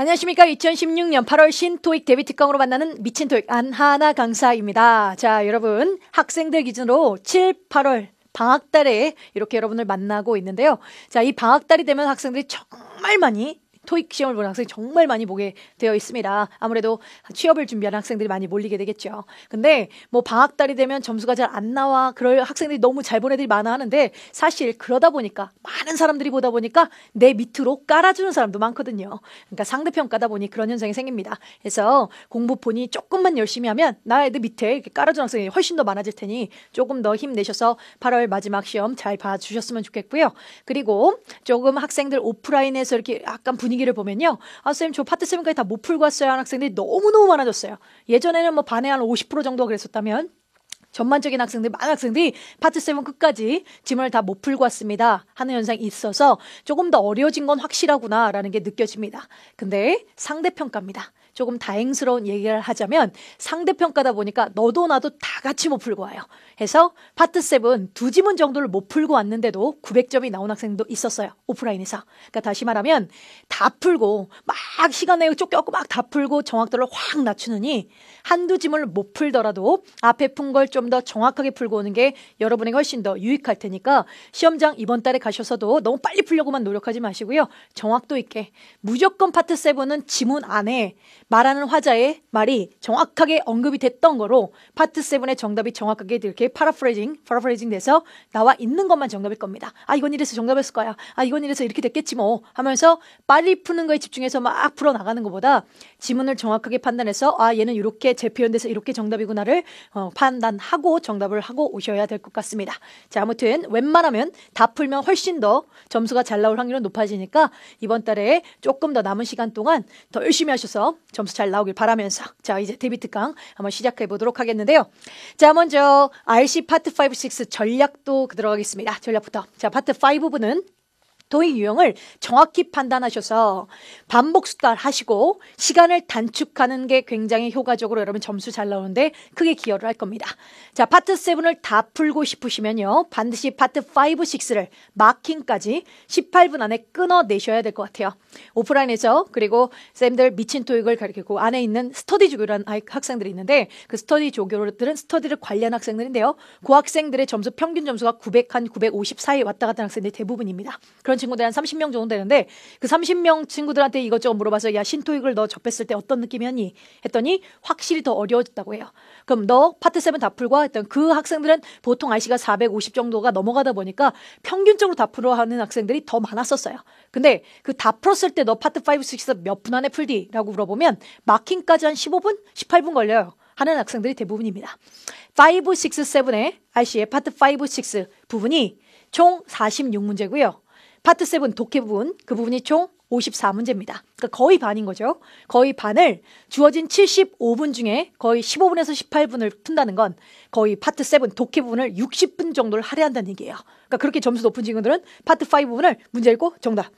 안녕하십니까. 2016년 8월 신토익 데뷔 특강으로 만나는 미친 토익 안하나 강사입니다. 자, 여러분. 학생들 기준으로 7, 8월 방학달에 이렇게 여러분을 만나고 있는데요. 자, 이 방학달이 되면 학생들이 정말 많이 토익 시험을 보는 학생이 정말 많이 보게 되어 있습니다. 아무래도 취업을 준비하는 학생들이 많이 몰리게 되겠죠. 근데 뭐 방학달이 되면 점수가 잘 안 나와 그럴 학생들이 너무 잘보본 애들이 많아 하는데 사실 그러다 보니까 많은 사람들이 보다 보니까 내 밑으로 깔아주는 사람도 많거든요. 그러니까 상대편 까다 보니 그런 현상이 생깁니다. 그래서 공부 본이 조금만 열심히 하면 나 애들 밑에 이렇게 깔아주는 학생이 훨씬 더 많아질 테니 조금 더 힘내셔서 8월 마지막 시험 잘 봐주셨으면 좋겠고요. 그리고 조금 학생들 오프라인에서 이렇게 약간 분위기 분위기를 보면요. 아, 선생님, 저 파트 7까지 다 못 풀고 왔어요. 하는 학생들이 너무너무 많아졌어요. 예전에는 뭐 반에 한 50% 정도가 그랬었다면, 전반적인 학생들, 많은 학생들이 파트 7 끝까지 지문을 다 못 풀고 왔습니다. 하는 현상이 있어서 조금 더 어려워진 건 확실하구나라는 게 느껴집니다. 근데 상대평가입니다. 조금 다행스러운 얘기를 하자면 상대평가다 보니까 너도 나도 다 같이 못 풀고 와요. 해서 파트 7두 지문 정도를 못 풀고 왔는데도 900점이 나온 학생도 있었어요. 오프라인에서. 그러니까 다시 말하면 다 풀고 막 시간 내에 쫓겨갖고 막 다 풀고 정확도를 확 낮추느니 한두 지문을 못 풀더라도 앞에 푼 걸 좀 더 정확하게 풀고 오는 게 여러분에게 훨씬 더 유익할 테니까 시험장 이번 달에 가셔서도 너무 빨리 풀려고만 노력하지 마시고요. 정확도 있게 무조건 파트 7은 지문 안에 말하는 화자의 말이 정확하게 언급이 됐던 거로 파트 7의 정답이 정확하게 이렇게 파라프레징, 이 파라프레징 이 돼서 나와 있는 것만 정답일 겁니다. 아, 이건 이래서 정답했을 거야. 아, 이건 이래서 이렇게 됐겠지 뭐 하면서 빨리 푸는 거에 집중해서 막 풀어나가는 것보다 지문을 정확하게 판단해서 아, 얘는 이렇게 재표현돼서 이렇게 정답이구나를 어, 판단하고 정답을 하고 오셔야 될 것 같습니다. 자, 아무튼 웬만하면 다 풀면 훨씬 더 점수가 잘 나올 확률은 높아지니까 이번 달에 조금 더 남은 시간 동안 더 열심히 하셔서 점수 잘 나오길 바라면서 자 이제 데뷔트 강 한번 시작해 보도록 하겠는데요. 자 먼저 RC 파트 5, 6 전략도 들어가겠습니다. 전략부터 자 파트 5부분은 도의 유형을 정확히 판단하셔서 반복 숙달하시고 시간을 단축하는 게 굉장히 효과적으로 여러분 점수 잘 나오는데 크게 기여를 할 겁니다. 자, 파트 7을 다 풀고 싶으시면요. 반드시 파트 5, 6를 마킹까지 18분 안에 끊어내셔야 될 것 같아요. 오프라인에서 그리고 쌤들 미친 토익을 가르치고 안에 있는 스터디 조교라는 학생들이 있는데 그 스터디 조교들은 스터디를 관련 학생들인데요. 고학생들의 점수 평균 점수가 900 한 9 5 4에 왔다 갔다 하는 학생들이 대부분입니다. 그런 그런 친구들 한 30명 정도 되는데 그 30명 친구들한테 이것저것 물어봐서 야 신토익을 너 접했을 때 어떤 느낌이었니? 했더니 확실히 더 어려워졌다고 해요. 그럼 너 파트 7다 풀고 했던 그 학생들은 보통 IC가 450 정도가 넘어가다 보니까 평균적으로 다 풀어 하는 학생들이 더 많았었어요. 근데 그 다 풀었을 때 너 파트 5, 6에서 몇분 안에 풀디? 라고 물어보면 마킹까지 한 15분? 18분 걸려요. 하는 학생들이 대부분입니다. 5, 6, 7의 i c 의 파트 5, 6 부분이 총 46문제고요. 파트 7 독해 부분 그 부분이 총 54문제입니다. 그러니까 거의 반인 거죠. 거의 반을 주어진 75분 중에 거의 15분에서 18분을 푼다는 건 거의 파트 7 독해 부분을 60분 정도를 할애한다는 얘기예요. 그러니까 그렇게 점수 높은 친구들은 파트 5 부분을 문제 읽고 정답,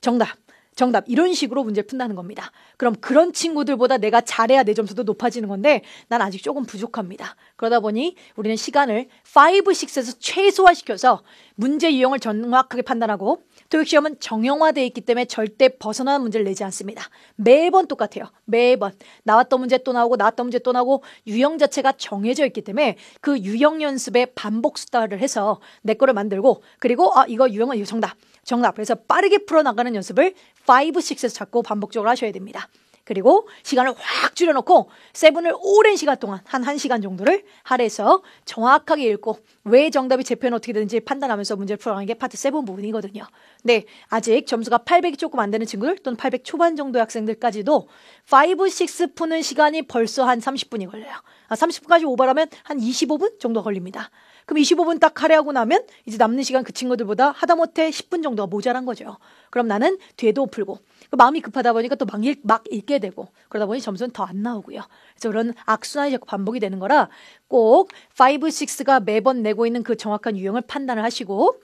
정답, 정답 이런 식으로 문제 를 푼다는 겁니다. 그럼 그런 친구들보다 내가 잘해야 내 점수도 높아지는 건데 난 아직 조금 부족합니다. 그러다 보니 우리는 시간을 5, 6에서 최소화시켜서 문제 유형을 정확하게 판단하고 토익 시험은 정형화되어 있기 때문에 절대 벗어나는 문제를 내지 않습니다. 매번 똑같아요. 매번 나왔던 문제 또 나오고 나왔던 문제 또 나오고 유형 자체가 정해져 있기 때문에 그 유형 연습에 반복 수다를 해서 내 거를 만들고 그리고 아 이거 유형은 이거 정답 정답 그래서 빠르게 풀어나가는 연습을 5, 6에서 자꾸 반복적으로 하셔야 됩니다. 그리고 시간을 확 줄여놓고 세븐을 오랜 시간 동안 한 1시간 정도를 할애해서 정확하게 읽고 왜 정답이 제표는 어떻게 되는지 판단하면서 문제를 풀어가는 게 파트 세븐 부분이거든요. 네, 아직 점수가 800이 조금 안 되는 친구들 또는 800 초반 정도의 학생들까지도 5, 6 푸는 시간이 벌써 한 30분이 걸려요. 아, 30분까지 오버라면 한 25분 정도 걸립니다. 그럼 25분 딱 할애하고 나면 이제 남는 시간 그 친구들보다 하다못해 10분 정도가 모자란 거죠. 그럼 나는 뒤에도 풀고 그 마음이 급하다 보니까 또막 읽, 막 읽게 되고 그러다 보니 점수는 더 안 나오고요. 그래서 그런 악순환이 자꾸 반복이 되는 거라 꼭 5, 6가 매번 내고 있는 그 정확한 유형을 판단을 하시고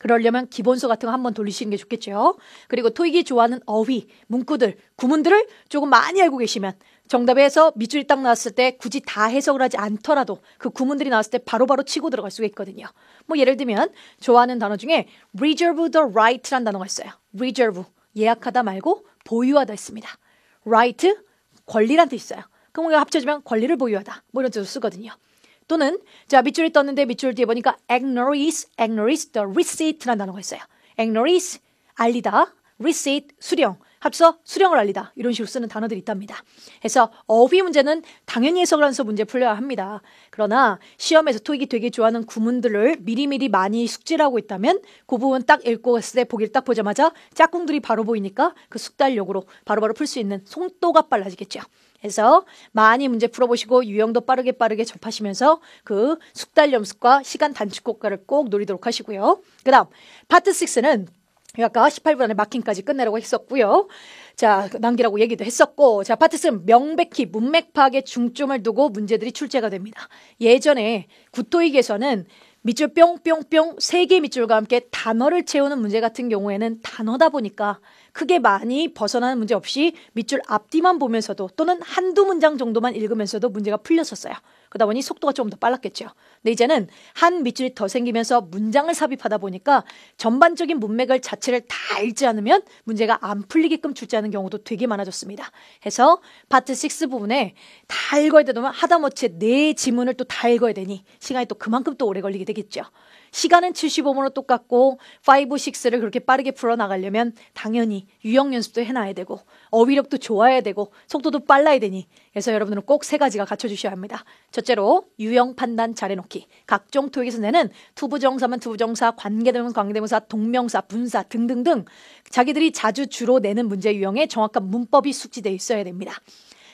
그러려면 기본서 같은 거 한번 돌리시는 게 좋겠죠. 그리고 토익이 좋아하는 어휘, 문구들, 구문들을 조금 많이 알고 계시면 정답에서 밑줄이 딱 나왔을 때 굳이 다 해석을 하지 않더라도 그 구문들이 나왔을 때 바로바로 바로 치고 들어갈 수가 있거든요. 뭐 예를 들면 좋아하는 단어 중에 reserve the r i g h t 라는 단어가 있어요. reserve. 예약하다 말고 보유하다 있습니다. right 권리란 뜻 있어요. 그럼 우리가 합쳐지면 권리를 보유하다 뭐 이런 뜻으로 쓰거든요. 또는 자 밑줄이 떴는데 밑줄 뒤에 보니까 a c k n o w l e d g e a c k n o w l e d g e the receipt라는 단어가 있어요. a c k n o w l e d g e 알리다, receipt 수령 합서 수령을 알리다 이런 식으로 쓰는 단어들이 있답니다. 그래서 어휘 문제는 당연히 해석을 하면서 문제 풀려야 합니다. 그러나 시험에서 토익이 되게 좋아하는 구문들을 미리미리 많이 숙지를 하고 있다면 그 부분 딱 읽고 갔을 때 보기를 딱 보자마자 짝꿍들이 바로 보이니까 그 숙달력으로 바로바로 풀 수 있는 속도가 빨라지겠죠. 그래서 많이 문제 풀어보시고 유형도 빠르게 빠르게 접하시면서 그 숙달 연습과 시간 단축 효과를 꼭 노리도록 하시고요. 그 다음 파트 6는 아까 18분 안에 마킹까지 끝내라고 했었고요. 자, 남기라고 얘기도 했었고, 자, 파트 쓴 명백히 문맥 파악에 중점을 두고 문제들이 출제가 됩니다. 예전에 구토익에서는 밑줄 뿅뿅뿅 세 개 밑줄과 함께 단어를 채우는 문제 같은 경우에는 단어다 보니까 크게 많이 벗어나는 문제 없이 밑줄 앞뒤만 보면서도 또는 한두 문장 정도만 읽으면서도 문제가 풀렸었어요. 그러다 보니 속도가 조금 더 빨랐겠죠. 근데 이제는 한 밑줄이 더 생기면서 문장을 삽입하다 보니까 전반적인 문맥을 자체를 다 읽지 않으면 문제가 안 풀리게끔 출제하는 경우도 되게 많아졌습니다. 해서 파트 6 부분에 다 읽어야 되면 하다못해 네 지문을 또 다 읽어야 되니 시간이 또 그만큼 또 오래 걸리게 되겠죠. 시간은 75분으로 똑같고 5, 6를 그렇게 빠르게 풀어나가려면 당연히 유형 연습도 해놔야 되고 어휘력도 좋아야 되고 속도도 빨라야 되니 그래서 여러분들은 꼭 세 가지가 갖춰주셔야 합니다. 첫째로 유형 판단 잘해놓기. 각종 토익에서 내는 투부정사면 투부정사, 관계대명사, 관계대명사, 동명사, 분사 등등등 자기들이 자주 주로 내는 문제 유형에 정확한 문법이 숙지되어 있어야 됩니다.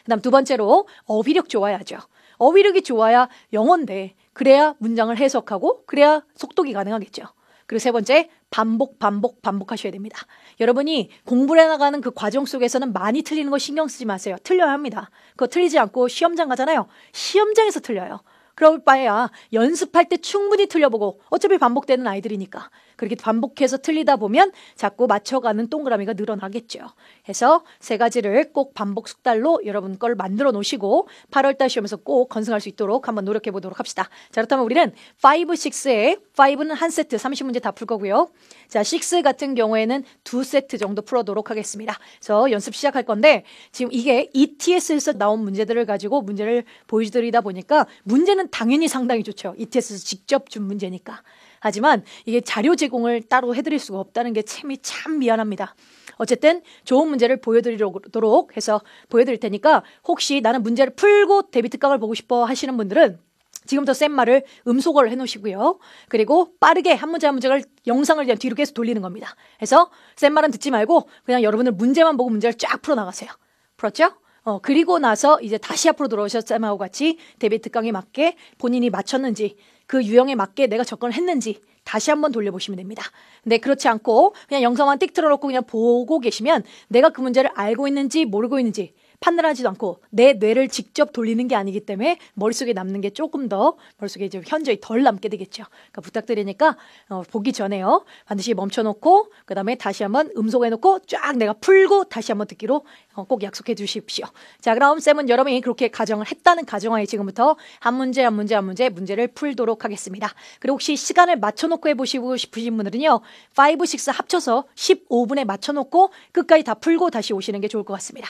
그 다음 두 번째로 어휘력 좋아야죠. 어휘력이 좋아야 영어인데 그래야 문장을 해석하고 그래야 속독이 가능하겠죠. 그리고 세 번째 반복 반복 반복하셔야 됩니다. 여러분이 공부를 해나가는 그 과정 속에서는 많이 틀리는 거 신경 쓰지 마세요. 틀려야 합니다. 그거 틀리지 않고 시험장 가잖아요. 시험장에서 틀려요. 그럴 바에야 연습할 때 충분히 틀려보고 어차피 반복되는 아이들이니까 그렇게 반복해서 틀리다 보면 자꾸 맞춰가는 동그라미가 늘어나겠죠. 해서 세 가지를 꼭 반복 숙달로 여러분 걸 만들어 놓으시고 8월달 시험에서 꼭 건승할 수 있도록 한번 노력해 보도록 합시다. 자, 그렇다면 우리는 5, 6에 5는 한 세트 30문제 다 풀 거고요. 자, 6 같은 경우에는 두 세트 정도 풀어도록 하겠습니다. 그래서 연습 시작할 건데 지금 이게 ETS에서 나온 문제들을 가지고 문제를 보여드리다 보니까 문제는 당연히 상당히 좋죠. ETS에서 직접 준 문제니까. 하지만 이게 자료 제공을 따로 해드릴 수가 없다는 게 참이 참 미안합니다. 어쨌든 좋은 문제를 보여드리도록 해서 보여드릴 테니까 혹시 나는 문제를 풀고 데뷔 특강을 보고 싶어 하시는 분들은 지금부터 쌤 말을 음소거를 해놓으시고요. 그리고 빠르게 한 문제 한 문제를 영상을 그냥 뒤로 계속 돌리는 겁니다. 그래서 쌤 말은 듣지 말고 그냥 여러분들 문제만 보고 문제를 쫙 풀어나가세요. 풀었죠? 어, 그리고 나서 이제 다시 앞으로 돌아오셔 쌤하고 같이 데뷔 특강에 맞게 본인이 맞췄는지 그 유형에 맞게 내가 접근을 했는지 다시 한번 돌려보시면 됩니다. 근데 네, 그렇지 않고 그냥 영상만 띡 틀어놓고 그냥 보고 계시면 내가 그 문제를 알고 있는지 모르고 있는지 판단하지도 않고 내 뇌를 직접 돌리는 게 아니기 때문에 머릿속에 남는 게 조금 더 머릿속에 이 현저히 덜 남게 되겠죠. 그러니까 부탁드리니까 어, 보기 전에요. 반드시 멈춰놓고 그 다음에 다시 한번 음소거해놓고 쫙 내가 풀고 다시 한번 듣기로 어, 꼭 약속해 주십시오. 자 그럼 쌤은 여러분이 그렇게 가정을 했다는 가정하에 지금부터 한 문제 한 문제 한 문제 문제를 풀도록 하겠습니다. 그리고 혹시 시간을 맞춰놓고 해보시고 싶으신 분들은요. 5, 6 합쳐서 15분에 맞춰놓고 끝까지 다 풀고 다시 오시는 게 좋을 것 같습니다.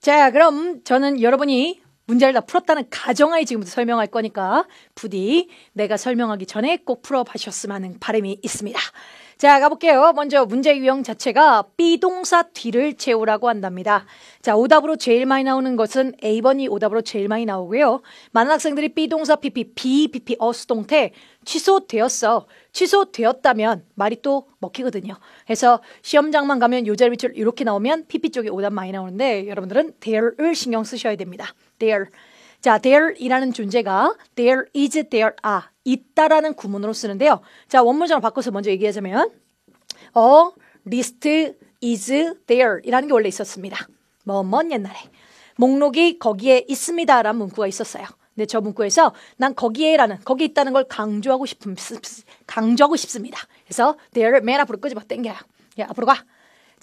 자, 그럼 저는 여러분이 문제를 다 풀었다는 가정하에 지금부터 설명할 거니까 부디 내가 설명하기 전에 꼭 풀어봐셨으면 하는 바람이 있습니다. 자, 가볼게요. 먼저 문제 유형 자체가 B 동사 뒤를 채우라고 한답니다. 자, 오답으로 제일 많이 나오는 것은 A번이 오답으로 제일 많이 나오고요. 많은 학생들이 B 동사 PP, B, PP, 어수 동태 취소되었어. 취소되었다면 말이 또 먹히거든요. 그래서 시험장만 가면 요절 밑줄 이렇게 나오면 PP 쪽에 오답 많이 나오는데 여러분들은 there를 신경 쓰셔야 됩니다. there. 자, there이라는 존재가 there is, there are 있다라는 구문으로 쓰는데요. 자, 원문장을 바꿔서 먼저 얘기하자면 어, 리스트 is there 이라는 게 원래 있었습니다. 먼먼 뭐, 옛날에 목록이 거기에 있습니다라는 문구가 있었어요. 근데 저 문구에서 난 거기에라는 거기 있다는 걸 강조하고 싶은 강조하고 싶습니다. 그래서 there 맨 앞으로 끄집어 당겨요. 예, 앞으로 가.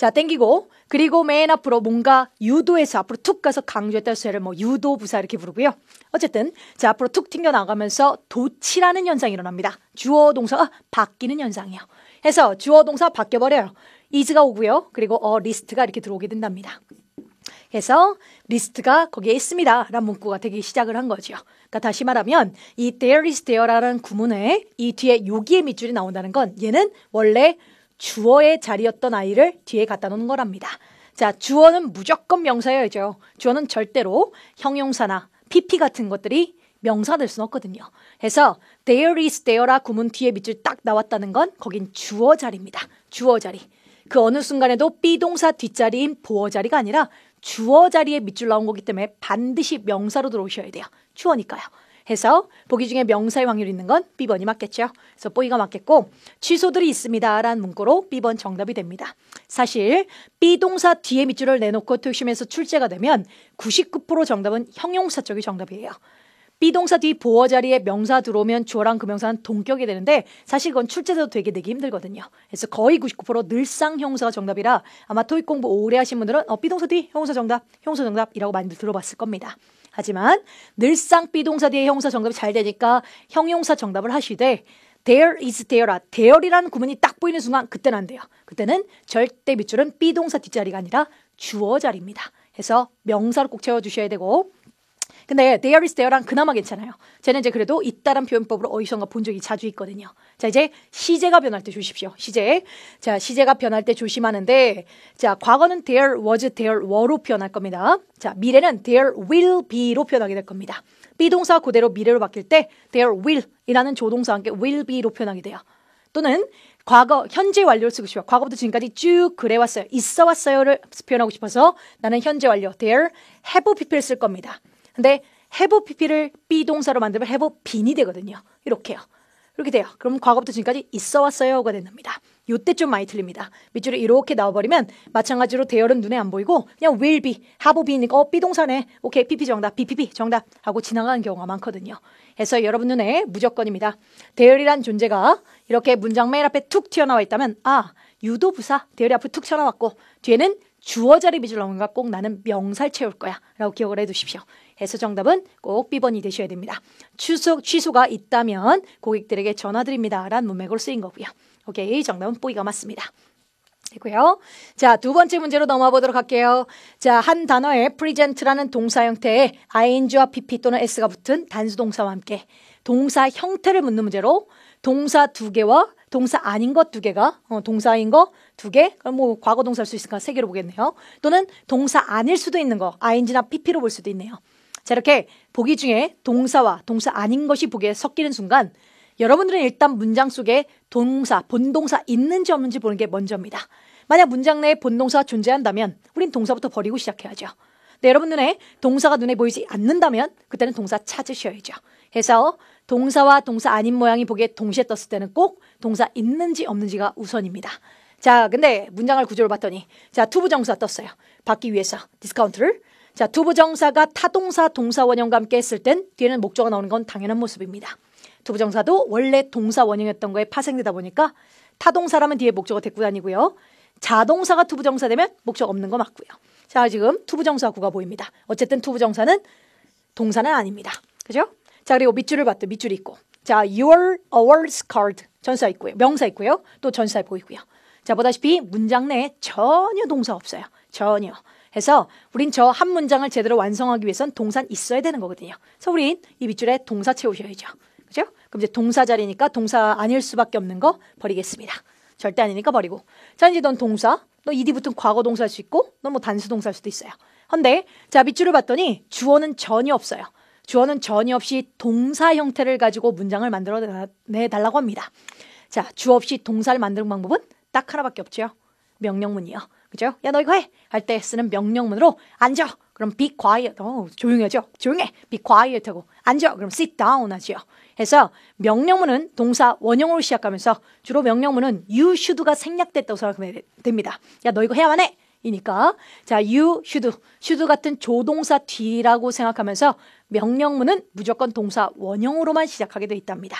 자, 땡기고 그리고 맨 앞으로 뭔가 유도해서 앞으로 툭 가서 강조했다 쇠를 뭐 유도 부사 이렇게 부르고요. 어쨌든 자, 앞으로 툭 튕겨 나가면서 도치라는 현상이 일어납니다. 주어 동사가 아, 바뀌는 현상이요 해서 주어 동사 바뀌어 버려요. 이즈가 오고요. 그리고 어 리스트가 이렇게 들어오게 된답니다. 그래서 리스트가 거기에 있습니다. 라는 문구가 되기 시작을 한 거죠. 그러니까 다시 말하면 이 there is there라는 구문에 이 뒤에 여기에 밑줄이 나온다는 건 얘는 원래 주어의 자리였던 아이를 뒤에 갖다 놓는 거랍니다. 자, 주어는 무조건 명사여야죠. 주어는 절대로 형용사나 PP 같은 것들이 명사 될 수는 없거든요. 그래서 there is there라 구문 뒤에 밑줄 딱 나왔다는 건 거긴 주어 자리입니다. 주어 자리. 그 어느 순간에도 비동사 뒷자리인 보어 자리가 아니라 주어 자리에 밑줄 나온 거기 때문에 반드시 명사로 들어오셔야 돼요. 주어니까요. 해서 보기 중에 명사의 확률이 있는 건 B번이 맞겠죠. 그래서 뽀이가 맞겠고 취소들이 있습니다. 라는 문구로 B번 정답이 됩니다. 사실 B 동사 뒤에 밑줄을 내놓고 특심에서 출제가 되면 99% 정답은 형용사 쪽이 정답이에요. 비동사 뒤 보어 자리에 명사 들어오면 주어랑 금명사는 그 동격이 되는데 사실 그건 출제도 되게 되기 힘들거든요. 그래서 거의 99% 늘상 형사가 정답이라 아마 토익 공부 오래 하신 분들은 어, 비동사 뒤 형사 정답, 형사 정답이라고 많이들 들어봤을 겁니다. 하지만 늘상 비동사 뒤에 형사 정답이 잘 되니까 형용사 정답을 하시되 there is there라 there이라는 구문이 딱 보이는 순간 그때는 안 돼요. 그때는 절대 밑줄은 비동사 뒷자리가 아니라 주어 자리입니다. 해서 명사를 꼭 채워주셔야 되고 근데 there is there랑 그나마 괜찮아요. 쟤는 이제 그래도 있다란 표현법으로 어디선가 본 적이 자주 있거든요. 자 이제 시제가 변할 때 조십시오. 시제. 자 시제가 변할 때 조심하는데 자 과거는 there was, there were로 표현할 겁니다. 자 미래는 there will be로 표현하게 될 겁니다. 비동사 그대로 미래로 바뀔 때 there will이라는 조동사와 함께 will be로 표현하게 돼요. 또는 과거 현재 완료를 쓰고 싶어요. 과거부터 지금까지 쭉 그래 왔어요. 있어 왔어요를 표현하고 싶어서 나는 현재 완료 there have been을 쓸 겁니다. 근데 have pp를 be 동사로 만들면 have been이 되거든요. 이렇게요. 이렇게 돼요. 그럼 과거부터 지금까지 있어 왔어요가 된답니다. 요때 좀 많이 틀립니다. 밑줄에 이렇게 나와버리면 마찬가지로 대열은 눈에 안 보이고 그냥 will be, have been이니까 어, 비동사네. 오케이, pp 정답, bpp 정답 하고 지나가는 경우가 많거든요. 해서 여러분 눈에 무조건입니다. 대열이란 존재가 이렇게 문장 맨 앞에 툭 튀어나와 있다면 아, 유도 부사, 대열이 앞으로 툭 튀어나왔고 뒤에는 주어 자리 밑줄 넘은 거꼭 나는 명사를 채울 거야 라고 기억을 해두십시오. 해서 정답은 꼭 B번이 되셔야 됩니다. 추석 취소가 있다면 고객들에게 전화드립니다. 라는 문맥으로 쓰인 거고요. 오케이 정답은 뽀이가 맞습니다. 되고요. 자, 두 번째 문제로 넘어와 보도록 할게요. 자, 한 단어에 present라는 동사 형태에 ing와 pp 또는 s가 붙은 단수 동사와 함께 동사 형태를 묻는 문제로 동사 두 개와 동사 아닌 것 두 개가 어, 동사인 거두 개, 그럼 뭐 과거 동사일 수 있으니까 세 개로 보겠네요. 또는 동사 아닐 수도 있는 거 ing나 pp로 볼 수도 있네요. 자, 이렇게 보기 중에 동사와 동사 아닌 것이 보기에 섞이는 순간 여러분들은 일단 문장 속에 동사, 본동사 있는지 없는지 보는 게 먼저입니다. 만약 문장 내에 본동사가 존재한다면 우린 동사부터 버리고 시작해야죠. 근데 여러분 눈에 동사가 눈에 보이지 않는다면 그때는 동사 찾으셔야죠. 해서 동사와 동사 아닌 모양이 보기에 동시에 떴을 때는 꼭 동사 있는지 없는지가 우선입니다. 자, 근데 문장을 구조를 봤더니 자, 투부정사 떴어요. 받기 위해서 디스카운트를 자, 두부 정사가 타동사 동사 원형과 함께 했을 땐 뒤에는 목적어 나오는 건 당연한 모습입니다. 두부 정사도 원래 동사 원형이었던 거에 파생되다 보니까 타동사라면 뒤에 목적어 대꾸 다니고요. 자동사가 투부 정사 되면 목적 없는 거 맞고요. 자, 지금 투부 정사 구가 보입니다. 어쨌든 투부 정사는 동사는 아닙니다. 그죠? 자, 그리고 밑줄을 봤더 밑줄이 있고. 자, your awards card 전사 있고요. 명사 있고요. 또 전사 보이고요. 자, 보다시피 문장 내에 전혀 동사 없어요. 전혀. 해서 우린 저 한 문장을 제대로 완성하기 위해선 동산 있어야 되는 거거든요. 그래서 우린 이 밑줄에 동사 채우셔야죠. 그죠? 그럼 이제 동사 자리니까 동사 아닐 수밖에 없는 거 버리겠습니다. 절대 아니니까 버리고. 자, 이제 넌 동사, 너 이디 붙은 과거 동사할 수 있고, 너 뭐 단수 동사할 수도 있어요. 헌데 자, 밑줄을 봤더니 주어는 전혀 없어요. 주어는 전혀 없이 동사 형태를 가지고 문장을 만들어내 달라고 합니다. 자, 주어 없이 동사를 만드는 방법은 딱 하나밖에 없죠. 명령문이요. 그죠? 야, 너 이거 해! 할 때 쓰는 명령문으로 앉아! 그럼 be quiet. 어, 조용해죠 조용해. be quiet 하고 앉아. 그럼 sit down 하죠 해서 명령문은 동사 원형으로 시작하면서 주로 명령문은 you should가 생략됐다고 생각하면 됩니다. 야, 너 이거 해야만 해! 이니까 자 you should should 같은 조동사 뒤라고 생각하면서 명령문은 무조건 동사 원형으로만 시작하게 돼 있답니다.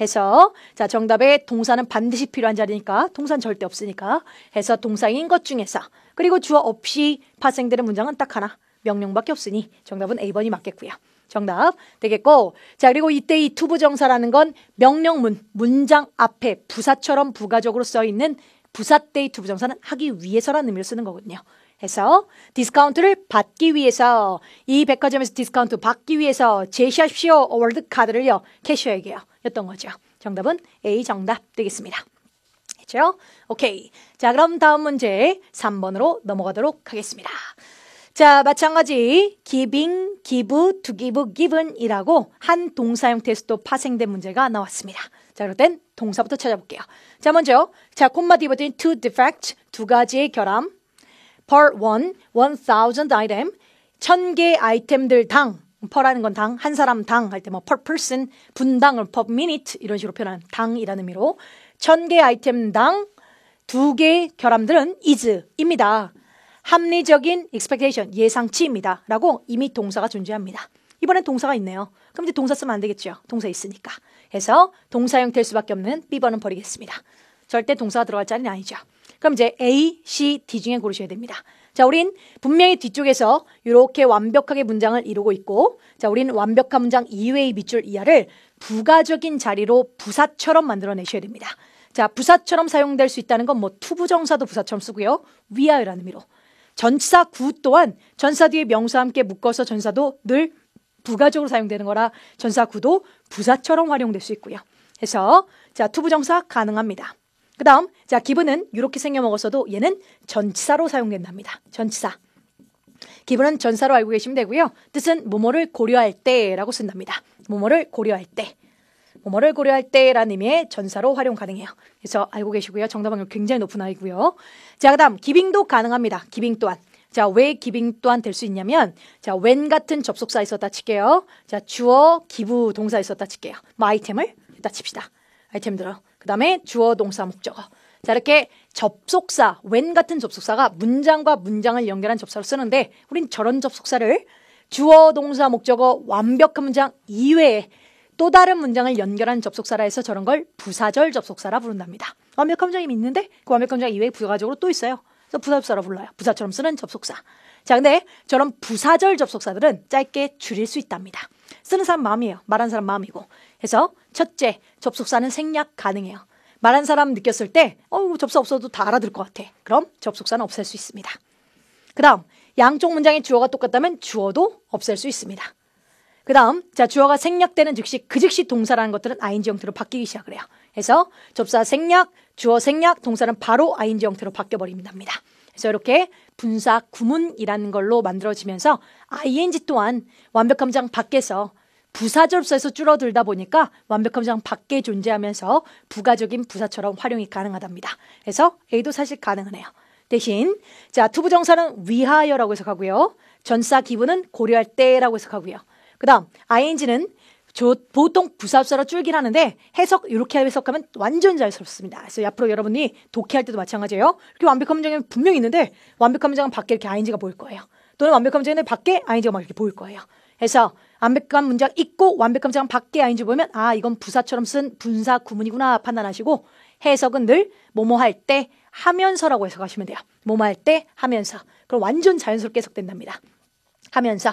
해서 자 정답에 동사는 반드시 필요한 자리니까 동사는 절대 없으니까 해서 동사인 것 중에서 그리고 주어 없이 파생되는 문장은 딱 하나 명령밖에 없으니 정답은 A번이 맞겠고요. 정답 되겠고 자 그리고 이때 이 투부정사라는 건 명령문 문장 앞에 부사처럼 부가적으로 써 있는 부사때의 투부정사는 하기 위해서라는 의미로 쓰는 거거든요. 해서 디스카운트를 받기 위해서 이 백화점에서 디스카운트 받기 위해서 제시하십시오. 월드 카드를요. 캐셔에게요. 였던 거죠. 정답은 A 정답 되겠습니다. 됐죠? 오케이. 자, 그럼 다음 문제 3번으로 넘어가도록 하겠습니다. 자, 마찬가지 기빙, 기 i n 기 g 기 v 이라고한 동사 형태에서도 파생된 문제가 나왔습니다. 자, 그럴 땐 동사부터 찾아볼게요. 자, 먼저 자, 콤마 디버튼인 o 디 e 트 e 두 가지의 결함 per one, one thousand item, 천개 아이템들 당, per라는 건 당, 한 사람 당 할때뭐 per person, 분당을 per minute 이런 식으로 표현한 당이라는 의미로 천 개 아이템당 두 개 결함들은 is입니다. 합리적인 expectation, 예상치입니다. 라고 이미 동사가 존재합니다. 이번엔 동사가 있네요. 그럼 이제 동사 쓰면 안 되겠죠. 동사 있으니까. 해서 동사 형태일 수밖에 없는 B번은 버리겠습니다. 절대 동사가 들어갈 자리는 아니죠. 그럼 이제 A, C, D 중에 고르셔야 됩니다. 자, 우린 분명히 뒤쪽에서 이렇게 완벽하게 문장을 이루고 있고, 자, 우린 완벽한 문장 이외의 밑줄 이하를 부가적인 자리로 부사처럼 만들어내셔야 됩니다. 자, 부사처럼 사용될 수 있다는 건 뭐 투부정사도 부사처럼 쓰고요. 위하여라는 의미로. 전사 구 또한 전사 뒤에 명사 와 함께 묶어서 전사도 늘 부가적으로 사용되는 거라 전사 구도 부사처럼 활용될 수 있고요. 해서 자, 투부정사 가능합니다. 그 다음 자기분는 이렇게 생겨 먹었어도 얘는 전치사로 사용된답니다. 전치사. 기분는 전사로 알고 계시면 되고요. 뜻은 뭐뭐를 고려할 때라고 쓴답니다. 뭐뭐를 고려할 때. 뭐뭐를 고려할 때라는 의미의 전사로 활용 가능해요. 그래서 알고 계시고요. 정답 확률 굉장히 높은 아이고요. 자, 그 다음 기빙도 가능합니다. 기빙 또한. 자, 왜 기빙 또한 될 수 있냐면 자, when 같은 접속사 있었다 칠게요. 자, 주어, 기부, 동사 있었다 칠게요. 뭐 아이템을 일단 칩시다. 아이템 들어. 그 다음에 주어 동사 목적어. 자, 이렇게 접속사, 웬 같은 접속사가 문장과 문장을 연결한 접사로 속 쓰는데 우린 저런 접속사를 주어 동사 목적어 완벽한 문장 이외에 또 다른 문장을 연결한 접속사라 해서 저런 걸 부사절 접속사라 부른답니다. 완벽한 문장이 있는데 그 완벽한 문장 이외에 부가적으로 또 있어요. 그래서 부사접사라 불러요. 부사처럼 쓰는 접속사. 자, 근데 저런 부사절 접속사들은 짧게 줄일 수 있답니다. 쓰는 사람 마음이에요. 말하는 사람 마음이고. 그래서 첫째, 접속사는 생략 가능해요. 말한 사람 느꼈을 때, 어우, 접속 없어도 다 알아들 것 같아. 그럼 접속사는 없앨 수 있습니다. 그 다음, 양쪽 문장의 주어가 똑같다면 주어도 없앨 수 있습니다. 그 다음, 자, 주어가 생략되는 즉시 그 즉시 동사라는 것들은 ing 형태로 바뀌기 시작을 해요. 그래서 접사 생략, 주어 생략, 동사는 바로 ing 형태로 바뀌어버립니다. 그래서 이렇게 분사 구문이라는 걸로 만들어지면서 ing 또한 완벽 함장 밖에서 부사절에서 줄어들다 보니까 완벽 함장 밖에 존재하면서 부가적인 부사처럼 활용이 가능하답니다. 그래서 A도 사실 가능하네요. 대신 자 투부 정사는 위하여라고 해석하고요. 전사 기분은 고려할 때라고 해석하고요. 그 다음 ing는 저 보통 부사합사로 줄긴 하는데 해석 이렇게 해석하면 완전 자연스럽습니다 그래서 앞으로 여러분이 독해할 때도 마찬가지예요. 이렇게 완벽한 문장은 분명히 있는데 완벽한 문장은 밖에 이렇게 ing가 보일 거예요. 또는 완벽한 문장은 밖에 ing가 막 이렇게 보일 거예요. 그래서 완벽한 문장 있고 완벽한 문장 밖에 ing 보면 아 이건 부사처럼 쓴 분사 구문이구나 판단하시고 해석은 늘 뭐뭐 할 때 하면서라고 해석하시면 돼요. 뭐뭐 할 때 하면서 그럼 완전 자연스럽게 해석된답니다. 하면서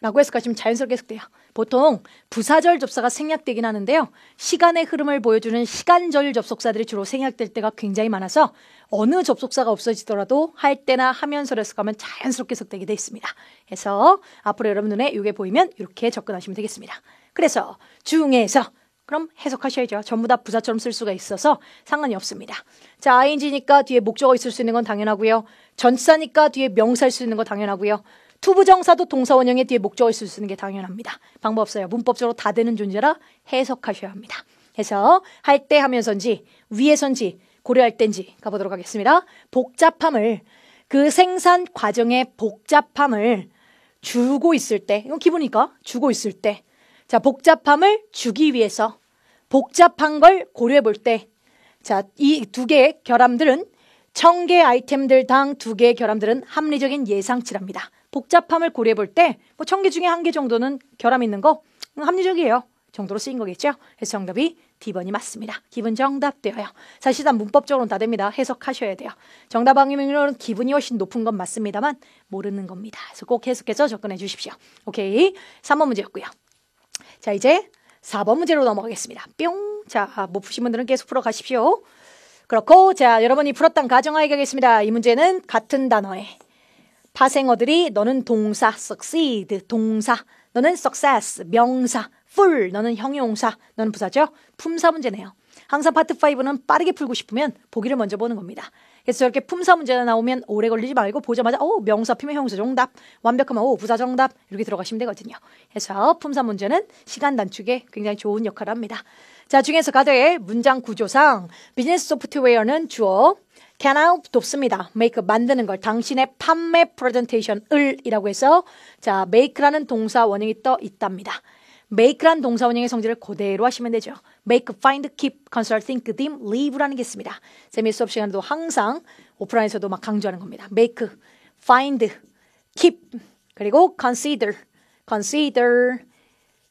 라고 해석하시면 자연스럽게 해석돼요. 보통 부사절 접사가 생략되긴 하는데요. 시간의 흐름을 보여주는 시간절 접속사들이 주로 생략될 때가 굉장히 많아서 어느 접속사가 없어지더라도 할 때나 하면서에서 가면 자연스럽게 속되게 돼 있습니다. 그래서 앞으로 여러분 눈에 이게 보이면 이렇게 접근하시면 되겠습니다. 그래서 중에서 그럼 해석하셔야죠. 전부 다 부사처럼 쓸 수가 있어서 상관이 없습니다. 자, ing니까 뒤에 목적어 있을 수 있는 건 당연하고요. 전사니까 뒤에 명사일 수 있는 거 당연하고요. 투부정사도 동사원형의 뒤에 목적을 쓸 수 있는 게 당연합니다. 방법 없어요. 문법적으로 다 되는 존재라 해석하셔야 합니다. 해서 할 때 하면서인지 위에선지 고려할 때인지 가보도록 하겠습니다. 복잡함을 그 생산 과정의 복잡함을 주고 있을 때 이건 기분이니까 주고 있을 때자 복잡함을 주기 위해서 복잡한 걸 고려해 볼때자이 두 개의 결함들은 천 개 아이템들당 두 개의 결함들은 합리적인 예상치랍니다. 복잡함을 고려해 볼 때뭐천 개 중에 한 개 정도는 결함 있는 거 음, 합리적이에요. 정도로 쓰인 거겠죠. 해서 정답이 D번이 맞습니다. 기분 정답되어요. 사실상 문법적으로는 다 됩니다. 해석하셔야 돼요. 정답 방위명령은 기분이 훨씬 높은 건 맞습니다만 모르는 겁니다. 그래서 꼭계속해서 접근해 주십시오. 오케이. 3번 문제였고요. 자 이제 4번 문제로 넘어가겠습니다. 뿅. 자, 못 푸신 분들은 계속 풀어 가십시오. 그렇고 자, 여러분이 풀었던 가정하에 가겠습니다. 이 문제는 같은 단어에 파생어들이 너는 동사 succeed 동사 너는 success 명사 full 너는 형용사 너는 부사죠. 품사 문제네요. 항상 파트 5는 빠르게 풀고 싶으면 보기를 먼저 보는 겁니다. 그래서 이렇게 품사 문제가 나오면 오래 걸리지 말고 보자마자 오 어, 명사 피면 형사 정답 완벽하면 오 부사 정답 이렇게 들어가시면 되거든요. 그래서 품사 문제는 시간 단축에 굉장히 좋은 역할을 합니다. 자 중에서 가드의 문장 구조상 비즈니스 소프트웨어는 주어 can I 돕습니다. make 만드는 걸 당신의 판매 프레젠테이션을 이라고 해서 자 make라는 동사 원형이 떠 있답니다. make란 동사 원형의 성질을 그대로 하시면 되죠. make, find, keep, consult, think, dim, leave라는 게 있습니다. 재미 수업 시간에도 항상 오프라인에서도 막 강조하는 겁니다. make, find, keep, 그리고 consider, consider,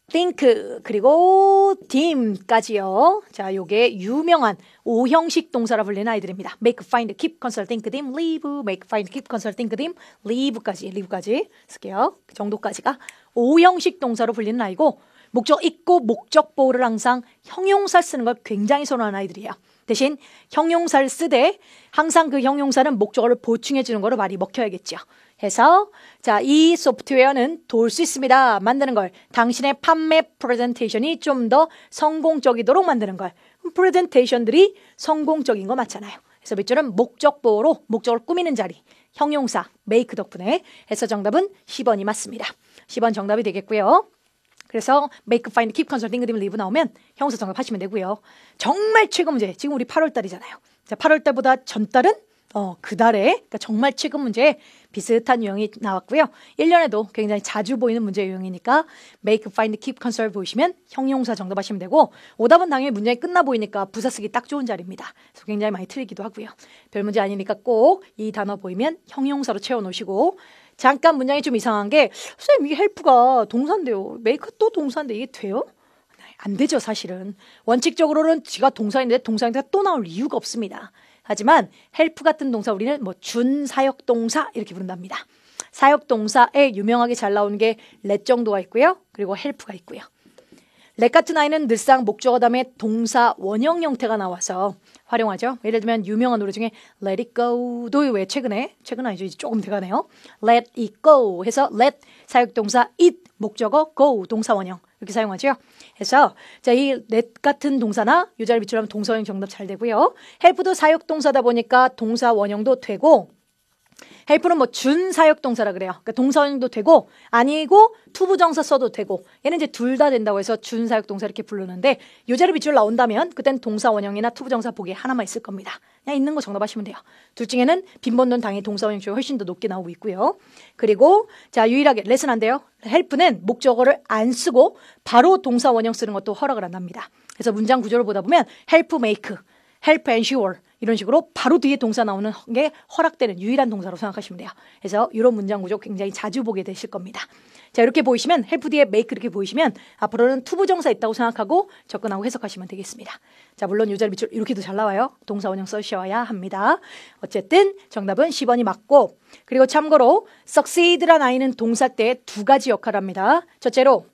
think 그리고 dim까지요. 자, 요게 유명한 5형식 동사라 불리는 아이들입니다. make, find, keep, consult, think, dim, leave, make, find, keep, consult, think, dim, leave까지 leave까지 쓸게요. 그 정도까지가 5형식 동사로 불리는 아이고 목적 있고 목적 보호를 항상 형용사 쓰는 걸 굉장히 선호하는 아이들이에요. 대신 형용사를 쓰되 항상 그 형용사는 목적어를 보충해 주는 거로 말이 먹혀야겠죠. 해서 자, 이 소프트웨어는 도울 수 있습니다. 만드는 걸. 당신의 판매 프레젠테이션이 좀 더 성공적이도록 만드는 걸. 프레젠테이션들이 성공적인 거 맞잖아요. 그래서 밑줄은 목적 보호로 목적을 꾸미는 자리. 형용사 메이크 덕분에 해서 정답은 10번이 맞습니다. 10번 정답이 되겠고요. 그래서 메이크 파인 i n 컨설팅 그림, l 리 v 나오면 형사 용 정답하시면 되고요. 정말 최고 문제. 지금 우리 8월 달이잖아요. 자, 8월 달보다 전 달은 어, 그 달에 그러니까 정말 취급 문제에 비슷한 유형이 나왔고요. 1년에도 굉장히 자주 보이는 문제 유형이니까 make, find, keep, conserve 보시면 형용사 정답하시면 되고 오답은 당연히 문장이 끝나 보이니까 부사 쓰기 딱 좋은 자리입니다. 그래서 굉장히 많이 틀리기도 하고요. 별 문제 아니니까 꼭 이 단어 보이면 형용사로 채워놓으시고 잠깐 문장이 좀 이상한 게 선생님 이게 헬프가 동사인데요. make 또 동사인데 이게 돼요? 안 되죠 사실은 원칙적으로는 지가 동사인데 동사인데또 나올 이유가 없습니다. 하지만 헬프 같은 동사 우리는 뭐 준사역 동사 이렇게 부른답니다. 사역 동사에 유명하게 잘 나오는 게 렛 정도가 있고요. 그리고 헬프가 있고요. 렛 같은 아이는 늘상 목적어 다음에 동사 원형 형태가 나와서 활용하죠. 예를 들면 유명한 노래 중에 Let It Go도 왜 최근에 최근 아니죠 이제 조금 돼가네요. Let It Go 해서 Let 사역동사 It 목적어 Go 동사 원형 이렇게 사용하죠. 해서 자이 넷 같은 동사나 유자를 밑줄하면 동서형 정답 잘 되고요. h e 도 사역 동사다 보니까 동사 원형도 되고 헬프는 뭐 준사역 동사라 그래요. 그러니까 동사형도 되고 아니고 투부정사 써도 되고 얘는 이제 둘 다 된다고 해서 준사역 동사 이렇게 부르는데 요자를 밑줄 나온다면 그땐 동사 원형이나 투부정사 보기 하나만 있을 겁니다. 그냥 있는 거 정답하시면 돼요. 둘 중에는 빈번돈 당의 동사 원형이 쪽 훨씬 더 높게 나오고 있고요. 그리고 자 유일하게 레슨 한 돼요. 헬프는 목적어를 안 쓰고 바로 동사 원형 쓰는 것도 허락을 안 합니다. 그래서 문장 구조를 보다 보면 헬프 메이크 help a n sure 이런 식으로 바로 뒤에 동사 나오는 게 허락되는 유일한 동사로 생각하시면 돼요. 그래서 이런 문장 구조 굉장히 자주 보게 되실 겁니다. 자 이렇게 보이시면 헬프 뒤에 make 이렇게 보이시면 앞으로는 투부정사 있다고 생각하고 접근하고 해석하시면 되겠습니다. 자 물론 요자리 밑줄 이렇게도 잘 나와요. 동사 원형 써셔야 합니다. 어쨌든 정답은 10번이 맞고 그리고 참고로 succeed란 아이는 동사 때 두 가지 역할을 합니다. 첫째로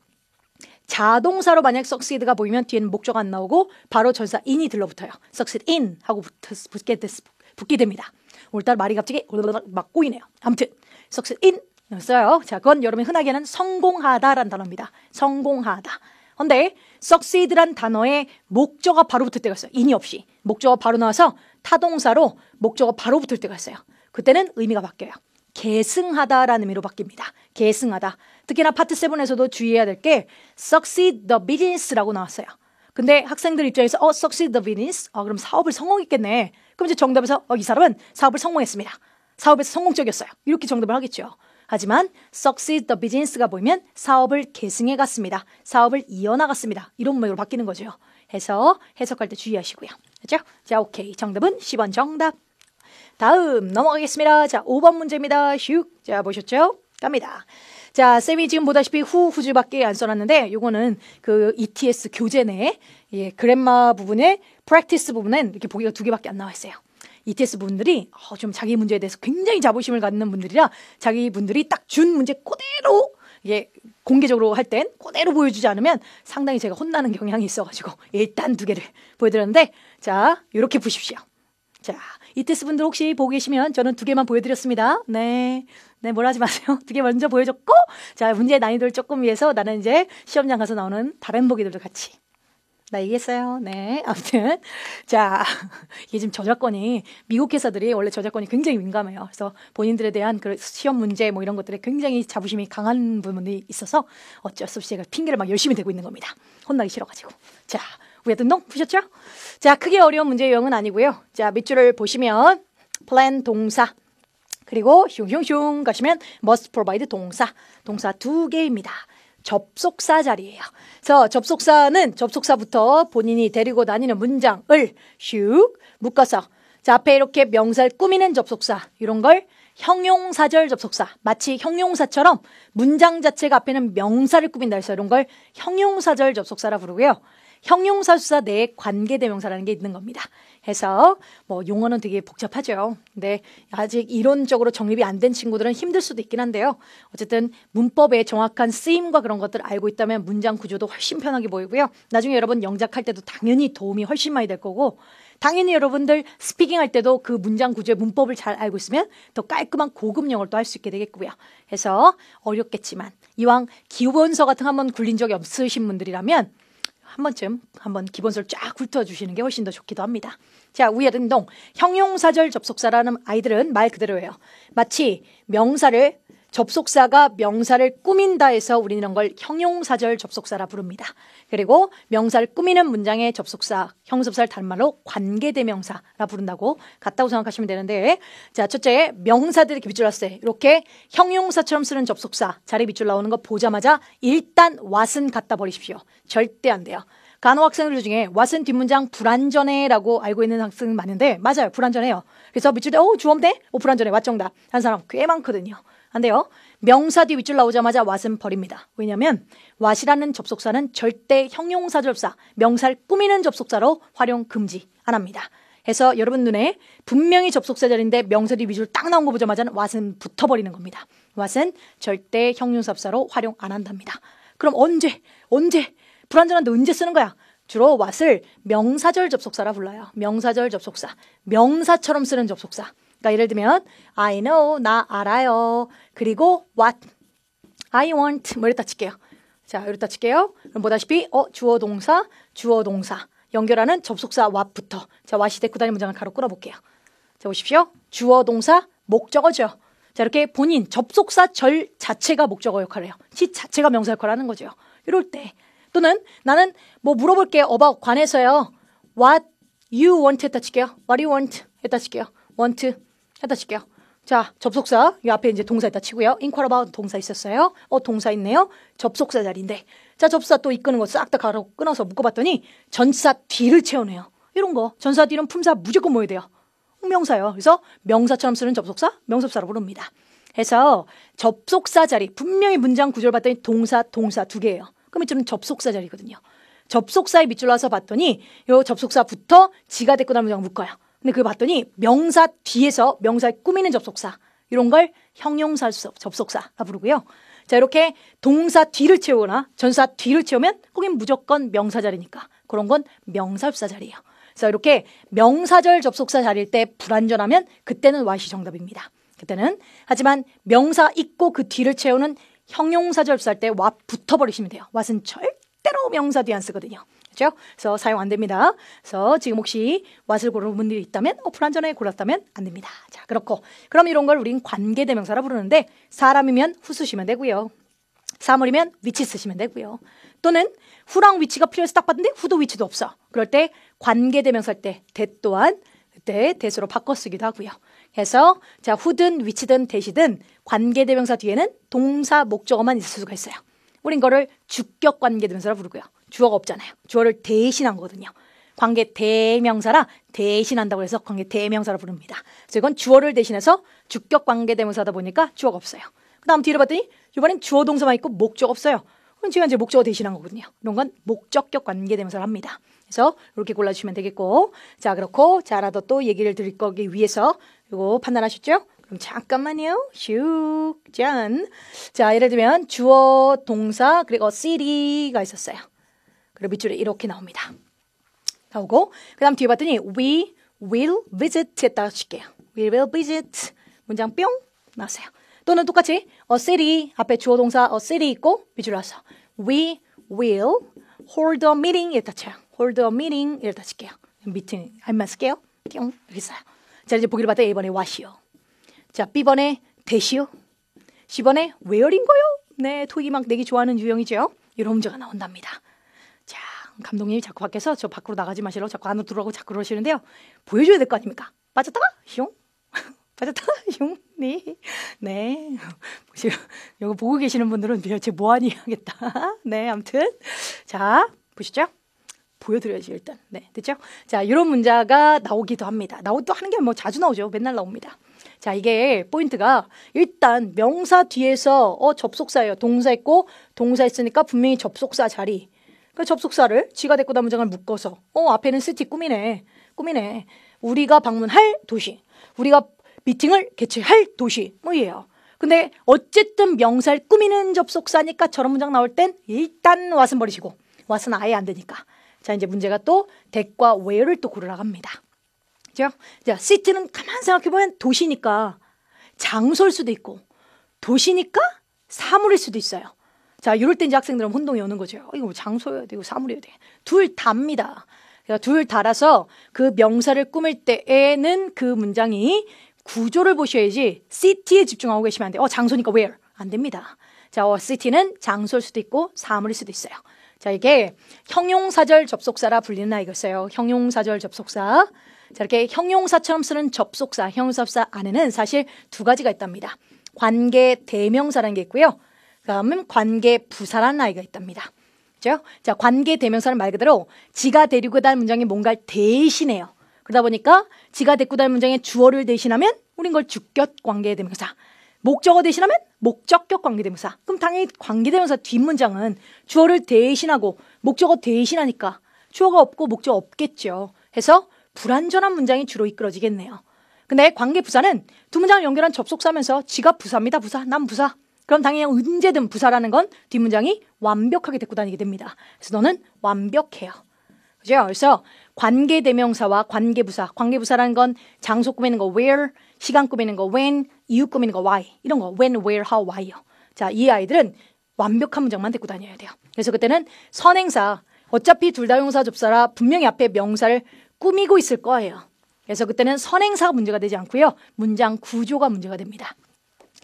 자동사로 만약 succeed가 보이면 뒤에는 목적 안 나오고 바로 전사 in이 들러붙어요. succeed in 하고 붙게, 됐, 붙게 됩니다. 올달 말이 갑자기 막 꼬이네요. 아무튼 succeed in 써요. 자, 그건 여러분이 흔하게 는 성공하다란 단어입니다. 성공하다. 근데 succeed란 단어에 목적어 바로 붙을 때가 있어요. 인이 없이. 목적어 바로 나와서 타동사로 목적어 바로 붙을 때가 있어요. 그때는 의미가 바뀌어요. 계승하다라는 의미로 바뀝니다. 계승하다. 특히나 파트 7에서도 주의해야 될 게 succeed the business라고 나왔어요. 근데 학생들 입장에서 어 succeed the business 어 그럼 사업을 성공했겠네. 그럼 이제 정답에서 어 이 사람은 사업을 성공했습니다. 사업에서 성공적이었어요. 이렇게 정답을 하겠죠. 하지만 succeed the business가 보이면 사업을 계승해 갔습니다. 사업을 이어나갔습니다. 이런 문맥으로 바뀌는 거죠. 해서 해석할 때 주의하시고요. 그죠? 자, 오케이. 정답은 10번 정답. 다음 넘어가겠습니다. 자, 5번 문제입니다. 슉. 자, 보셨죠? 갑니다. 자, 쌤이 지금 보다시피 후 후즈밖에 안 써놨는데 요거는 그 ETS 교재 내 예, 그랜마 부분에 practice 부분엔 이렇게 보기가 두 개밖에 안 나와 있어요. ETS 분들이 어, 좀 자기 문제에 대해서 굉장히 자부심을 갖는 분들이라 자기 분들이 딱 준 문제 그대로 예, 공개적으로 할 땐 그대로 보여주지 않으면 상당히 제가 혼나는 경향이 있어가지고 일단 두 개를 보여드렸는데 자요렇게 보십시오. 자, 이태스 분들 혹시 보고 계시면 저는 두 개만 보여드렸습니다. 네. 네, 뭘 하지 마세요. 두 개 먼저 보여줬고, 자, 문제의 난이도를 조금 위해서 나는 이제 시험장 가서 나오는 다른 보기들도 같이. 나 얘기했어요. 네. 아무튼. 자, 이게 지금 저작권이, 미국 회사들이 원래 저작권이 굉장히 민감해요. 그래서 본인들에 대한 그 시험 문제 뭐 이런 것들에 굉장히 자부심이 강한 부분이 있어서 어쩔 수 없이 제가 핑계를 막 열심히 대고 있는 겁니다. 혼나기 싫어가지고. 자, 구에든동 보셨죠? 자, 크게 어려운 문제 유형은 아니고요. 자, 밑줄을 보시면 plan 동사 그리고 슝슝슝 가시면 must provide 동사 동사 두 개입니다. 접속사 자리예요. 그래서 접속사는 접속사부터 본인이 데리고 다니는 문장을 슉 묶어서 자 앞에 이렇게 명사를 꾸미는 접속사 이런 걸 형용사절 접속사 마치 형용사처럼 문장 자체가 앞에는 명사를 꾸민다 해서 이런 걸 형용사절 접속사라 부르고요. 형용사 수사 내에 관계 대명사라는 게 있는 겁니다. 해서 뭐 용어는 되게 복잡하죠. 근데 아직 이론적으로 정립이 안 된 친구들은 힘들 수도 있긴 한데요. 어쨌든 문법의 정확한 쓰임과 그런 것들 알고 있다면 문장 구조도 훨씬 편하게 보이고요. 나중에 여러분 영작할 때도 당연히 도움이 훨씬 많이 될 거고 당연히 여러분들 스피킹 할 때도 그 문장 구조의 문법을 잘 알고 있으면 더 깔끔한 고급 영어를 또 할 수 있게 되겠고요. 해서 어렵겠지만 이왕 기본서 후 같은 한번 굴린 적이 없으신 분들이라면 한 번쯤 한번 기본서를 쫙 훑어주시는 게 훨씬 더 좋기도 합니다. 자, 위아래동 형용사절 접속사라는 아이들은 말 그대로예요. 마치 명사를 접속사가 명사를 꾸민다 해서 우리는 이런 걸 형용사절 접속사라 부릅니다. 그리고 명사를 꾸미는 문장의 접속사, 형용사를 다른 말로 관계대명사라 부른다고 같다고 생각하시면 되는데 자 첫째 명사들이 이렇게 밑줄 났어요. 이렇게 형용사처럼 쓰는 접속사 자리 밑줄 나오는 거 보자마자 일단 왓은 갖다 버리십시오. 절대 안 돼요. 간호 학생들 중에 왓은 뒷문장 불안전해라고 알고 있는 학생 많은데 맞아요 불안전해요. 그래서 밑줄에 어우 주엄대 어 불안전해 왓정다 한 사람 꽤 많거든요. 한데요 명사 뒤 윗줄 나오자마자 왓은 버립니다. 왜냐하면 왓이라는 접속사는 절대 형용사 접사, 명사를 꾸미는 접속사로 활용 금지 안 합니다. 해서 여러분 눈에 분명히 접속사 자리인데 명사 뒤 윗줄 딱 나온 거 보자마자 왓은 붙어버리는 겁니다. 왓은 절대 형용사 사로 활용 안 한답니다. 그럼 언제, 언제, 불완전한데 언제 쓰는 거야? 주로 왓을 명사절 접속사라 불러요. 명사절 접속사. 명사처럼 쓰는 접속사. 그러니까 예를 들면 I know 나 알아요. 그리고 what I want 뭐 이랬다 칠게요. 자, 이랬다 칠게요. 그럼 보다시피 어 주어 동사, 주어 동사 연결하는 접속사 what부터 자, what이 데고다니 문장을 가로 끌어 볼게요. 자, 보십시오. 주어 동사 목적어죠. 자, 이렇게 본인 접속사 절 자체가 목적어 역할을 해요. 시 자체가 명사 역할을 하는 거죠. 이럴 때 또는 나는 뭐 물어볼게 about 관해서요. What you want 했다 칠게요. What you want 했다 칠게요. want 해다 칠게요. 자, 접속사. 이 앞에 이제 동사 있다 치고요. 인퀄 about 동사 있었어요. 어, 동사 있네요. 접속사 자리인데. 자, 접사 속또 이끄는 거 싹다 가로 끊어서 묶어봤더니 전사 뒤를 채워내요 이런 거. 전사 뒤는 품사 무조건 모여야 돼요. 명사요. 그래서 명사처럼 쓰는 접속사, 명접사로 부릅니다. 해서 접속사 자리, 분명히 문장 구절 봤더니 동사, 동사 두 개예요. 그럼 이쪽은 접속사 자리거든요. 접속사의 밑줄 로와서 봤더니 요 접속사부터 지가 됐고 나면 묶어요. 근데 그걸 봤더니 명사 뒤에서 명사의 꾸미는 접속사 이런 걸 형용사 접속사가 부르고요. 자 이렇게 동사 뒤를 채우거나 전사 뒤를 채우면 거긴 무조건 명사 자리니까 그런 건 명사 접사 자리예요. 그래서 이렇게 명사절 접속사 자리일 때 불완전하면 그때는 와시 정답입니다. 그때는 하지만 명사 있고 그 뒤를 채우는 형용사절 할때 와 붙어버리시면 돼요. 왓은 절대로 명사 뒤 안 쓰거든요. 그죠? 그래서 사용 안 됩니다. 그래서 지금 혹시 왓을 고르는 분들이 있다면 오픈한 어, 전에 골랐다면 안 됩니다. 자, 그렇고 그럼 이런 걸 우린 관계대명사라 부르는데 사람이면 후 쓰시면 되고요. 사물이면 위치 쓰시면 되고요. 또는 후랑 위치가 필요해서 딱 봤는데 후도 위치도 없어. 그럴 때 관계대명사 할 때대 또한 그때 대수로 바꿔 쓰기도 하고요. 그래서 자 후든 위치든 대시든 관계대명사 뒤에는 동사 목적어만 있을 수가 있어요. 우린 거를 주격 관계대명사라 부르고요. 주어가 없잖아요. 주어를 대신한 거거든요. 관계 대명사라 대신한다고 해서 관계 대명사로 부릅니다. 그래서 이건 주어를 대신해서 주격 관계 대명사다 보니까 주어가 없어요. 그 다음 뒤를 봤더니 이번엔 주어 동사만 있고 목적 없어요. 그럼 지금 이제 목적어 대신한 거거든요. 이런 건 목적격 관계 대명사를 합니다. 그래서 이렇게 골라주시면 되겠고 자 그렇고 자라도 또 얘기를 드릴 거기 위해서 이거 판단하셨죠? 그럼 잠깐만요. 슉, 짠. 자, 예를 들면 주어, 동사, 그리고 city가 있었어요. 그리고 밑줄에 이렇게 나옵니다. 나오고 그 다음 뒤에 봤더니 we will visit 했다 칠게요. we will visit 문장 뿅 나왔어요. 또는 똑같이 a city 앞에 주어 동사 a city 있고 밑줄에 와서 we will hold a meeting 이렇다 쳐요. hold a meeting 이렇다 칠게요. 미팅 안만 쓸게요. 뿅 이렇게 써요. 자 이제 보기를 봤더니 A번에 w h a t 요자 B번에 대시요. 0번에 where인 거요. 네 토익이 막 내기 좋아하는 유형이죠. 이런 문제가 나온답니다. 감독님이 자꾸 밖에서 저 밖으로 나가지 마시라고 자꾸 안으로 들어오고 자꾸 그러시는데요. 보여줘야 될 거 아닙니까? 빠졌다가 슝 빠졌다가 슝 네. 네. 혹시 이거 보고 계시는 분들은 대체 뭐하니 하겠다. 네, 아무튼 자 보시죠. 보여드려야지 일단. 네, 됐죠? 자, 이런 문자가 나오기도 합니다. 나오기도 하는 게 뭐 자주 나오죠. 맨날 나옵니다. 자, 이게 포인트가 일단 명사 뒤에서 어 접속사예요. 동사 있고 동사 있으니까 분명히 접속사 자리. 그 접속사를 지가 데리고 다문장을 묶어서 어 앞에는 스티 꾸미네 꾸미네 우리가 방문할 도시 우리가 미팅을 개최할 도시 뭐예요. 근데 어쨌든 명사를 꾸미는 접속사니까 저런 문장 나올 땐 일단 왓은 버리시고 왓은 아예 안 되니까 자 이제 문제가 또 대과 w h 를또 고르라 갑니다. 그죠? 자 city는 가만 생각해보면 도시니까 장소일 수도 있고 도시니까 사물일 수도 있어요. 자, 이럴 때 이제 학생들은 혼동이 오는 거죠. 어, 이거 뭐 장소여야 되고 사물이어야 돼. 둘 답니다. 그러니까 둘 달아서 그 명사를 꾸밀 때에는 그 문장이 구조를 보셔야지 city에 집중하고 계시면 안 돼요. 어, 장소니까 where. 안 됩니다. 자, 어, city는 장소일 수도 있고 사물일 수도 있어요. 자, 이게 형용사절 접속사라 불리는 아이가있어요 형용사절 접속사. 자, 이렇게 형용사처럼 쓰는 접속사, 형용사 안에는 사실 두 가지가 있답니다. 관계 대명사라는 게 있고요. 다음은 관계 부사라는 아이가 있답니다. 그죠? 자, 관계 대명사는 말 그대로 지가 데리고 다닌 문장에 뭔가를 대신해요. 그러다 보니까 지가 데리고 다닌 문장에 주어를 대신하면 우린 걸 주격 관계 대명사. 목적어 대신하면 목적격 관계대명사. 그럼 당연히 관계대명사 뒷문장은 주어를 대신하고 목적어 대신하니까 주어가 없고 목적어 없겠죠. 해서 불완전한 문장이 주로 이끌어지겠네요. 근데 관계부사는 두 문장을 연결한 접속사면서 지가 부사입니다. 부사, 난 부사. 그럼 당연히 언제든 부사라는 건 뒷문장이 완벽하게 데리고 다니게 됩니다. 그래서 너는 완벽해요. 그죠? 그래서 관계 대명사와 관계 부사. 관계 부사라는 건 장소 꾸미는 거 where, 시간 꾸미는 거 when, 이유 꾸미는 거 why. 이런 거 when, where, how, why요. 자, 이 아이들은 완벽한 문장만 데리고 다녀야 돼요. 그래서 그때는 선행사. 어차피 둘 다 용사 접사라 분명히 앞에 명사를 꾸미고 있을 거예요. 그래서 그때는 선행사가 문제가 되지 않고요. 문장 구조가 문제가 됩니다.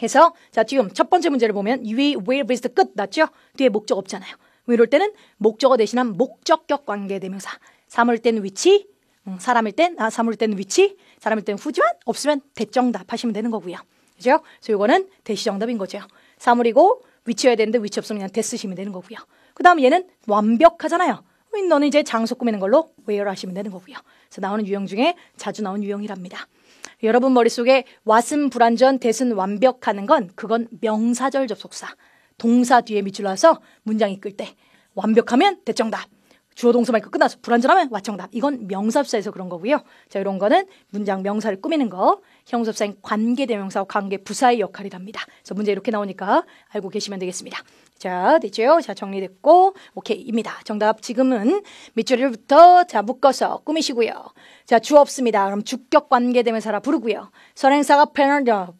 해서 자 지금 첫 번째 문제를 보면 we will is h e 끝 났죠? 뒤에 목적 없잖아요. 이럴 때는 목적어 대신한 목적격 관계 대명사. 사물 때는 위치, 음, 사람일 땐, 아, 사물 때는 위치, 사람일 땐 후지만 없으면 대정답 하시면 되는 거고요. 그죠? 그래서 이거는 대시 정답인 거죠. 사물이고 위치여야 되는데 위치 없으면 그냥 대 쓰시면 되는 거고요. 그 다음 얘는 완벽하잖아요. 너는 이제 장소 꾸미는 걸로 where 하시면 되는 거고요. 그래서 나오는 유형 중에 자주 나온 유형이랍니다. 여러분 머릿속에 왔음 불완전 대은 완벽하는 건 그건 명사절 접속사. 동사 뒤에 밑줄 놔서 문장 이끌 때 완벽하면 대정답. 주어 동사 말고 끝나서 불완전하면 와정답. 이건 명사사에서 그런 거고요. 자, 이런 거는 문장 명사를 꾸미는 거. 형용사부 관계 대명사와 관계 부사의 역할이랍니다. 그래서 문제 이렇게 나오니까 알고 계시면 되겠습니다. 자, 됐죠? 자, 정리됐고, 오케이입니다. 정답 지금은 밑줄부터 자, 묶어서 꾸미시고요. 자, 주 없습니다. 그럼 주격 관계 대명사라 부르고요. 선행사가 패널, 어,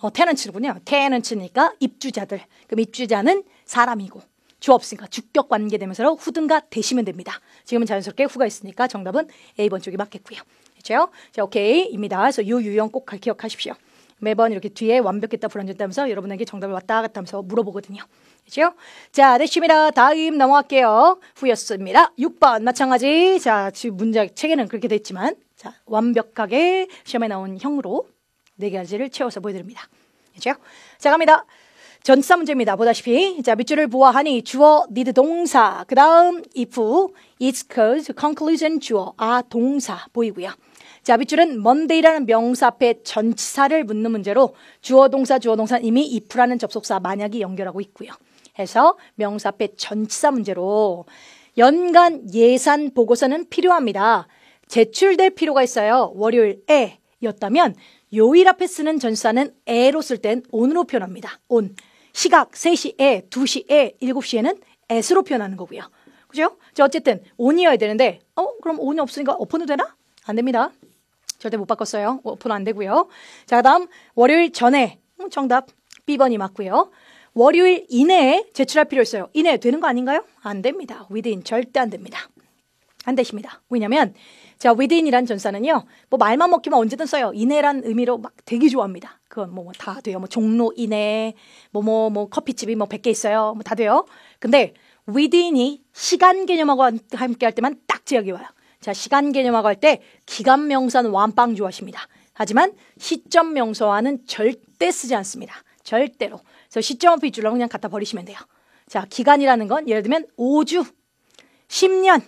어 테넌츠군요. 테넌츠니까 입주자들. 그럼 입주자는 사람이고. 주 없으니까 주격 관계 되면서 후든가 되시면 됩니다. 지금은 자연스럽게 후가 있으니까 정답은 A번 쪽이 맞겠고요. 그렇죠? 자, 오케이입니다. 그래서 요 유형 꼭 기억하십시오. 매번 이렇게 뒤에 완벽했다 불안정했다면서 여러분에게 정답을 왔다 갔다 하면서 물어보거든요. 그죠? 자, 됐습니다. 다음 넘어갈게요. 후였습니다. 6번 마찬가지. 자, 지금 문제 책에는 그렇게 됐지만 자, 완벽하게 시험에 나온 형으로 4 가지를 채워서 보여드립니다. 그죠? 자, 갑니다. 전사 문제입니다. 보다시피 자 밑줄을 보아하니 주어 need 동사 그 다음 if it's cause conclusion 주어 아 동사 보이고요. 자, 밑줄은 먼데이라는 명사 앞에 전치사를 묻는 문제로 주어 동사 주어 동사 이미 if라는 접속사 만약이 연결하고 있고요. 해서 명사 앞에 전치사 문제로 연간 예산 보고서는 필요합니다. 제출될 필요가 있어요. 월요일에 였다면 요일 앞에 쓰는 전치사는 에로 쓸땐 온으로 표현합니다. 온. 시각 3시에, 2시에, 7시에는 에스로 표현하는 거고요. 그죠? 어쨌든 온이어야 되는데 어? 그럼 온이 없으니까 오픈도 되나? 안 됩니다. 절대 못 바꿨어요. 오픈 어, 안 되고요. 자, 다음 월요일 전에 정답 B번이 맞고요. 월요일 이내에 제출할 필요 있어요. 이내에 되는 거 아닌가요? 안 됩니다. within 절대 안 됩니다. 안 되십니다. 왜냐면 자, within이란 전사는요. 뭐 말만 먹기면 언제든 써요. 이내란 의미로 막 되게 좋아합니다. 그건 뭐다 뭐 돼요. 뭐 종로 이내, 뭐뭐뭐 뭐, 뭐 커피집이 뭐 100개 있어요. 뭐 다 돼요. 근데 within이 시간 개념하고 함께 할 때만 딱지역이 와요. 자, 시간 개념하고 할때 기간 명사는 완빵 좋아하십니다. 하지만 시점 명사와는 절대 쓰지 않습니다. 절대로. 그래서 시점 앞에 줄로 그냥 갖다 버리시면 돼요. 자, 기간이라는 건 예를 들면 5주, 10년,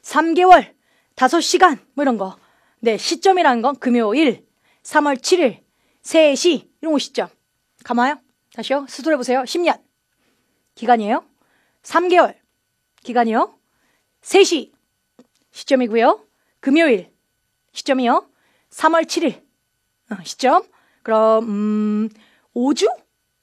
3개월, 5시간 뭐 이런 거. 네, 시점이라는 건 금요일, 3월 7일, 3시 이런 거 시점. 가마요? 다시요. 수술 해보세요. 10년. 기간이에요. 3개월. 기간이요. 3시. 시점이고요. 금요일 시점이요. 3월 7일 어, 시점. 그럼 음, 5주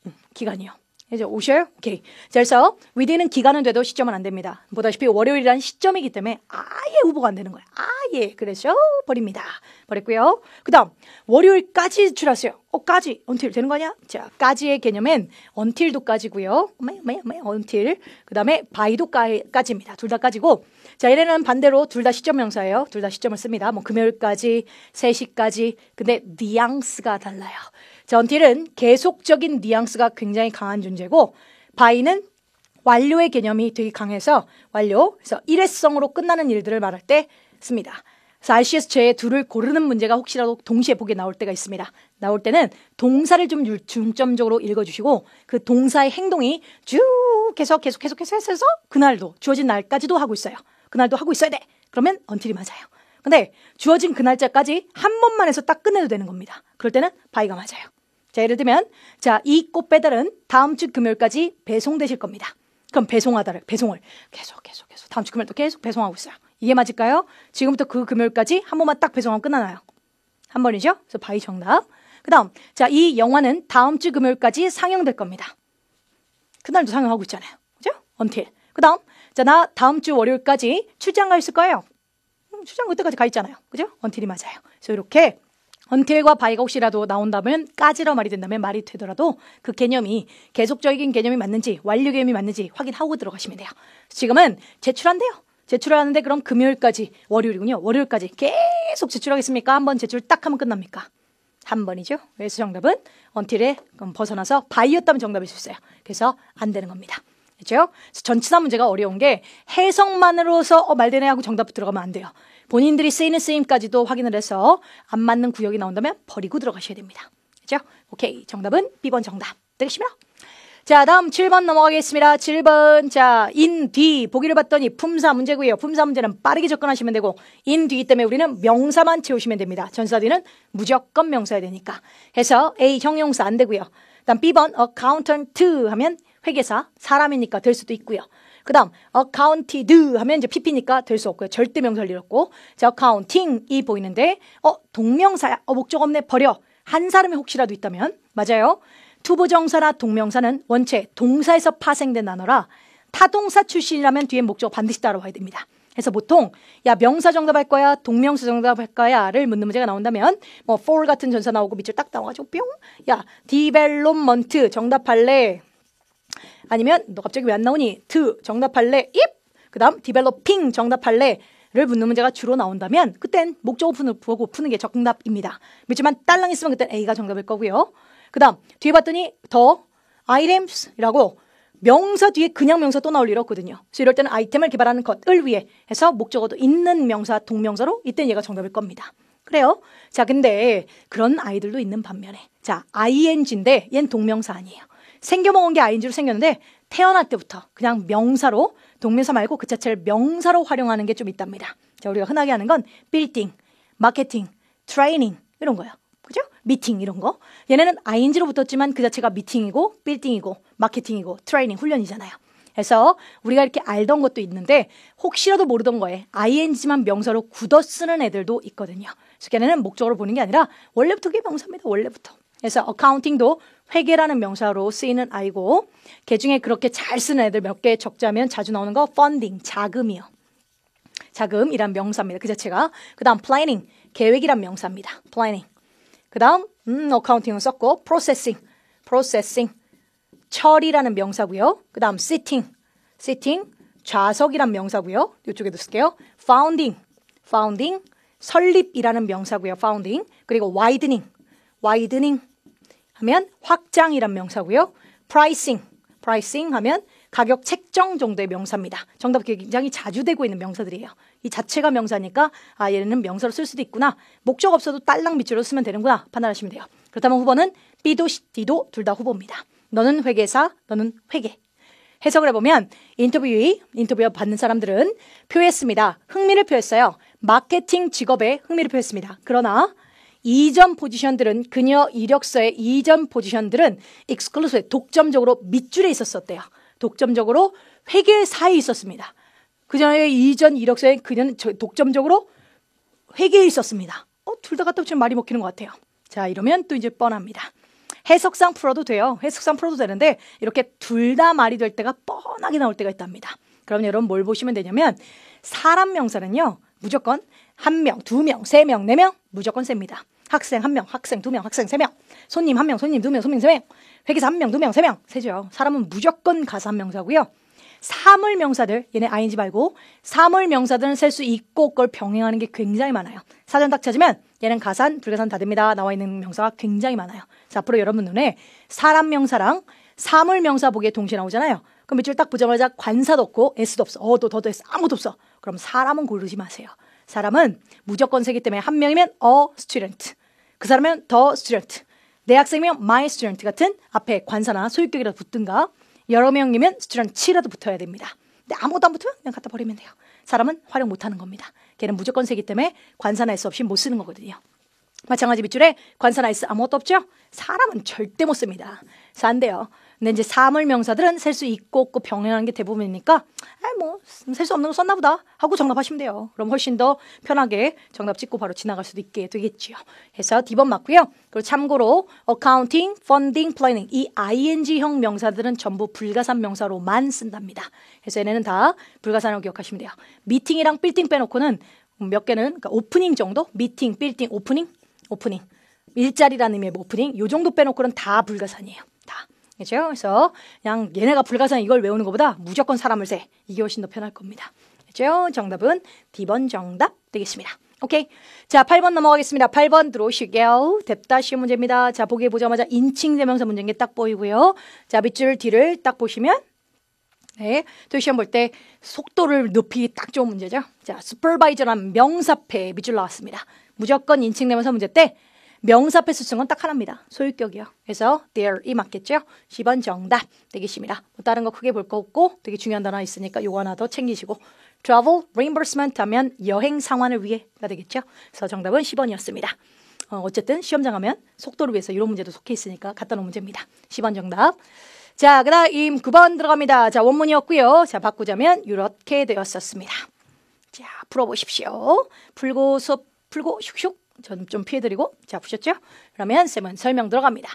음, 기간이요. 이제 오셔요? 오케이. 그래서 위대는 기간은 돼도 시점은 안 됩니다. 보다시피 월요일이란 시점이기 때문에 아예 후보가 안 되는 거예요. 아예. 그래서 버립니다. 버렸고요. 그 다음, 월요일까지 출하세요. 어, 까지. 언틸 되는 거냐? 자, 까지의 개념엔 언틸도 까지고요. 어메, 어메, 어메, u n 그 다음에 바이도 까지입니다. 둘 다 까지고 자, 이래는 반대로 둘 다 시점 명사예요. 둘 다 시점을 씁니다. 뭐 금요일까지, 3시까지. 근데 뉘앙스가 달라요. 자, 언틸은 계속적인 뉘앙스가 굉장히 강한 존재고 바이는 완료의 개념이 되게 강해서 완료, 그래서 일회성으로 끝나는 일들을 말할 때 씁니다. 그래서 RCS 제의 둘을 고르는 문제가 혹시라도 동시에 보게 나올 때가 있습니다. 나올 때는 동사를 좀 중점적으로 읽어주시고 그 동사의 행동이 쭉 계속 계속 계속 해서 해서 그날도 주어진 날까지도 하고 있어요. 그날도 하고 있어야 돼. 그러면 언틸이 맞아요. 근데 주어진 그 날짜까지 한 번만 해서 딱 끝내도 되는 겁니다. 그럴 때는 바이가 맞아요. 자, 예를 들면 자, 이 꽃 배달은 다음 주 금요일까지 배송되실 겁니다. 그럼 배송하다를 배송을 계속 계속 계속 다음 주 금요일도 계속 배송하고 있어요. 이게 맞을까요? 지금부터 그 금요일까지 한 번만 딱 배송하면 끝나나요? 한 번이죠? 그래서 바이 정답. 그다음 자, 이 영화는 다음 주 금요일까지 상영될 겁니다. 그날도 상영하고 있잖아요. 그죠? 언틸. 그다음 자, 나 다음 주 월요일까지 출장 가 있을 까예요 음, 출장 그때까지 가 있잖아요. 그죠? 언틸이 맞아요. 그래서 이렇게 언틸과 바이가 혹시라도 나온다면 까지러 말이 된다면 말이 되더라도 그 개념이 계속적인 개념이 맞는지 완료 개념이 맞는지 확인하고 들어가시면 돼요. 지금은 제출한대요. 제출하는데 그럼 금요일까지 월요일이군요. 월요일까지 계속 제출하겠습니까? 한번 제출 딱 하면 끝납니까? 한 번이죠. 그래서 정답은 언틸에 벗어나서 바이였다면 정답일 수 있어요. 그래서 안 되는 겁니다. 그렇죠? 전치사 문제가 어려운 게 해석만으로서 어, 말되네 하고 정답 들어가면 안 돼요. 본인들이 쓰이는 쓰임까지도 확인을 해서 안 맞는 구역이 나온다면 버리고 들어가셔야 됩니다. 그죠 오케이. 정답은 B번 정답. 들으시면 자, 다음 7번 넘어가겠습니다. 7번. 자, 인, 뒤. 보기를 봤더니 품사 문제고요. 품사 문제는 빠르게 접근하시면 되고, 인, 뒤 때문에 우리는 명사만 채우시면 됩니다. 전사 뒤는 무조건 명사야 되니까. 해서 A, 형용사 안 되고요. 다음 B번, accountant 하면 회계사 사람이니까 될 수도 있고요. 그다음 accounted 하면 이제 pp니까 될 수 없고요. 절대 명사를 잃었고 자 accounting이 보이는데 어 동명사야 어 목적 없네 버려 한 사람이 혹시라도 있다면 맞아요. 투부정사나 동명사는 원체 동사에서 파생된 단어라 타동사 출신이라면 뒤에 목적 반드시 따라와야 됩니다. 그래서 보통 야 명사 정답할 거야 동명사 정답할 거야를 묻는 문제가 나온다면 뭐 for 같은 전사 나오고 밑줄 딱 나와가지고 뿅야 development 정답할래 아니면 너 갑자기 왜 안 나오니? 드 정답할래? 입 그다음 디벨 v 핑 정답할래? 를 묻는 문제가 주로 나온다면 그땐 목적어 보고 푸는 게 정답입니다. 그렇지만 딸랑 있으면 그땐 A가 정답일 거고요. 그 다음 뒤에 봤더니 더 아이템스라고 명사 뒤에 그냥 명사 또 나올 일 없거든요. 그래서 이럴 때는 아이템을 개발하는 것을 위해 해서 목적어도 있는 명사, 동명사로 이땐 얘가 정답일 겁니다. 그래요. 자, 근데 그런 아이들도 있는 반면에 자, ing인데 얜 동명사 아니에요. 생겨 먹은 게 i n g 로 생겼는데 태어날 때부터 그냥 명사로 동명사 말고 그 자체를 명사로 활용하는 게 좀 있답니다. 자, 우리가 흔하게 하는 건 빌딩, 마케팅, 트레이닝 이런 거예요. 그죠? 미팅 이런 거. 얘네는 ing로 붙었지만 그 자체가 미팅이고 빌딩이고 마케팅이고 트레이닝 훈련이잖아요. 그래서 우리가 이렇게 알던 것도 있는데 혹시라도 모르던 거에 ing만 명사로 굳어 쓰는 애들도 있거든요. 그래서 걔네는 목적으로 보는 게 아니라 원래부터 그게 명사입니다. 원래부터. 그래서 어카운팅도 회계라는 명사로 쓰이는 아이고 개 중에 그렇게 잘 쓰는 애들 몇 개 적자면 자주 나오는 거 펀딩 자금이요. 자금이란 명사입니다. 그 자체가. 그다음 플 l a n 계획이란 명사입니다. 플 l a n 그다음 음 어카운팅은 썼고 프로세싱 프로세싱 처리라는 명사고요. 그다음 시팅 시팅 좌석이란 명사고요. 이쪽에도 쓸게요. 파운딩 파운딩 설립이라는 명사고요. 파운딩 그리고 와이드닝 와이드닝 widening 하면 확장이란 명사고요. pricing, pricing 하면 가격 책정 정도의 명사입니다. 정답 굉장히 자주 되고 있는 명사들이에요. 이 자체가 명사니까 아 얘는 명사로 쓸 수도 있구나. 목적 없어도 딸랑 밑줄로 쓰면 되는구나 판단하시면 돼요. 그렇다면 후보는 B도 D도 둘 다 후보입니다. 너는 회계사, 너는 회계. 해석을 해보면 인터뷰의 인터뷰 받는 사람들은 표했습니다. 흥미를 표했어요. 마케팅 직업에 흥미를 표했습니다. 그러나 이전 포지션들은 그녀 이력서의 이전 포지션들은 익스클루스 독점적으로 밑줄에 있었었대요. 독점적으로 회계 사에 있었습니다. 그녀의 이전 이력서에 그녀는 독점적으로 회계에 있었습니다. 어, 둘다 갖다 붙이면 말이 먹히는 것 같아요. 자, 이러면 또 이제 뻔합니다. 해석상 풀어도 돼요. 해석상 풀어도 되는데 이렇게 둘 다 말이 될 때가 뻔하게 나올 때가 있답니다. 그럼 여러분 뭘 보시면 되냐면 사람 명사는요. 무조건 한 명, 두 명, 세 명, 네 명 무조건 셉니다. 학생 한 명, 학생 두 명, 학생 세 명, 손님 한 명, 손님 두 명, 손님 세 명, 회계사 한 명, 두 명, 세 명, 세죠. 사람은 무조건 가사 한 명사고요. 사물 명사들, 얘네 ing 말고 사물 명사들은 셀 수 있고 그걸 병행하는 게 굉장히 많아요. 사전 딱 찾으면 얘는 가산, 불가산 다 됩니다. 나와 있는 명사가 굉장히 많아요. 자, 앞으로 여러분 눈에 사람 명사랑 사물 명사 보기에 동시에 나오잖아요. 그럼 밑줄 딱 보자마자 관사도 없고 s도 없어. 어도 더도 s 아무것도 없어. 그럼 사람은 고르지 마세요. 사람은 무조건 세기 때문에 한 명이면 a student, 그 사람은 the student, 내 학생이면 my student 같은 앞에 관사나 소유격이라도 붙든가 여러 명이면 student라도 이 붙어야 됩니다. 근데 아무것도 안 붙으면 그냥 갖다 버리면 돼요. 사람은 활용 못하는 겁니다. 걔는 무조건 세기 때문에 관사나 s 없이 못 쓰는 거거든요. 마찬가지 밑줄에 관사나 s 아무것도 없죠? 사람은 절대 못 씁니다. 그래안 돼요. 근데 이제 사물 명사들은 셀 수 있고 없고 병행하는 게 대부분이니까 아뭐셀 수 없는 거 썼나 보다 하고 정답하시면 돼요. 그럼 훨씬 더 편하게 정답 찍고 바로 지나갈 수도 있게 되겠지요. 해서 D번 맞고요. 그리고 참고로 accounting, funding, planning 이 ing형 명사들은 전부 불가산 명사로만 쓴답니다. 그래서 얘네는 다 불가산으로 기억하시면 돼요. 미팅이랑 빌딩 빼놓고는 몇 개는 그러니까 오프닝 정도 미팅, 빌딩, 오프닝, 오프닝 일자리라는 의미의 오프닝 뭐 요 정도 빼놓고는 다 불가산이에요. 그죠? 그래서 그냥 얘네가 불가사의 이걸 외우는 것보다 무조건 사람을 세. 이게 훨씬 더 편할 겁니다. 그죠? 정답은 D번 정답 되겠습니다. 오케이. 자, 8번 넘어가겠습니다. 8번 들어오시게요. 뎁다시 문제입니다. 자, 보기 보자마자 인칭 대명사 문제인 게 딱 보이고요. 자, 밑줄 뒤를 딱 보시면 네, 또 시험 볼 때 속도를 높이기 딱 좋은 문제죠. 자, 슈퍼바이저란 명사패 밑줄 나왔습니다. 무조건 인칭 대명사 문제 때 명사 패스성은 딱 하나입니다. 소유격이요. 그래서 there이 맞겠죠? 10번 정답 되겠습니다. 뭐 다른 거 크게 볼 거 없고 되게 중요한 단어 있으니까 요거 하나 더 챙기시고 travel reimbursement 하면 여행 상환을 위해가 되겠죠? 그래서 정답은 10번이었습니다. 어, 어쨌든 시험장 하면 속도를 위해서 이런 문제도 속해 있으니까 갖다 놓은 문제입니다. 10번 정답. 자, 그 다음 9번 들어갑니다. 자, 원문이었고요. 자, 바꾸자면 이렇게 되었었습니다. 자, 풀어보십시오. 풀고 숲, 풀고 슉슉. 저는 좀 피해드리고 자 보셨죠? 그러면 쌤은 설명 들어갑니다.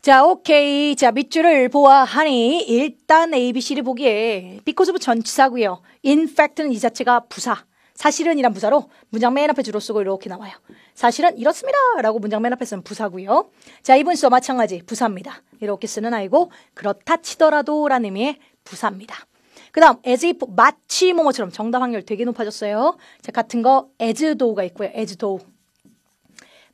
자, 오케이. 자, 밑줄을 보아하니 일단 ABC를 보기에 비코스부 전치사고요. 인팩트는이 자체가 부사. 사실은 이란 부사로 문장 맨 앞에 주로 쓰고 이렇게 나와요. 사실은 이렇습니다. 라고 문장 맨 앞에 쓰는 부사고요. 자, 이분 수도 마찬가지 부사입니다. 이렇게 쓰는 아이고 그렇다 치더라도 라는 의미의 부사입니다. 그 다음 as if 마치 뭐뭐처럼 정답 확률 되게 높아졌어요. 자, 같은 거 as though가 있고요. as though.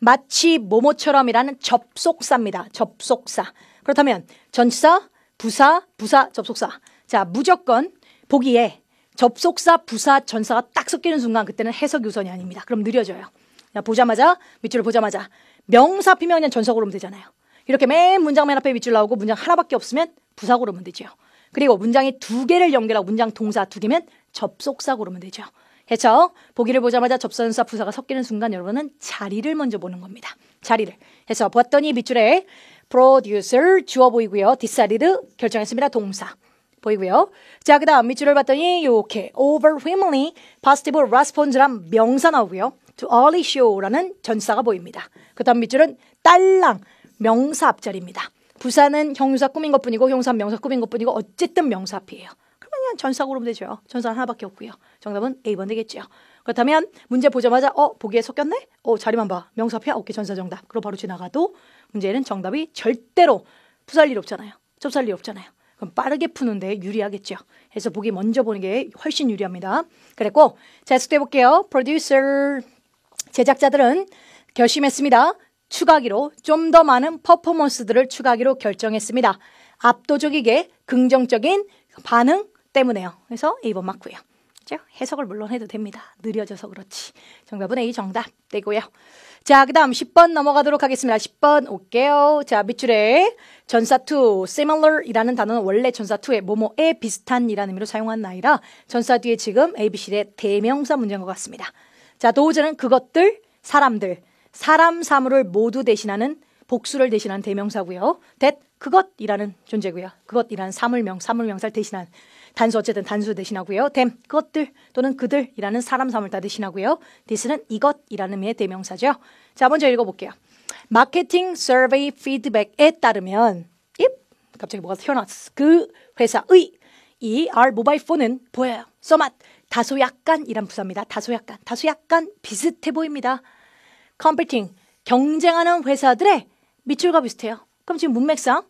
마치 모모처럼이라는 접속사입니다. 접속사. 그렇다면 전치사, 부사, 부사, 접속사. 자, 무조건 보기에 접속사, 부사, 전사가 딱 섞이는 순간 그때는 해석 유선이 아닙니다. 그럼 느려져요. 보자마자 밑줄을 보자마자 명사 피면 그냥 전사 고르면 되잖아요. 이렇게 맨 문장 맨 앞에 밑줄 나오고 문장 하나밖에 없으면 부사 고르면 되죠. 그리고 문장이 두 개를 연결하고 문장 동사 두 개면 접속사 고르면 되죠. 해서 보기를 보자마자 접선사 부사가 섞이는 순간 여러분은 자리를 먼저 보는 겁니다. 자리를 해서 봤더니 밑줄에 producer 주어 보이고요. decided 결정했습니다. 동사 보이고요. 자, 그 다음 밑줄을 봤더니 이렇게 overwhelmingly positive response란 명사 나오고요. to e a r l y s h o w 라는 전사가 보입니다. 그 다음 밑줄은 딸랑 명사 앞자리입니다. 부사는 형용사 꾸민 것뿐이고 형용사 명사 꾸민 것뿐이고 어쨌든 명사 앞이에요. 그러면 전사 고르면 되죠. 전사 하나밖에 없고요. 정답은 A번 되겠죠. 그렇다면 문제 보자마자 어 보기에 속였네? 어 자리만 봐. 명사표 오케이 전사 정답. 그럼 바로 지나가도 문제는 정답이 절대로 부살일 없잖아요. 접살일 없잖아요. 그럼 빠르게 푸는데 유리하겠죠. 해서 보기 먼저 보는 게 훨씬 유리합니다. 그랬고 자 숙제 볼게요. 프로듀서 제작자들은 결심했습니다. 추가하기로 좀 더 많은 퍼포먼스들을 추가하기로 결정했습니다. 압도적이게 긍정적인 반응 때문에요. 그래서 1번 맞고요. 해석을 물론 해도 됩니다. 느려져서 그렇지. 정답은 A 정답 되고요. 자, 그 다음 10번 넘어가도록 하겠습니다. 10번 올게요. 자, 밑줄에 전사2, similar이라는 단어는 원래 전사2의 뭐뭐에 비슷한이라는 의미로 사용한 나이라 전사 뒤에 지금 ABC의 대명사 문제인 것 같습니다. 자, 도우즈는 그것들, 사람들, 사람, 사물을 모두 대신하는 복수를 대신한 대명사고요. that, 그것이라는 존재고요. 그것이라는 사물명, 사물명사를 대신한 단수 어쨌든 단수 대신하고요. 댐 그것들 또는 그들이라는 사람 삼을 다 대신하고요. this는 이것이라는 의미의 대명사죠. 자 먼저 읽어볼게요. 마케팅 서베이 피드백에 따르면 입 갑자기 뭐가 튀어나왔어. 그 회사의 이 r 모바일 폰은 보여요. 써맛 다소 약간 이란 부사입니다. 다소 약간 다소 약간 비슷해 보입니다. 컴퓨팅 경쟁하는 회사들의 밑줄과 비슷해요. 그럼 지금 문맥상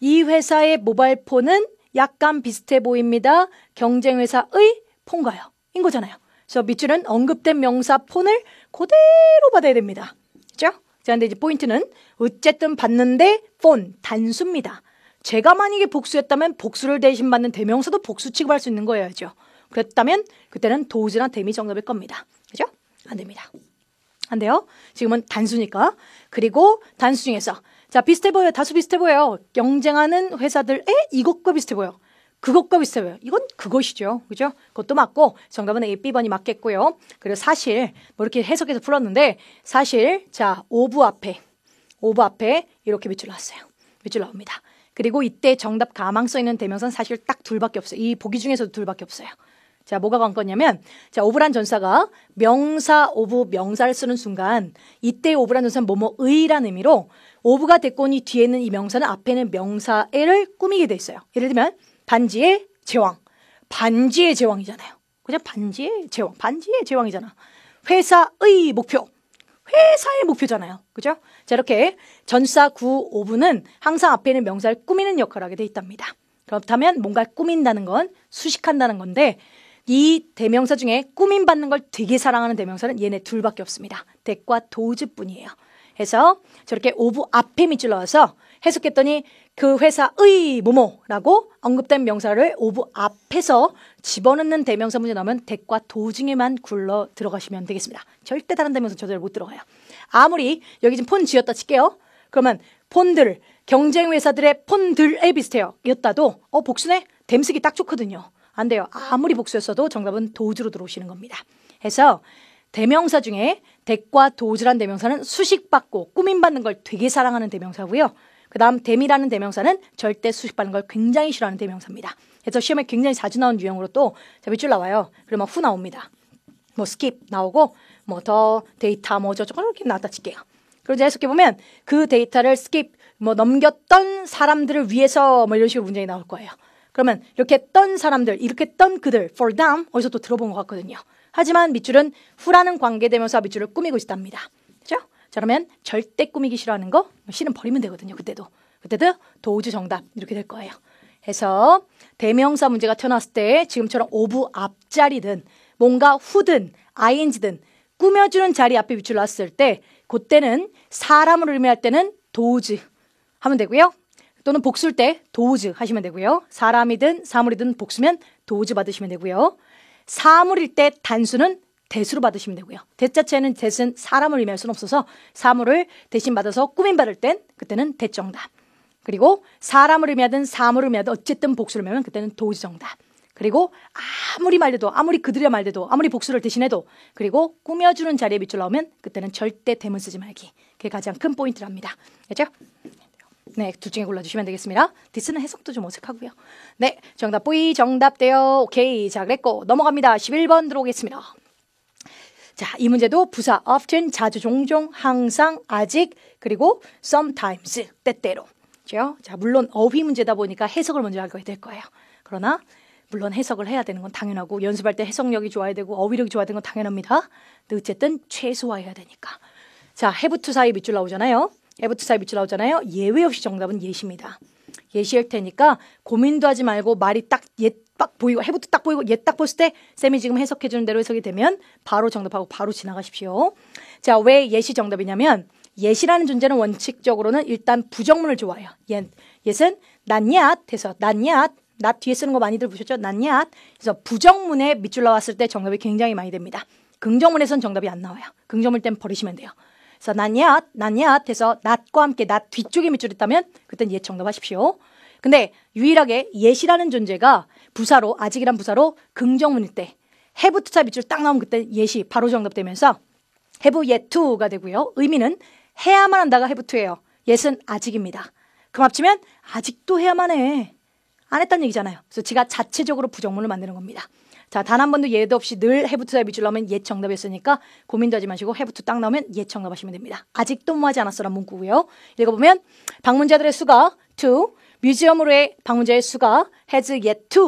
이 회사의 모바일 폰은 약간 비슷해 보입니다. 경쟁회사의 폰가요. 인 거잖아요. 그래서 밑줄은 언급된 명사 폰을 그대로 받아야 됩니다. 그죠? 자, 근데 이제 포인트는 어쨌든 받는데 폰, 단수입니다. 제가 만약에 복수했다면 복수를 대신 받는 대명사도 복수 취급할 수 있는 거예요 그랬다면 그때는 도우즈나 데미 정답일 겁니다. 그죠? 안 됩니다. 안 돼요. 지금은 단수니까. 그리고 단수 중에서 자, 비슷해 보여요. 다수 비슷해 보여요. 경쟁하는 회사들, 에? 이것과 비슷해 보여. 그것과 비슷해 보여. 이건 그것이죠. 그죠? 그것도 맞고, 정답은 A, B번이 맞겠고요. 그리고 사실, 뭐 이렇게 해석해서 풀었는데, 사실, 자, 오브 앞에, 오브 앞에 이렇게 밑줄 나왔어요. 밑줄 나옵니다. 그리고 이때 정답 가망성 있는 대명사는 사실 딱 둘밖에 없어요. 이 보기 중에서도 둘밖에 없어요. 자, 뭐가 관건이냐면, 자, 오브란 전사가 명사, 오브, 명사를 쓰는 순간, 이때 오브란 전사는 뭐뭐의란 의미로, 오브가 됐거니 뒤에 있는 이 명사는 앞에는 명사를 꾸미게 돼 있어요. 예를 들면, 반지의 제왕. 반지의 제왕이잖아요. 그냥 반지의 제왕. 반지의 제왕이잖아. 회사의 목표. 회사의 목표잖아요. 그죠? 자, 이렇게 전사 구 오브는 항상 앞에는 명사를 꾸미는 역할을 하게 돼 있답니다. 그렇다면 뭔가 꾸민다는 건 수식한다는 건데 이 대명사 중에 꾸민 받는 걸 되게 사랑하는 대명사는 얘네 둘밖에 없습니다. 덱과 도즈뿐이에요. 해서 저렇게 오브 앞에 밑줄 넣어서 해석했더니 그 회사의 모모라고 언급된 명사를 오브 앞에서 집어넣는 대명사 문제 나오면 덱과 도중에만 굴러 들어가시면 되겠습니다. 절대 다른 대명사 저절 못 들어가요. 아무리 여기 지금 폰 지었다 칠게요. 그러면 폰들 경쟁 회사들의 폰들에 비슷해요. 이었다도 어 복순에 댐쓰기 딱 좋거든요. 안 돼요. 아무리 복수했어도 정답은 도즈로 들어오시는 겁니다. 해서 대명사 중에 덱과 도즈란 대명사는 수식받고 꾸민받는 걸 되게 사랑하는 대명사고요. 그 다음 댐이라는 대명사는 절대 수식받는 걸 굉장히 싫어하는 대명사입니다. 그래서 시험에 굉장히 자주 나온 유형으로 또밑줄 나와요. 그러면 후 나옵니다. 뭐 스킵 나오고 뭐 더 데이터 뭐 저쪽으로 뭐 이렇게 나왔다 칠게요. 그리고 이제 해석해보면 그 데이터를 스킵 뭐 넘겼던 사람들을 위해서 뭐 이런 식으로 문장이 나올 거예요. 그러면 이렇게 떤 사람들, 이렇게 떤 그들, fall down 어디서 또 들어본 것 같거든요. 하지만 밑줄은 후라는 관계되면서 밑줄을 꾸미고 있답니다. 그죠 자, 그러면 절대 꾸미기 싫어하는 거 실은 뭐 버리면 되거든요. 그때도. 그때도 도우즈 정답 이렇게 될 거예요. 해서 대명사 문제가 태어났을 때 지금처럼 오브 앞자리든 뭔가 후든 ing든 꾸며주는 자리 앞에 밑줄 놨을 때 그때는 사람을 의미할 때는 도우즈 하면 되고요. 또는 복수일 때 도우즈 하시면 되고요. 사람이든 사물이든 복수면 도우즈 받으시면 되고요. 사물일 때 단수는 대수로 받으시면 되고요. 대자체는 대신 사람을 의미할 수는 없어서 사물을 대신 받아서 꾸민 받을 땐 그때는 대정답. 그리고 사람을 의미하든 사물을 의미하든 어쨌든 복수를 의미하면 그때는 도우지정답. 그리고 아무리 말려도 아무리 그들여 말대도 아무리 복수를 대신해도 그리고 꾸며주는 자리에 밑줄 나오면 그때는 절대 대문 쓰지 말기. 그게 가장 큰 포인트랍니다. 그죠? 네, 둘 중에 골라주시면 되겠습니다. 디스는 해석도 좀 어색하고요. 네, 정답 뿌이 정답돼요. 오케이, 자 그랬고 넘어갑니다. 11번 들어오겠습니다. 자, 이 문제도 부사 often 자주 종종 항상 아직 그리고 sometimes 때때로 그죠? 자, 물론 어휘 문제다 보니까 해석을 먼저 하게 될 거예요. 그러나 물론 해석을 해야 되는 건 당연하고 연습할 때 해석력이 좋아야 되고 어휘력이 좋아야 되는 건 당연합니다. 근데 어쨌든 최소화해야 되니까. 자, 해부투 사이 밑줄 나오잖아요. 에버투사 이 밑이 나오잖아요. 예외 없이 정답은 예시입니다. 예시일 테니까 고민도 하지 말고 말이 딱 예 딱 보이고 해부터 딱 보이고 예 딱 보실 때 쌤이 지금 해석해 주는 대로 해석이 되면 바로 정답하고 바로 지나가십시오. 자, 왜 예시 정답이냐면 예시라는 존재는 원칙적으로는 일단 부정문을 좋아해요. 예, 예은 난얏 해서 난얏 나 뒤에 쓰는 거 많이들 보셨죠? 난얏 그래서 부정문에 밑줄 나왔을 때 정답이 굉장히 많이 됩니다. 긍정문에선 정답이 안 나와요. 긍정문 땐 버리시면 돼요. 그래서 난얏, 난얏 해서 낫과 함께 낫 뒤쪽에 밑줄 이있다면 그땐 예 정답하십시오. 근데 유일하게 예시라는 존재가 부사로 아직이란 부사로 긍정문일 때 해부 투사 밑줄 딱 나오면 그때 예시 바로 정답되면서 해부 예투가 되고요. 의미는 해야만 한다가 해부 투예요. 예은 아직입니다. 그 합치면 아직도 해야만 해. 안 했다는 얘기잖아요. 그래서 지가 자체적으로 부정문을 만드는 겁니다. 자, 단 한 번도 예도 없이 늘 해부투의 밑줄 나오면 예 정답이었으니까 고민도 하지 마시고 해부투 딱 나오면 예 정답하시면 됩니다. 아직도 뭐하지 않았어란 문구고요. 읽어보면 방문자들의 수가 t 뮤지엄으로의 방문자의 수가 has yet t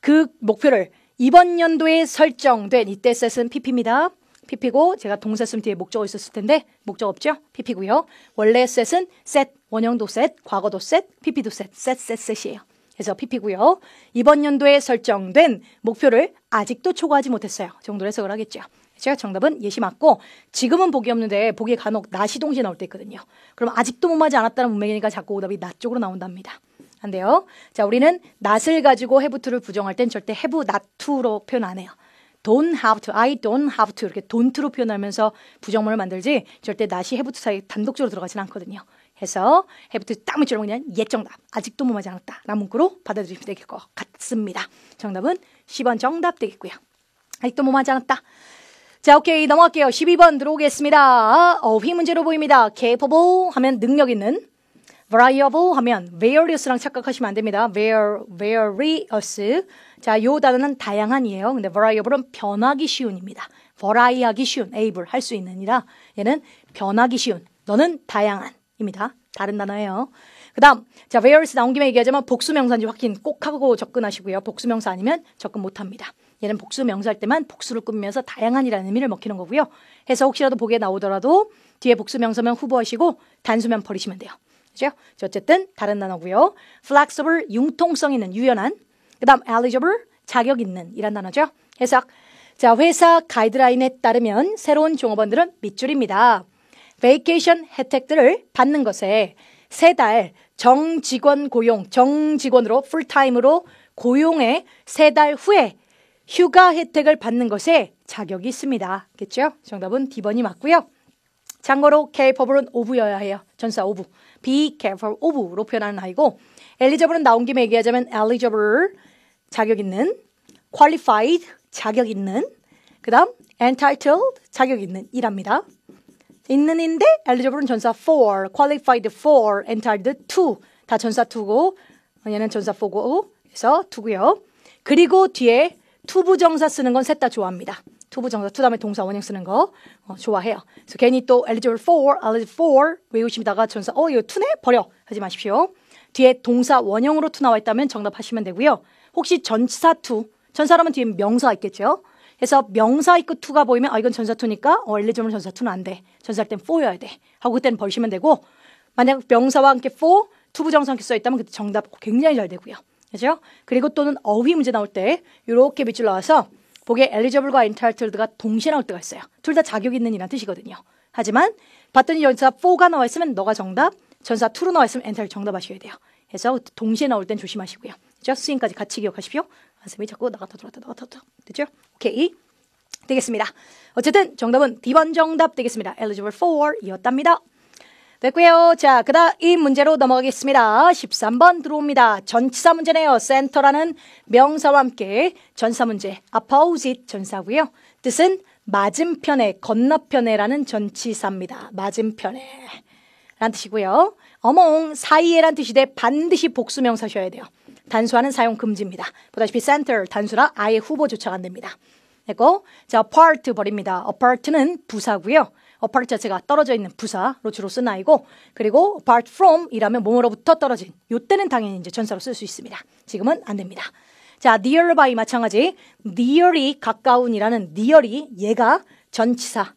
그 목표를 이번 연도에 설정된 이때 셋은 PP입니다. PP고 제가 동사 쓴 뒤에 목적어 있었을 텐데 목적 없죠? PP고요. 원래 셋은 셋, 원형도 셋, 과거도 셋, PP도 셋, 셋, 셋, 셋이에요. 그래서 PP고요. 이번 연도에 설정된 목표를 아직도 초과하지 못했어요. 정도로 해석을 하겠죠. 제가 정답은 예시 맞고 지금은 보기 없는데 복이 간혹 나시 동시에 나올 때 있거든요. 그럼 아직도 못 맞지 않았다는 문맥이니까 자꾸 오답이 나 쪽으로 나온답니다. 안 돼요. 자, 우리는 낫을 가지고 해부투를 부정할 땐 절대 해부 나투로 표현 안 해요. don't have to, I don't have to 이렇게 don't로 표현하면서 부정문을 만들지 절대 낫이 해부투 사이 단독적으로 들어가진 않거든요. 해서 해부터 딱문처럼 그냥 옛 정답 아직도 못맞지 않았다 라는 문구로 받아들이면 될것 같습니다. 정답은 10번 정답 되겠고요. 아직도 못맞지 않았다. 자, 오케이. 넘어갈게요. 12번 들어오겠습니다. 어휘 문제로 보입니다. capable 하면 능력 있는. variable 하면 various랑 착각하시면 안 됩니다. var, v a i o u s 자, 요 단어는 다양한이에요. 근데 variable은 변하기 쉬운입니다. v a r 하기 쉬운, able 할 수있는이라 얘는 변하기 쉬운. 너는 다양한. 입니다. 다른 단어예요. 그 다음, 자, various 나온 김에 얘기하자면 복수명사인지 확인 꼭 하고 접근하시고요. 복수명사 아니면 접근 못 합니다. 얘는 복수명사할 때만 복수를 꾸미면서 다양한이라는 의미를 먹히는 거고요. 해서 혹시라도 보기에 나오더라도 뒤에 복수명사면 후보하시고 단수면 버리시면 돼요. 그죠? 어쨌든 다른 단어고요. flexible, 융통성 있는, 유연한. 그 다음, eligible, 자격 있는 이란 단어죠. 해석. 자, 회사 가이드라인에 따르면 새로운 종업원들은 밑줄입니다. 베이케이션 혜택들을 받는 것에 세 달 정직원 고용, 정직원으로 풀타임으로 고용해 세 달 후에 휴가 혜택을 받는 것에 자격이 있습니다. 겠죠? 정답은 D번이 맞고요. 참고로 K-POP은 오브여야 해요. 전사 오브. Be careful of로 표현하는 아이고 엘리저블은 나온 김에 얘기하자면 eligible 자격 있는 qualified 자격 있는 그다음 entitled 자격 있는 이랍니다. 있는인데 eligible 전사 for, qualified for, entitled to 다 전사 to고 얘는 전사 for고 그래서 to고요. 그리고 뒤에 to 부정사 쓰는 건 셋 다 좋아합니다. to 부정사 to 다음에 동사 원형 쓰는 거 어, 좋아해요. 그래서 괜히 또 eligible for, eligible for 외우시다가 전사 어 이거 t o 네 버려 하지 마십시오. 뒤에 동사 원형으로 to 나와 있다면 정답하시면 되고요. 혹시 전사 to 전사라면 뒤에 명사 있겠죠. 해서 명사 있고 투가 보이면 아 이건 전사투니까 어 엘리조물 전사투는 안 돼. 전사할 땐 포여야 돼. 하고 그때는 버시면 되고 만약 명사와 함께 포, 투부정사 함께 써 있다면 그때 정답 굉장히 잘 되고요. 그죠? 그리고 또는 어휘 문제 나올 때 이렇게 밑줄 나와서 보기에 엘리저블과 인타이틀드가 동시에 나올 때가 있어요. 둘 다 자격 있는 이란 뜻이거든요. 하지만 봤더니 전사 4가 나와 있으면 너가 정답, 전사 2로 나와 있으면 엔타를 정답하셔야 돼요. 그래서 동시에 나올 땐 조심하시고요. 그죠? 스윙까지 같이 기억하십시오. 가슴이 자꾸 나갔다 들어왔다 나갔다 들어왔다되죠 오케이 되겠습니다. 어쨌든 정답은 D번 정답 되겠습니다. eligible for 이었답니다. 됐고요. 자, 그 다음 이 문제로 넘어가겠습니다. 13번 들어옵니다. 전치사 문제네요. 센터라는 명사와 함께 전사 문제, opposite 전사고요. 뜻은 맞은편에, 건너편에라는 전치사입니다. 맞은편에 라는 뜻이고요. 어몽, 사이에란 뜻이 돼 반드시 복수명사셔야 돼요. 단수화는 사용 금지입니다. 보다시피 center 단수라 아예 후보조차가 안 됩니다. 됐고 자 apart 버립니다. apart는 부사고요. apart 자체가 떨어져 있는 부사로 주로 쓰는 아이고 그리고 apart from 이라면 몸으로부터 떨어진 요때는 당연히 이제 전사로 쓸 수 있습니다. 지금은 안 됩니다. 자 near by 마찬가지 near이 가까운이라는 near이 얘가 전치사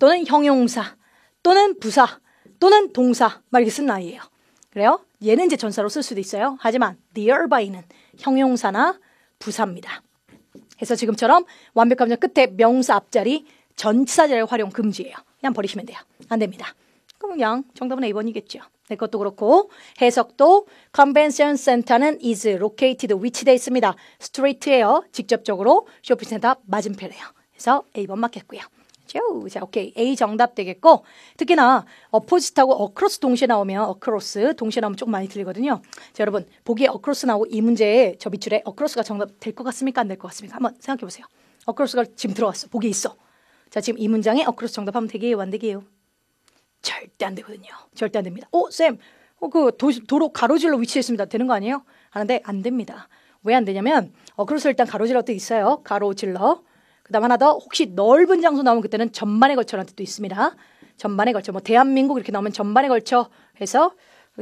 또는 형용사 또는 부사 또는 동사 말 이렇게 쓴 아이예요. 그래요? 얘는 이제 전사로 쓸 수도 있어요. 하지만 nearby는 형용사나 부사입니다. 그래서 지금처럼 완벽한 정 끝에 명사 앞자리 전치사자를 활용 금지예요. 그냥 버리시면 돼요. 안 됩니다. 그럼 그냥 정답은 2번이겠죠. 네, 그것도 그렇고 해석도 컨벤션 센터는 is located 위치되어 있습니다. 스트레이트예요. 직접적으로 쇼핑센터 맞은편이에요. 그래서 A번 맞겠고요. 큐. 자, 오케이. A 정답 되겠고, 특히나 어포지트하고 어크로스 동시에 나오면 어크로스 동시에 나오면 조금 많이 틀리거든요. 자, 여러분 보기에 어크로스 나오고 이 문제에 저 밑줄에 어크로스가 정답 될 것 같습니까? 안 될 것 같습니까? 한번 생각해 보세요. 어크로스가 지금 들어왔어. 보기에 있어. 자, 지금 이 문장에 어크로스 정답하면 되게요? 안 되게요? 절대 안 되거든요. 절대 안 됩니다. 오, 쌤. 어, 그 도, 도로 가로질러 위치했습니다. 되는 거 아니에요? 하는데 아, 안 됩니다. 왜 안 되냐면 어크로스 일단 가로질러 도 있어요. 가로질러. 그다음 하나 더 혹시 넓은 장소 나오면 그때는 전반에 걸쳐라는 뜻도 있습니다. 전반에 걸쳐 뭐 대한민국 이렇게 나오면 전반에 걸쳐 해서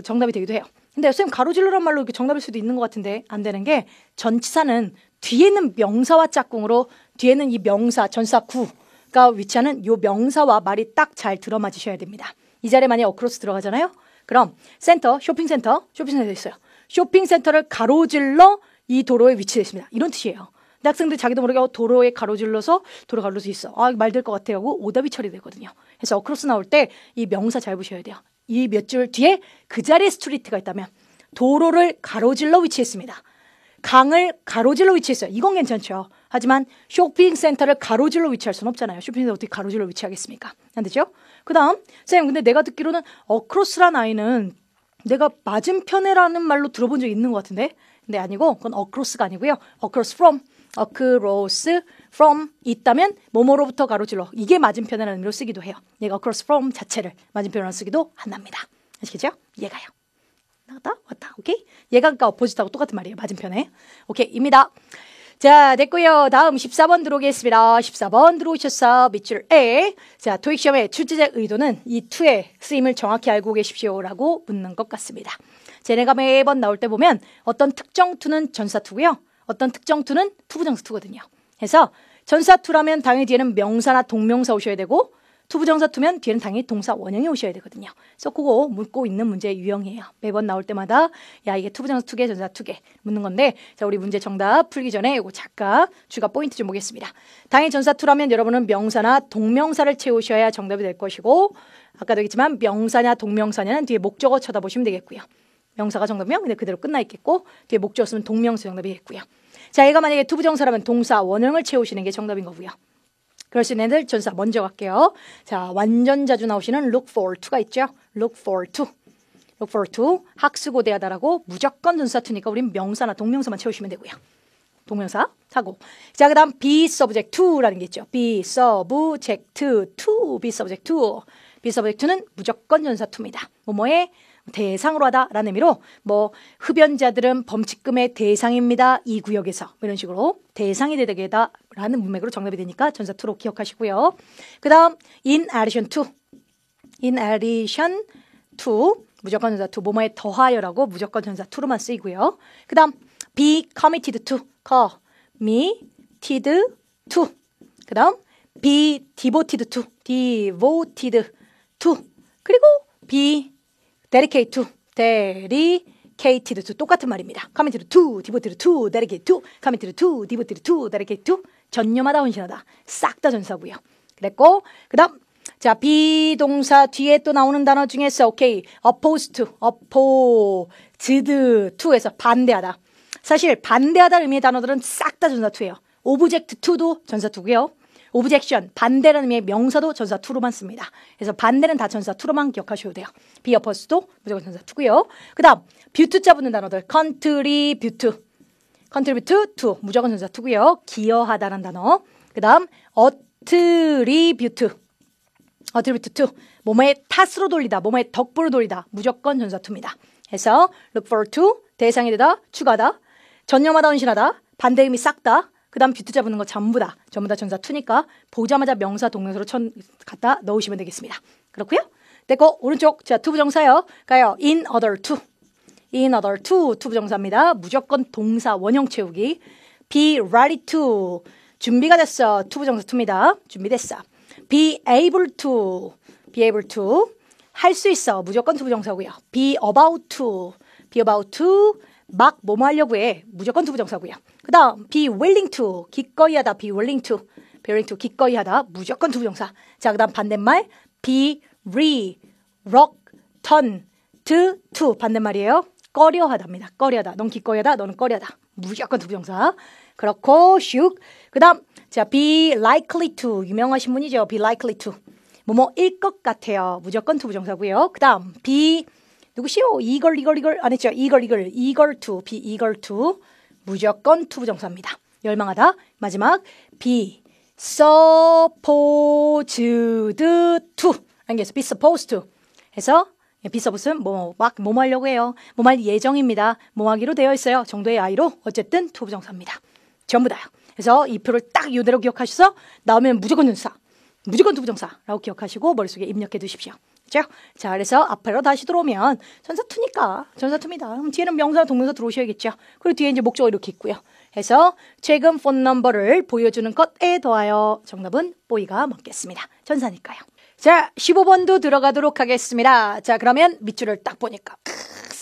정답이 되기도 해요. 근데 선생님 가로질러란 말로 이렇게 정답일 수도 있는 것 같은데 안 되는 게 전치사는 뒤에는 명사와 짝꿍으로 뒤에는 이 명사 전사 구가 위치하는 요 명사와 말이 딱 잘 들어맞으셔야 됩니다. 이 자리에 만약 어크로스 들어가잖아요. 그럼 센터 쇼핑센터 쇼핑센터 있어요. 쇼핑센터를 가로질러 이 도로에 위치되 있습니다. 이런 뜻이에요. 학생들 자기도 모르게 어, 도로에 가로질러서 도로 가로질러서 있어. 아, 말될것 같아 하고 오답이 처리되거든요. 그래서 어크로스 나올 때 이 명사 잘 보셔야 돼요. 이 몇 줄 뒤에 그 자리에 스트리트가 있다면 도로를 가로질러 위치했습니다. 강을 가로질러 위치했어요. 이건 괜찮죠. 하지만 쇼핑센터를 가로질러 위치할 수는 없잖아요. 쇼핑센터 어떻게 가로질러 위치하겠습니까? 안 되죠? 그 다음, 선생님, 근데 내가 듣기로는 어크로스란 아이는 내가 맞은편에라는 말로 들어본 적 있는 것 같은데? 근데 아니고, 그건 어크로스가 아니고요. 어크로스 from. across from 있다면 뭐뭐로부터 가로질러 이게 맞은편이라는 의미로 쓰기도 해요. 얘가 across from 자체를 맞은편으로 쓰기도 한답니다. 아시겠죠? 얘가요. 나갔다 왔다 오케이? 얘가 그러니까 어포지트하고 똑같은 말이에요. 맞은편에. 오케이입니다. 자 됐고요. 다음 14번 들어오겠습니다. 14번 들어오셨어. 밑줄 A. 자 토익 시험의 출제자 의도는 이 t 의 쓰임을 정확히 알고 계십시오라고 묻는 것 같습니다. 제네가 매번 나올 때 보면 어떤 특정 투는 전사 투고요. 어떤 특정 투는 투부정사 투거든요. 그래서 전사 투라면 당연히 뒤에는 명사나 동명사 오셔야 되고 투부정사 투면 뒤에는 당연히 동사 원형이 오셔야 되거든요. 그래서 그거 묻고 있는 문제의 유형이에요. 매번 나올 때마다 야 이게 투부정사 투개 전사 투개 묻는 건데 자 우리 문제 정답 풀기 전에 이거 잠깐 주가 포인트 좀 보겠습니다. 당연히 전사 투라면 여러분은 명사나 동명사를 채우셔야 정답이 될 것이고 아까도 얘기했지만 명사냐 동명사냐는 뒤에 목적어 쳐다보시면 되겠고요. 명사가 정답이면 근데 그대로 끝나 있겠고 뒤에 목적었으면 동명사 정답이겠고요. 자, 얘가 만약에 투부정사라면 동사 원형을 채우시는 게 정답인 거고요. 그러시는 애들 전사 먼저 갈게요. 자, 완전 자주 나오시는 look for to가 있죠. look for to. look for to 학수고대하다라고 무조건 전사 to니까 우린 명사나 동명사만 채우시면 되고요. 동명사 하고 자 그다음 be subject to라는 게 있죠. be subject to be subject to be subject to는 무조건 전사 to입니다. 뭐뭐에 대상으로 하다라는 의미로 뭐 흡연자들은 범칙금의 대상입니다. 이 구역에서 뭐 이런 식으로 대상이 되다라는 문맥으로 정답이 되니까 전사 투로 기억하시고요. 그 다음 in addition to in addition to 무조건 전사 투 o 뭐뭐에 더하여라고 무조건 전사 투 o 로만 쓰이고요. 그 다음 be committed to committed to 그 다음 be devoted to devoted to 그리고 be dedicate to, dedicated to 똑같은 말입니다. committed to, devoted to, dedicated to, committed to, devoted to, dedicated to 전념하다 헌신하다 싹 다 전사고요. 그랬고 그다음 자 비동사 뒤에 또 나오는 단어 중에서 오케이 oppose to, opposed to에서 반대하다. 사실 반대하다는 의미의 단어들은 싹 다 전사 to예요. 오브젝트 to도 전사 to고요. 오브젝션 반대라는 의미의 명사도 전사 투로만 씁니다. 그래서 반대는 다 전사 투로만 기억하셔도 돼요. 비어퍼스도 무조건 전사 투고요. 그다음 뷰트자 붙는 단어들 컨트리뷰트 컨트리뷰트 투 무조건 전사 투고요. 기여하다라는 단어. 그다음 어트리뷰트 어트리뷰트 투 몸의 탓으로 돌리다 몸의 덕분으로 돌리다 무조건 전사 투입니다. 해서 look for to 대상이 되다 추가다 전념하다 헌신하다 반대 의미 싹다 그 다음 비트 잡는 거 전부다. 전부 다 전사 투니까 보자마자 명사 동명사로 천, 갖다 넣으시면 되겠습니다. 그렇고요 됐고 오른쪽 자 투부정사요. 가요. in other to. in other to 투부정사입니다. 무조건 동사 원형 채우기. be ready to. 준비가 됐어. 투부정사 투입니다. 준비됐어. be able to. be able to. 할 수 있어. 무조건 투부정사고요. be about to. be about to. 막 뭐뭐 하려고 해. 무조건 투부정사고요. 그다음 be willing to 기꺼이 하다 be willing to be willing to 기꺼이 하다 무조건 두 부정사. 자, 그다음 반대말 be re r o c t u n t to 반대말이에요. 꺼려하답니다. 꺼려하다. 넌 기꺼이하다. 너는 꺼려하다. 무조건 두 부정사. 그렇고 슉. 그다음 자 be likely to 유명하신 분이죠. be likely to 뭐뭐 일 것 같아요. 무조건 두 부정사고요. 그다음 be 누구시오? 이걸 이걸 이걸 안 했죠? 이걸 이걸 이걸 to be 이걸 to 무조건 투부정사입니다. 열망하다. 마지막 be supposed to 안겠어. be supposed to 해서 비서부슨 뭐막 뭐하려고 해요. 뭐할 예정입니다. 뭐하기로 되어 있어요. 정도의 아이로 어쨌든 투부정사입니다. 전부 다요. 그래서 이 표를 딱 이대로 기억하셔서 나오면 무조건 눈사, 무조건 투부정사라고 기억하시고 머릿속에 입력해 두십시오. 됐죠? 자, 그래서 앞으로 다시 들어오면 전사 투니까 전사 투입니다 그럼 뒤에는 명사, 동명사 들어오셔야겠죠? 그리고 뒤에 이제 목적어 이렇게 있고요. 해서 최근 폰 넘버를 보여주는 것에 더하여 정답은 보이가먹겠습니다 전사니까요. 자, 15번도 들어가도록 하겠습니다. 자, 그러면 밑줄을 딱 보니까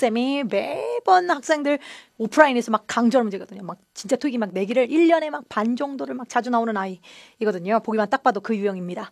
쌤이 매번 학생들 오프라인에서 막강조하는 문제거든요. 막 진짜 토익이 막 내기를 1년에 막 반 정도를 막 자주 나오는 아이이거든요. 보기만 딱 봐도 그 유형입니다.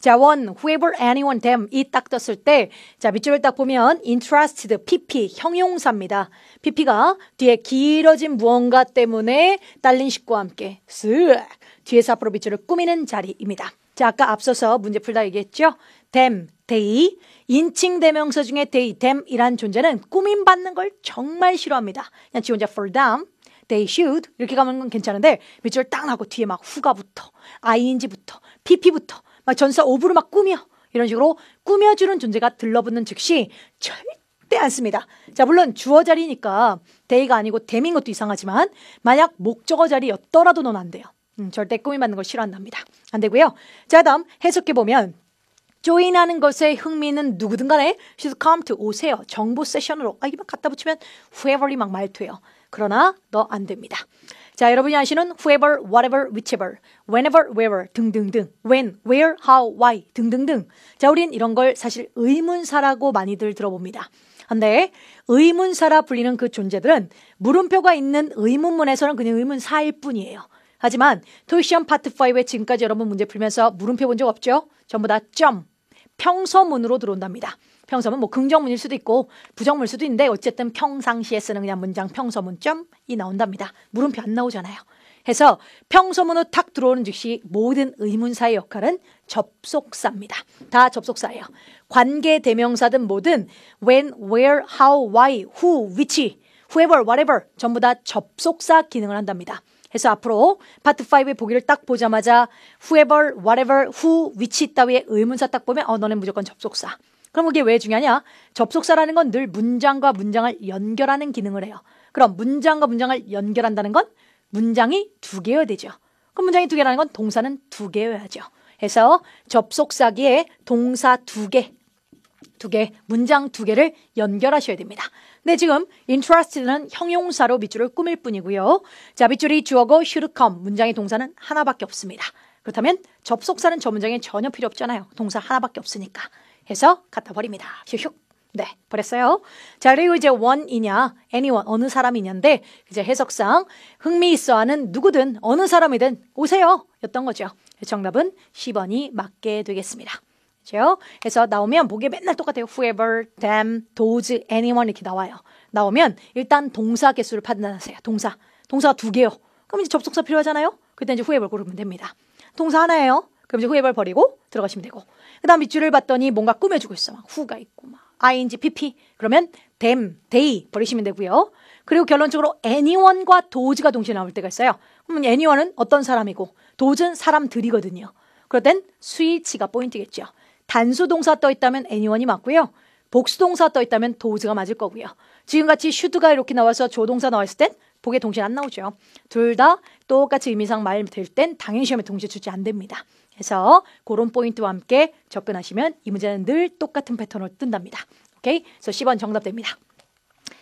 자, 원, whoever, anyone, them 이 딱 떴을 때 자, 밑줄을 딱 보면 interested, pp, 형용사입니다. pp가 뒤에 길어진 무언가 때문에 딸린 식구와 함께 쓱 뒤에서 앞으로 밑줄을 꾸미는 자리입니다. 자, 아까 앞서서 문제 풀다 얘기했죠? them, 데이 인칭 대명사 중에 데이템이란 존재는 꾸민받는 걸 정말 싫어합니다. 그냥 지 혼자 fall down, they should 이렇게 가면 괜찮은데 밑줄 딱하고 뒤에 막 후가부터 ing부터 pp부터 막 전사 오브로 막 꾸며 이런 식으로 꾸며주는 존재가 들러붙는 즉시 절대 않습니다자 물론 주어 자리니까 데이가 아니고 데인 것도 이상하지만 만약 목적어 자리였더라도 넌 안 돼요. 음, 절대 꾸밈 받는 걸 싫어한답니다. 안 되고요. 자 다음 해석해 보면 조인하는 것에 흥미는 누구든 간에 should come to 오세요. 정보 세션으로. 아, 이만 갖다 붙이면 whoever이 막 말투예요. 그러나 너 안 됩니다. 자, 여러분이 아시는 whoever, whatever, whichever, whenever, wherever 등등등, when, where, how, why 등등등. 자, 우린 이런 걸 사실 의문사라고 많이들 들어봅니다. 근데 의문사라 불리는 그 존재들은 물음표가 있는 의문문에서는 그냥 의문사일 뿐이에요. 하지만 토이시험 파트 5에 지금까지 여러분 문제 풀면서 물음표 본 적 없죠? 전부 다 점, 평서문으로 들어온답니다. 평서문 뭐 긍정문일 수도 있고 부정문일 수도 있는데 어쨌든 평상시에 쓰는 그냥 문장 평서문 점이 나온답니다. 물음표 안 나오잖아요. 해서 평서문으로 탁 들어오는 즉시 모든 의문사의 역할은 접속사입니다. 다 접속사예요. 관계 대명사든 뭐든 when, where, how, why, who, which, whoever, whatever 전부 다 접속사 기능을 한답니다. 해서 앞으로 파트 5의 보기를 딱 보자마자 whoever, whatever, who, which 있위의 의문사 딱 보면 어 너는 무조건 접속사. 그럼 그게 왜 중요하냐? 접속사라는 건 늘 문장과 문장을 연결하는 기능을 해요. 그럼 문장과 문장을 연결한다는 건 문장이 두개여 되죠. 그럼 문장이 두 개라는 건 동사는 두 개여야죠. 해서 접속사기에 동사 두 개, 두 개, 문장 두 개를 연결하셔야 됩니다. 네, 지금 interested는 형용사로 밑줄을 꾸밀 뿐이고요. 자, 밑줄이 주어고 should come 문장의 동사는 하나밖에 없습니다. 그렇다면 접속사는 저 문장에 전혀 필요 없잖아요. 동사 하나밖에 없으니까. 해서 갖다 버립니다. 휴휴. 네, 버렸어요. 자, 그리고 이제 one이냐, anyone, 어느 사람이냐인데, 이제 해석상 흥미 있어 하는 누구든, 어느 사람이든 오세요. 였던 거죠. 네, 정답은 10번이 맞게 되겠습니다. 그죠 그래서 나오면 목에 맨날 똑같아요. whoever, them, those, anyone 이렇게 나와요. 나오면 일단 동사 개수를 판단하세요. 동사. 동사가 두 개요. 그럼 이제 접속사 필요하잖아요. 그때 이제 whoever 고르면 됩니다. 동사 하나예요. 그럼 이제 whoever 버리고 들어가시면 되고. 그다음 밑줄을 봤더니 뭔가 꾸며주고 있어. 막 who가 있고 막 ing, pp. 그러면 them, they 버리시면 되고요. 그리고 결론적으로 anyone과 d o e 가 동시에 나올 때가 있어요. 그럼 anyone은 어떤 사람이고 d o e 는 사람들이거든요. 그럴 땐 스위치가 포인트겠죠. 단수 동사 떠 있다면 anyone이 맞고요. 복수 동사 떠 있다면 도 o e 가 맞을 거고요. 지금같이 should가 이렇게 나와서 조동사 나왔을 땐 복에 동시에 안 나오죠. 둘 다 똑같이 의미상 말 될 땐 당연히 시험에 동시에 출제 안 됩니다. 그래서 그런 포인트와 함께 접근하시면 이 문제는 늘 똑같은 패턴으로 뜬답니다. 오케이? 그래서 10번 정답됩니다.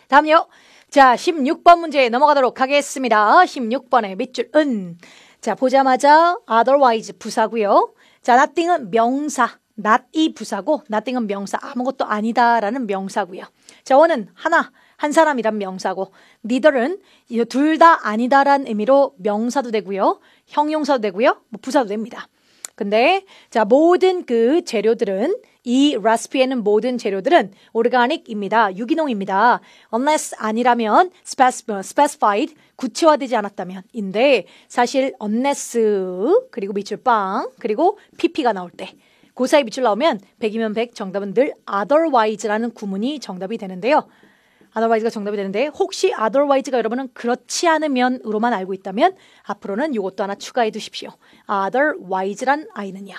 다음요. 자, 16번 문제 넘어가도록 하겠습니다. 16번의 밑줄 은. 자, 보자마자 otherwise 부사고요. 자, nothing은 명사. not이 부사고 nothing은 명사 아무것도 아니다라는 명사고요. 자원은 하나 한 사람이란 명사고 neither은 둘 다 아니다란 의미로 명사도 되고요. 형용사도 되고요. 뭐 부사도 됩니다. 근데 자 모든 그 재료들은 이 라스피에는 모든 재료들은 오르가닉입니다. 유기농입니다. unless 아니라면 어, specified 구체화되지 않았다면인데 사실 unless 그리고 밑줄 빵 그리고 pp가 나올 때 고사의 빛을 나오면 100이면 100 정답은 늘 otherwise라는 구문이 정답이 되는데요. otherwise가 정답이 되는데 혹시 otherwise가 여러분은 그렇지 않으면으로만 알고 있다면 앞으로는 이것도 하나 추가해 두십시오. otherwise란 아이는요.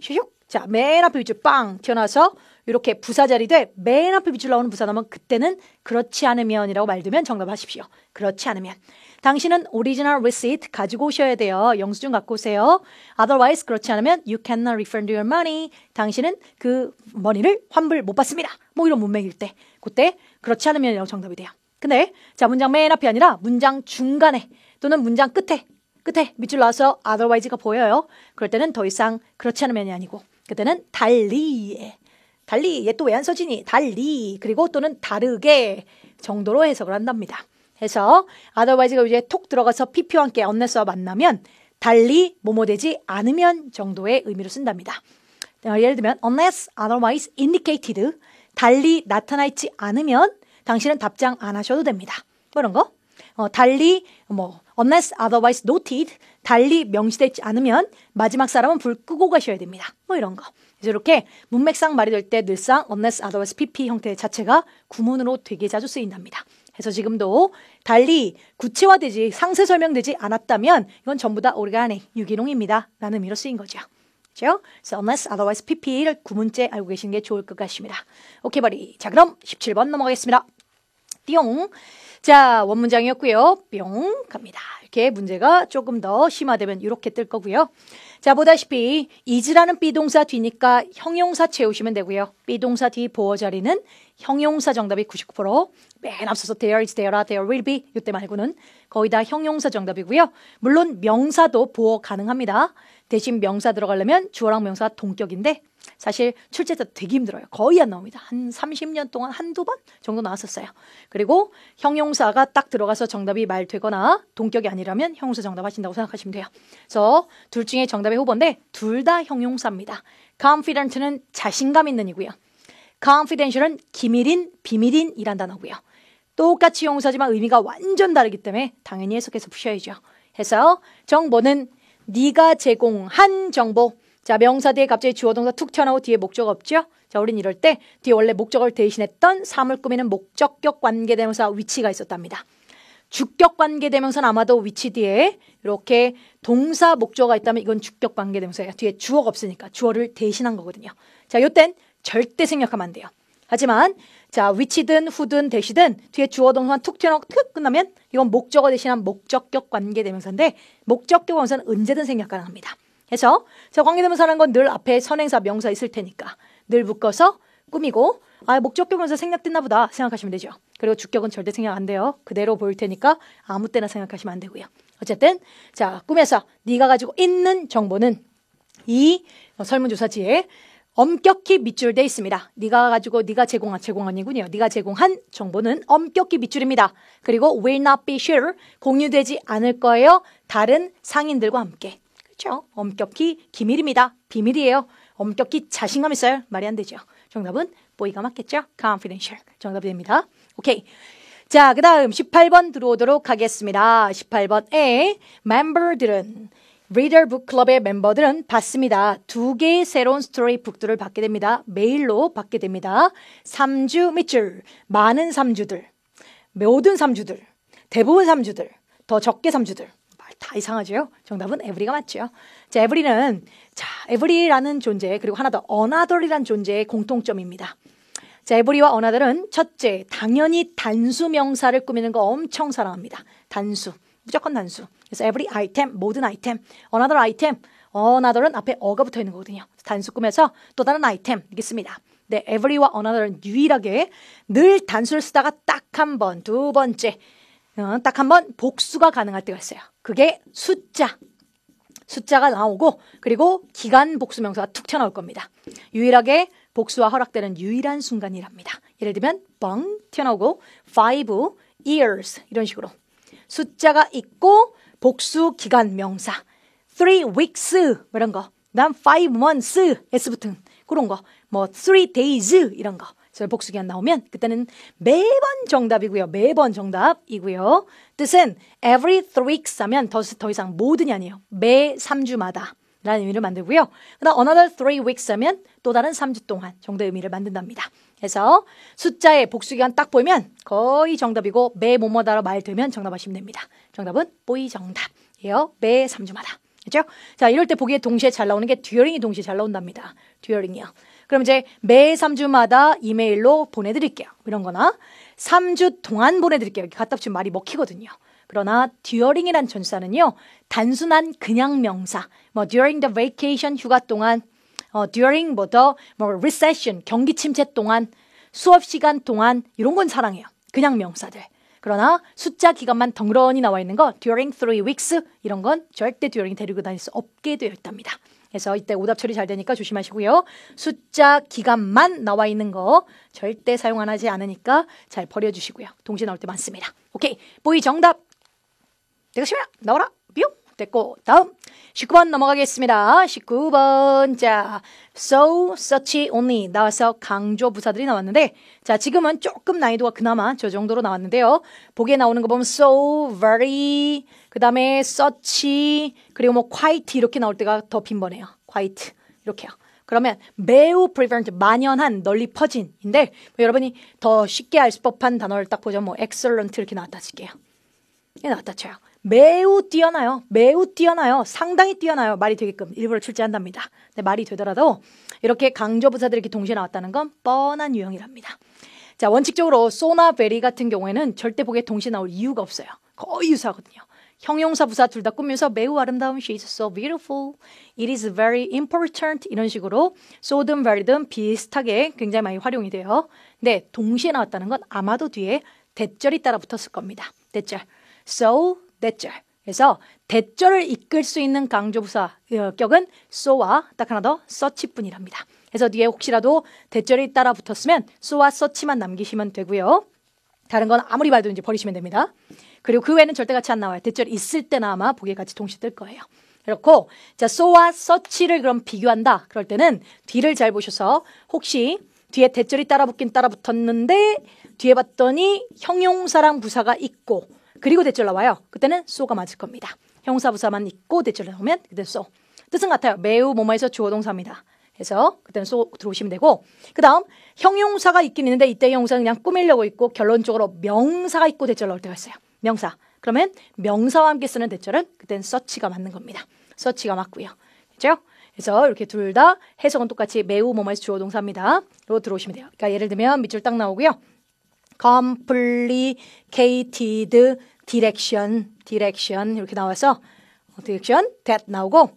슉슉 자, 맨 앞에 밑줄 빵 튀어나와서 이렇게 부사자리 돼 맨 앞에 빛을 나오는 부사 나면 그때는 그렇지 않으면이라고 말들면 정답하십시오. 그렇지 않으면. 당신은 오리지널 receipt 가지고 오셔야 돼요. 영수증 갖고 오세요. Otherwise 그렇지 않으면 you cannot refund your money. 당신은 그 머니를 환불 못 받습니다. 뭐 이런 문맥일 때 그때 그렇지 않으면 이라고 정답이 돼요. 근데 자 문장 맨 앞이 아니라 문장 중간에 또는 문장 끝에 끝에 밑줄 나와서 otherwise가 보여요. 그럴 때는 더 이상 그렇지 않으면이 아니고 그때는 달리 달리 얘또왜안 써지니 달리 그리고 또는 다르게 정도로 해석을 한답니다. 해서 otherwise가 이제 톡 들어가서 pp와 함께 unless와 만나면 달리 뭐뭐되지 않으면 정도의 의미로 쓴답니다. 어, 예를 들면 unless otherwise indicated 달리 나타나 있지 않으면 당신은 답장 안 하셔도 됩니다. 그런 뭐 거. 어, 달리 뭐 unless otherwise noted 달리 명시되지 않으면 마지막 사람은 불 끄고 가셔야 됩니다. 뭐 이런 거. 이렇게 문맥상 말이 될 때 늘상 unless otherwise pp 형태 자체가 구문으로 되게 자주 쓰인답니다. 그래서 지금도 달리 구체화되지 상세 설명되지 않았다면 이건 전부 다 오르가닉 유기농입니다. 라는 의미로 쓰인 거죠. 그렇죠? So unless otherwise PP를 구문째 알고 계시는 게 좋을 것 같습니다. 오케이 버리. 자 그럼 17번 넘어가겠습니다. 띠용. 자 원문장이었고요. 뿅 갑니다. 이렇게 문제가 조금 더 심화되면 이렇게 뜰 거고요. 자 보다시피 이즈라는 비동사 뒤니까 형용사 채우시면 되고요. 비동사 뒤 보어 자리는 형용사 정답이 99%, 맨 앞서서 there is there are there will be 이때 말고는 거의 다 형용사 정답이고요. 물론 명사도 보호 가능합니다. 대신 명사 들어가려면 주어랑 명사가 동격인데 사실 출제자 되게 힘들어요. 거의 안 나옵니다. 한 30년 동안 한두 번 정도 나왔었어요. 그리고 형용사가 딱 들어가서 정답이 말 되거나 동격이 아니라면 형용사 정답 하신다고 생각하시면 돼요. 그래서 둘 중에 정답의 후보인데 둘 다 형용사입니다. confident는 자신감 있는 이고요. confidential은 기밀인, 비밀인이란 단어고요. 똑같이 용사지만 의미가 완전 다르기 때문에 당연히 해석해서 푸셔야죠. 해서 정보는 네가 제공한 정보. 자 명사 뒤에 갑자기 주어동사 툭 튀어나오고 뒤에 목적 없죠? 자 우린 이럴 때 뒤에 원래 목적을 대신했던 사물 꾸미는 목적격 관계대명사 위치가 있었답니다. 주격 관계대명사는 아마도 위치 뒤에 이렇게 동사 목적어가 있다면 이건 주격 관계대명사예요. 뒤에 주어가 없으니까 주어를 대신한 거거든요. 자, 요땐 절대 생략하면 안 돼요. 하지만 자 위치든 후든 대시든 뒤에 주어 동사만 툭 튀어나오고 툭 끝나면 이건 목적어 대신한 목적격 관계대명사인데 목적격 관계는 언제든 생략 가능합니다. 해서 자 관계대명사라는 건 늘 앞에 선행사 명사 있을 테니까 늘 묶어서 꾸미고 아 목적격 관계사 생략됐나 보다 생각하시면 되죠. 그리고 주격은 절대 생략 안 돼요. 그대로 보일 테니까 아무 때나 생각하시면 안 되고요. 어쨌든 자 꿈에서 네가 가지고 있는 정보는 이 설문조사지에 엄격히 밑줄돼 있습니다. 네가 가지고 네가 제공한 제공한이군요. 네가 제공한 정보는 엄격히 밑줄입니다. 그리고 will not be shared 공유되지 않을 거예요. 다른 상인들과 함께. 그렇죠? 엄격히 기밀입니다. 비밀이에요. 엄격히 자신감 있어요. 말이 안 되죠. 정답은 보이가 맞겠죠? confidential. 정답이 됩니다. 오케이. 자, 그 다음 18번 들어오도록 하겠습니다. 18번 에 멤버들은 리더 북클럽의 멤버들은 받습니다. 두 개의 새로운 스토리 북들을 받게 됩니다. 메일로 받게 됩니다. 3주 밑줄, 많은 3주들, 모든 3주들, 대부분 3주들, 더 적게 3주들. 말 다 이상하죠? 정답은 에브리가 맞죠. 자, 에브리는, 자, 에브리라는 존재, 그리고 하나 더, 어나돌이란 존재의 공통점입니다. 자, 에브리와 어나덜은 첫째, 당연히 단수 명사를 꾸미는 거 엄청 사랑합니다. 단수. 무조건 단수. 그래서 every item, 모든 아이템, another item, another은 앞에 어가 붙어 있는 거거든요. 단수 꾸며서 또 다른 아이템 이겠습니다. 네, every와 another은 유일하게 늘 단수를 쓰다가 딱 한 번, 두 번째, 어, 딱한 번 복수가 가능할 때가 있어요. 그게 숫자. 숫자가 나오고 그리고 기간 복수 명사가 툭 튀어나올 겁니다. 유일하게 복수와 허락되는 유일한 순간이랍니다. 예를 들면 뻥 튀어나오고 five years 이런 식으로 숫자가 있고 복수 기간 명사. three weeks 이런 거. 난 five months s 붙은 그런 거. 뭐 three days 이런 거. 그래서 복수 기간 나오면 그때는 매번 정답이고요. 매번 정답이고요. 뜻은 every three weeks 하면 더, 더 이상 모든이 아니에요. 매 3주마다. 라는 의미를 만들고요. 그다음 another three weeks 하면 또 다른 3주 동안 정도의 의미를 만든답니다. 그래서 숫자의 복수기간 딱 보면 거의 정답이고 매 뭐뭐다로 말 되면 정답하시면 됩니다. 정답은 보이 정답이에요. 매 3주마다. 그죠? 자, 이럴 때 보기에 동시에 잘 나오는 게 듀어링이 동시에 잘 나온답니다. 듀어링이요. 그럼 이제 매 3주마다 이메일로 보내드릴게요. 이런 거나 3주 동안 보내드릴게요. 이렇게 갖다 붙이면 말이 먹히거든요. 그러나 듀어링이란 전사는요. 단순한 그냥 명사. 뭐 during the vacation 휴가 동안 어, during보다 뭐, 뭐 recession 경기 침체 동안 수업 시간 동안 이런 건 사랑해요. 그냥 명사들. 그러나 숫자 기간만 덩그러니 나와 있는 거 during three weeks 이런 건 절대 during 데리고 다닐 수 없게 되어 있답니다. 그래서 이때 오답 처리 잘 되니까 조심하시고요. 숫자 기간만 나와 있는 거 절대 사용 안 하지 않으니까 잘 버려주시고요. 동시에 나올 때 많습니다. 오케이. 보이 정답. 내가 싫어. 나와라. 뿅. 됐고 다음. 19번 넘어가겠습니다. 19번. 자, so, such, only 나와서 강조 부사들이 나왔는데 자, 지금은 조금 난이도가 그나마 저 정도로 나왔는데요. 보기에 나오는 거 보면 so, very, 그 다음에 such, 그리고 뭐 quite 이렇게 나올 때가 더 빈번해요. quite 이렇게요. 그러면 매우 prevalent 만연한 널리 퍼진인데 뭐 여러분이 더 쉽게 알수 법한 단어를 딱보자면뭐 excellent 이렇게 나왔다 칠게요. 이게 나왔다 쳐요. 매우 뛰어나요. 매우 뛰어나요. 상당히 뛰어나요. 말이 되게끔 일부러 출제한답니다. 근데 말이 되더라도 이렇게 강조부사들이 이렇게 동시에 나왔다는 건 뻔한 유형이랍니다. 자, 원칙적으로 소나 베리 같은 경우에는 절대 보기에 동시에 나올 이유가 없어요. 거의 유사하거든요. 형용사 부사 둘 다 꾸면서 매우 아름다운 She is so beautiful. It is very important. 이런 식으로 so든 very든 비슷하게 굉장히 많이 활용이 돼요. 근데 동시에 나왔다는 건 아마도 뒤에 대절이 따라 붙었을 겁니다. 대절. So 대절. 그래서 대절을 이끌 수 있는 강조부사 어, 격은 so와 딱 하나 더 서치뿐이랍니다. 그래서 뒤에 혹시라도 대절이 따라 붙었으면 so와 서치만 남기시면 되고요. 다른 건 아무리 봐도 이제 버리시면 됩니다. 그리고 그 외에는 절대 같이 안 나와요. 대절 있을 때나 아마 보기에 같이 동시에 뜰 거예요. 그렇고 자 so와 서치를 그럼 비교한다. 그럴 때는 뒤를 잘 보셔서 혹시 뒤에 대절이 따라 붙긴 따라 붙었는데 뒤에 봤더니 형용사랑 부사가 있고 그리고 대절 나와요. 그때는 소가 맞을 겁니다. 형사부사만 있고 대절 나오면 그때 소. 뜻은 같아요. 매우 뭐뭐에서 주어 동사입니다. 그래서 그때는 소 들어오시면 되고 그 다음 형용사가 있긴 있는데 이때 형용사는 그냥 꾸밀려고 있고 결론적으로 명사가 있고 대절 나올 때가 있어요. 명사. 그러면 명사와 함께 쓰는 대절은 그때는 서치가 맞는 겁니다. 서치가 맞고요. 그죠 그래서 이렇게 둘 다 해석은 똑같이 매우 뭐뭐에서 주어 동사입니다. 로 들어오시면 돼요. 그러니까 예를 들면 밑줄 딱 나오고요. complicated direction, direction 이렇게 나와서 어, direction, that 나오고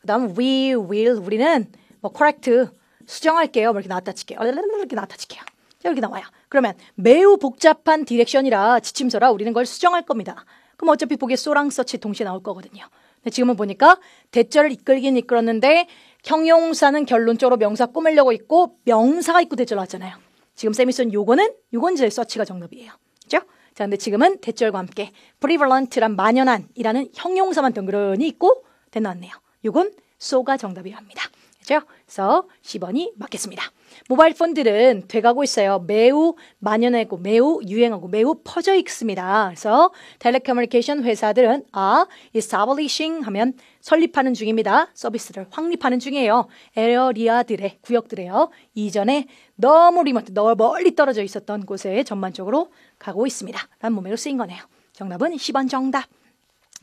그 다음 we will 우리는 뭐 correct 수정할게요 뭐 이렇게 나왔다칠게요 이렇게 나왔다칠게요 이렇게 나와요 그러면 매우 복잡한 디렉션이라 지침서라 우리는 걸 수정할 겁니다 그럼 어차피 보기에 소랑 서치 동시에 나올 거거든요 근데 지금은 보니까 대절을 이끌긴 이끌었는데 형용사는 결론적으로 명사 꾸밀려고 있고 명사가 있고 대절 나왔잖아요 지금 쌤이 쓴 요거는 요건 제 서치가 정답이에요. 그죠? 자, 근데 지금은 대절과 함께 prevalent란 만연한이라는 형용사만 덩그러니 있고 대나왔네요. 요건 so가 정답이랍니다. 맞죠? 그래서 1 0원이 맞겠습니다. 모바일 폰들은 돼가고 있어요. 매우 만연하고 매우 유행하고 매우 퍼져 있습니다. 그래서 텔레커뮤니케이션 회사들은 아, establishing 하면 설립하는 중입니다. 서비스를 확립하는 중이에요. 에어리아들의 구역들에요. 이전에 너무 리모트, 너무 멀리 떨어져 있었던 곳에 전반적으로 가고 있습니다. 라는 몸으로 쓰인 거네요. 정답은 1 0원 정답.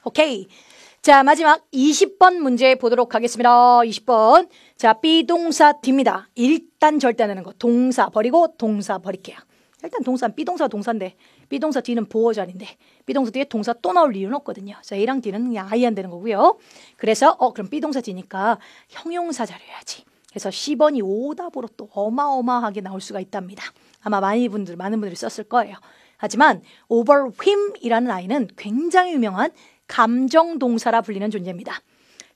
오케이. 자, 마지막 20번 문제 보도록 하겠습니다. 20번. 자, 비동사 뒤입니다 일단 절대 안 하는 거. 동사 버리고 동사 버릴게요. 일단 동사 비동사 동사인데 비동사 뒤는 보어자리인데 비동사 뒤에 동사 또 나올 이유는 없거든요. 자, A랑 D는 그냥 아예 안 되는 거고요. 그래서 어 그럼 비동사 뒤니까 형용사 자료해야지. 그래서 10번이 오답으로 또 어마어마하게 나올 수가 있답니다. 아마 많이 분들 많은 분들이 썼을 거예요. 하지만 오버힘이라는 아이는 굉장히 유명한 감정 동사라 불리는 존재입니다.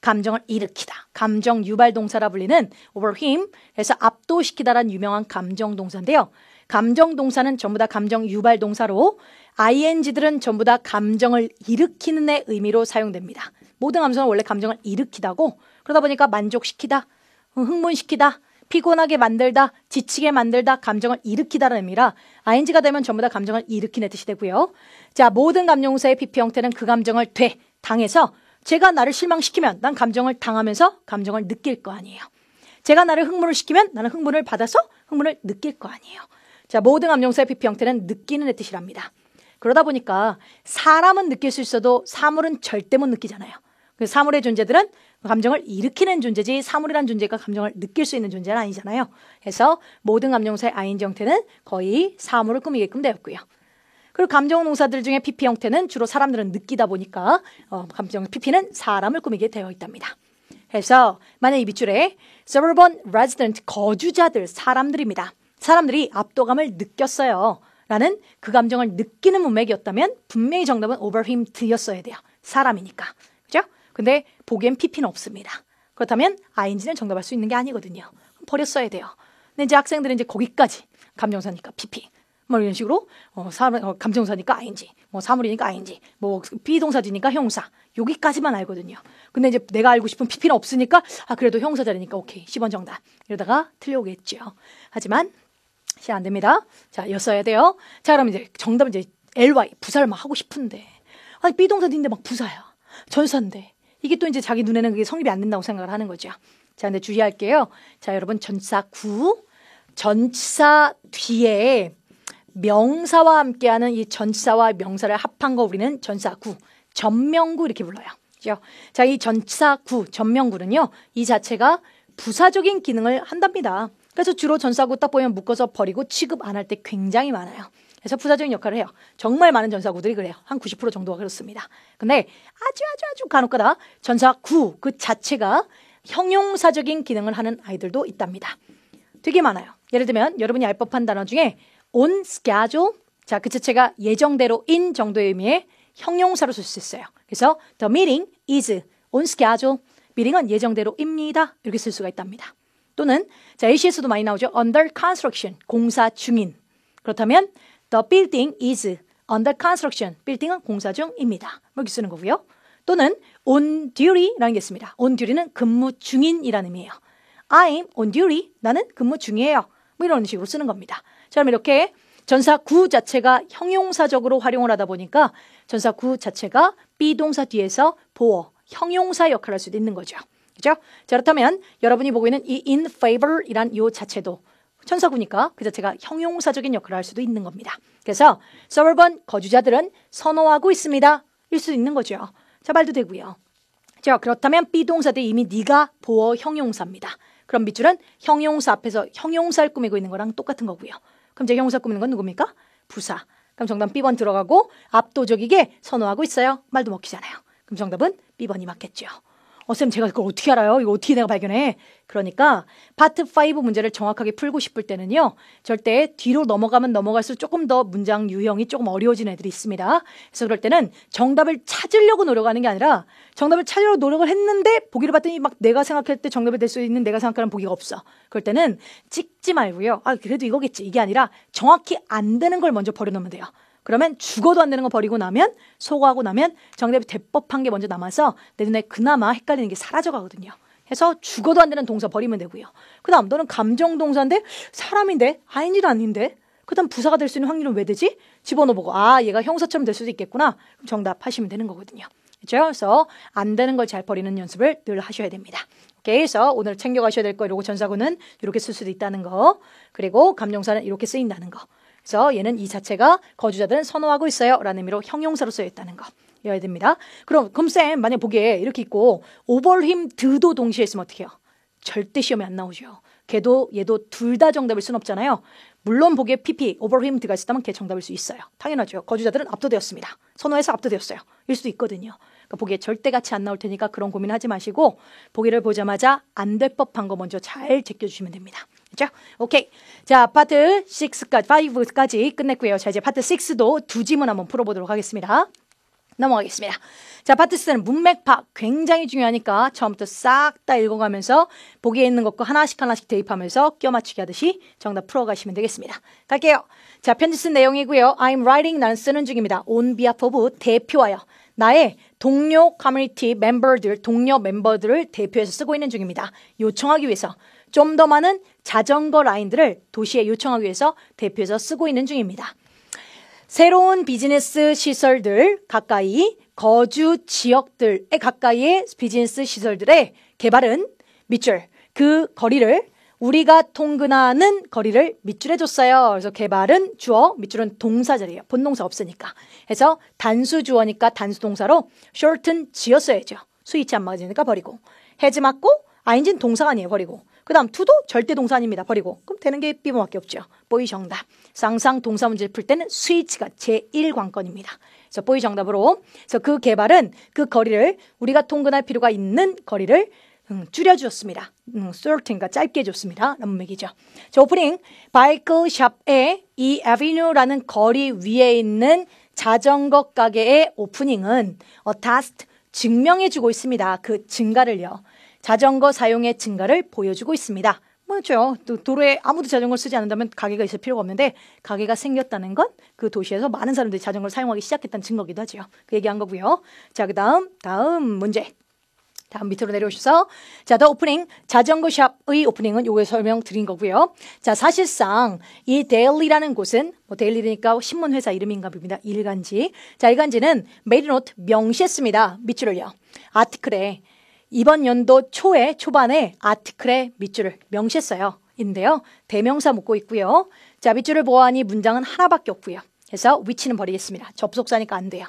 감정을 일으키다. 감정 유발 동사라 불리는 overwhelm 해서 압도시키다란 유명한 감정 동사인데요. 감정 동사는 전부 다 감정 유발 동사로 ing들은 전부 다 감정을 일으키는 의 의미로 사용됩니다. 모든 감정은 원래 감정을 일으키다고 그러다 보니까 만족시키다, 흥분시키다 피곤하게 만들다, 지치게 만들다, 감정을 일으키다는 라 의미라 ing가 되면 전부 다 감정을 일으키는 뜻이 되고요. 자, 모든 감정사의 PP 형태는 그 감정을 되, 당해서 제가 나를 실망시키면 난 감정을 당하면서 감정을 느낄 거 아니에요. 제가 나를 흥분을 시키면 나는 흥분을 받아서 흥분을 느낄 거 아니에요. 자, 모든 감정사의 PP 형태는 느끼는 뜻이랍니다. 그러다 보니까 사람은 느낄 수 있어도 사물은 절대 못 느끼잖아요. 그 사물의 존재들은 그 감정을 일으키는 존재지 사물이란 존재가 감정을 느낄 수 있는 존재는 아니잖아요. 그래서 모든 감정사의 아인지 형태는 거의 사물을 꾸미게끔 되었고요. 그리고 감정 농사들 중에 PP 형태는 주로 사람들은 느끼다 보니까 어, 감정 PP는 사람을 꾸미게 되어 있답니다. 그래서 만약 이 밑줄에 suburban resident 거주자들 사람들입니다. 사람들이 압도감을 느꼈어요. 라는 그 감정을 느끼는 문맥이었다면 분명히 정답은 overhim 드였어야 돼요. 사람이니까. 그죠? 근데 보기엔 PP는 없습니다. 그렇다면 ING는 정답할 수 있는 게 아니거든요. 버렸어야 돼요. 근데 이제 학생들은 이제 거기까지 감정사니까 PP. 뭐 이런 식으로 어, 사, 어, 감정사니까 ING, 뭐 사물이니까 ING, 뭐 비동사지니까 형사 여기까지만 알거든요. 근데 이제 내가 알고 싶은 PP는 없으니까 아 그래도 형사 자리니까 오케이 10원 정답 이러다가 틀려오겠죠. 하지만 시안 됩니다. 자 였어야 돼요. 자 그럼 이제 정답은 이제 LY 부사를 막 하고 싶은데 아니 비동사인데 막 부사야 전사인데 이게 또 이제 자기 눈에는 그게 성립이 안 된다고 생각을 하는 거죠. 자, 근데 주의할게요. 자, 여러분 전사구전사 뒤에 명사와 함께하는 이전사와 명사를 합한 거 우리는 전사구 전명구 이렇게 불러요. 그죠? 자, 이전사구 전명구는요. 이 자체가 부사적인 기능을 한답니다. 그래서 주로 전사구 딱 보면 묶어서 버리고 취급 안 할 때 굉장히 많아요. 그래서 부사적인 역할을 해요. 정말 많은 전사구들이 그래요. 한 90% 정도가 그렇습니다. 근데 아주 아주 아주 간혹가다 전사구 그 자체가 형용사적인 기능을 하는 아이들도 있답니다. 되게 많아요. 예를 들면 여러분이 알 법한 단어 중에 on schedule 자, 그 자체가 예정대로 인 정도의 의미의 형용사로 쓸 수 있어요. 그래서 the meeting is on schedule. 미팅은 예정대로입니다. 이렇게 쓸 수가 있답니다. 또는 자, ACS도 많이 나오죠. under construction 공사 중인. 그렇다면 The building is under construction. 빌딩은 공사 중입니다. 뭐 이렇게 쓰는 거고요. 또는 on duty라는 게 있습니다. on duty는 근무 중인이라는 의미예요. I'm on duty. 나는 근무 중이에요. 뭐 이런 식으로 쓰는 겁니다. 자, 그럼 이렇게 전사 구 자체가 형용사적으로 활용을 하다 보니까 전사 구 자체가 비동사 뒤에서 보어, 형용사 역할을 할 수도 있는 거죠. 그죠? 자, 그렇다면 여러분이 보고 있는 이 in favor이란 요 자체도 천사구니까 그래서 제가 형용사적인 역할을 할 수도 있는 겁니다. 그래서 서버번 거주자들은 선호하고 있습니다. 일 수도 있는 거죠. 자 말도 되고요. 자 그렇다면 비동사 대 이미 네가 보어 형용사입니다. 그럼 밑줄은 형용사 앞에서 형용사를 꾸미고 있는 거랑 똑같은 거고요. 그럼 제 형용사 꾸미는 건 누굽니까? 부사. 그럼 정답 B번 들어가고 압도적이게 선호하고 있어요. 말도 먹히잖아요. 그럼 정답은 B번이 맞겠죠. 어, 쌤, 제가 그걸 어떻게 알아요? 이거 어떻게 내가 발견해? 그러니까 파트 5 문제를 정확하게 풀고 싶을 때는요. 절대 뒤로 넘어가면 넘어갈수록 조금 더 문장 유형이 조금 어려워지는 애들이 있습니다. 그래서 그럴 때는 정답을 찾으려고 노력하는 게 아니라 정답을 찾으려고 노력을 했는데 보기를 봤더니 막 내가 생각할 때 정답이 될 수 있는 내가 생각하는 보기가 없어. 그럴 때는 찍지 말고요. 아, 그래도 이거겠지. 이게 아니라 정확히 안 되는 걸 먼저 버려놓으면 돼요. 그러면 죽어도 안 되는 거 버리고 나면 소거하고 나면 정답이 대법한 게 먼저 남아서 내 눈에 그나마 헷갈리는 게 사라져 가거든요. 해서 죽어도 안 되는 동사 버리면 되고요. 그다음 너는 감정 동사인데 사람인데 아인일 아닌데 그다음 부사가 될 수 있는 확률은 왜 되지? 집어넣어보고 아 얘가 형사처럼 될 수도 있겠구나. 그럼 정답 하시면 되는 거거든요. 그렇죠? 그래서 안 되는 걸 잘 버리는 연습을 늘 하셔야 됩니다. 오이 그래서 오늘 챙겨가셔야 될 거, 이러고 전사구는 이렇게 쓸 수도 있다는 거, 그리고 감정사는 이렇게 쓰인다는 거. 그래서 얘는 이 자체가 거주자들은 선호하고 있어요. 라는 의미로 형용사로 쓰여 있다는 거. 이어야 됩니다. 그럼 금쌤 만약 보기에 이렇게 있고 오벌힘 드도 동시에 있으면 어떡 해요? 절대 시험에 안 나오죠. 걔도 얘도 둘 다 정답일 순 없잖아요. 물론 보기에 PP, 오버힘 드가 있었다면 걔 정답일 수 있어요. 당연하죠. 거주자들은 압도되었습니다. 선호해서 압도되었어요. 일 수도 있거든요. 그러니까 보기에 절대 같이 안 나올 테니까 그런 고민하지 마시고 보기를 보자마자 안 될 법한 거 먼저 잘 제껴주시면 됩니다. 그죠? 오케이. 자, 파트 6까지, 5까지 끝냈고요. 자, 이제 파트 6도 두 지문 한번 풀어보도록 하겠습니다. 넘어가겠습니다. 자, 파트 6는 문맥 파악. 굉장히 중요하니까 처음부터 싹 다 읽어가면서 보기에 있는 것과 하나씩 하나씩 대입하면서 껴맞추기 하듯이 정답 풀어가시면 되겠습니다. 갈게요. 자, 편지 쓴 내용이고요. I'm writing, 나는 쓰는 중입니다. On behalf of, 대표하여. 나의 동료 커뮤니티 멤버들, 동료 멤버들을 대표해서 쓰고 있는 중입니다. 요청하기 위해서. 좀더 많은 자전거 라인들을 도시에 요청하기 위해서 대표에서 쓰고 있는 중입니다. 새로운 비즈니스 시설들 가까이 거주 지역들에 가까이의 비즈니스 시설들의 개발은 밑줄 그 거리를 우리가 통근하는 거리를 밑줄해줬어요. 그래서 개발은 주어, 밑줄은 동사절이에요. 본동사 없으니까. 해서 단수 주어니까 단수 동사로 shorten 지었어야죠. 스위치 안 맞으니까 버리고. 해지 맞고, 아인진 동사가 아니에요. 버리고. 그다음 투도 절대 동사입니다. 버리고 그럼 되는 게 B번밖에 없죠. 보이 정답. 쌍쌍 동사 문제를 풀 때는 스위치가 제1 관건입니다. 그래서 보이 정답으로 그래서 그 개발은 그 거리를 우리가 통근할 필요가 있는 거리를 음, 줄여주었습니다. 음, sorting과 짧게 줬습니다 라는 얘기죠. 저 오프닝 바이크샵의 이 아비뉴라는 거리 위에 있는 자전거 가게의 오프닝은 어타스트 증명해주고 있습니다. 그 증가를요. 자전거 사용의 증가를 보여주고 있습니다. 그렇죠. 또 도로에 아무도 자전거를 쓰지 않는다면 가게가 있을 필요가 없는데 가게가 생겼다는 건 그 도시에서 많은 사람들이 자전거를 사용하기 시작했다는 증거기도 하죠. 그 얘기한 거고요. 자, 그 다음, 다음 문제. 다음 밑으로 내려오셔서 자, 더 오프닝 자전거 샵의 오프닝은 요거 설명 드린 거고요. 자, 사실상 이 데일리라는 곳은 뭐 데일리니까 신문 회사 이름인가 봅니다. 일간지. 자, 일간지는 메리노트 명시했습니다. 밑줄을요. 아티클에 이번 연도 초에 초반에 아티클의 밑줄을 명시했어요. 인데요. 대명사 묻고 있고요. 자, 밑줄을 보아하니 문장은 하나밖에 없고요. 그래서 위치는 버리겠습니다. 접속사니까 안 돼요.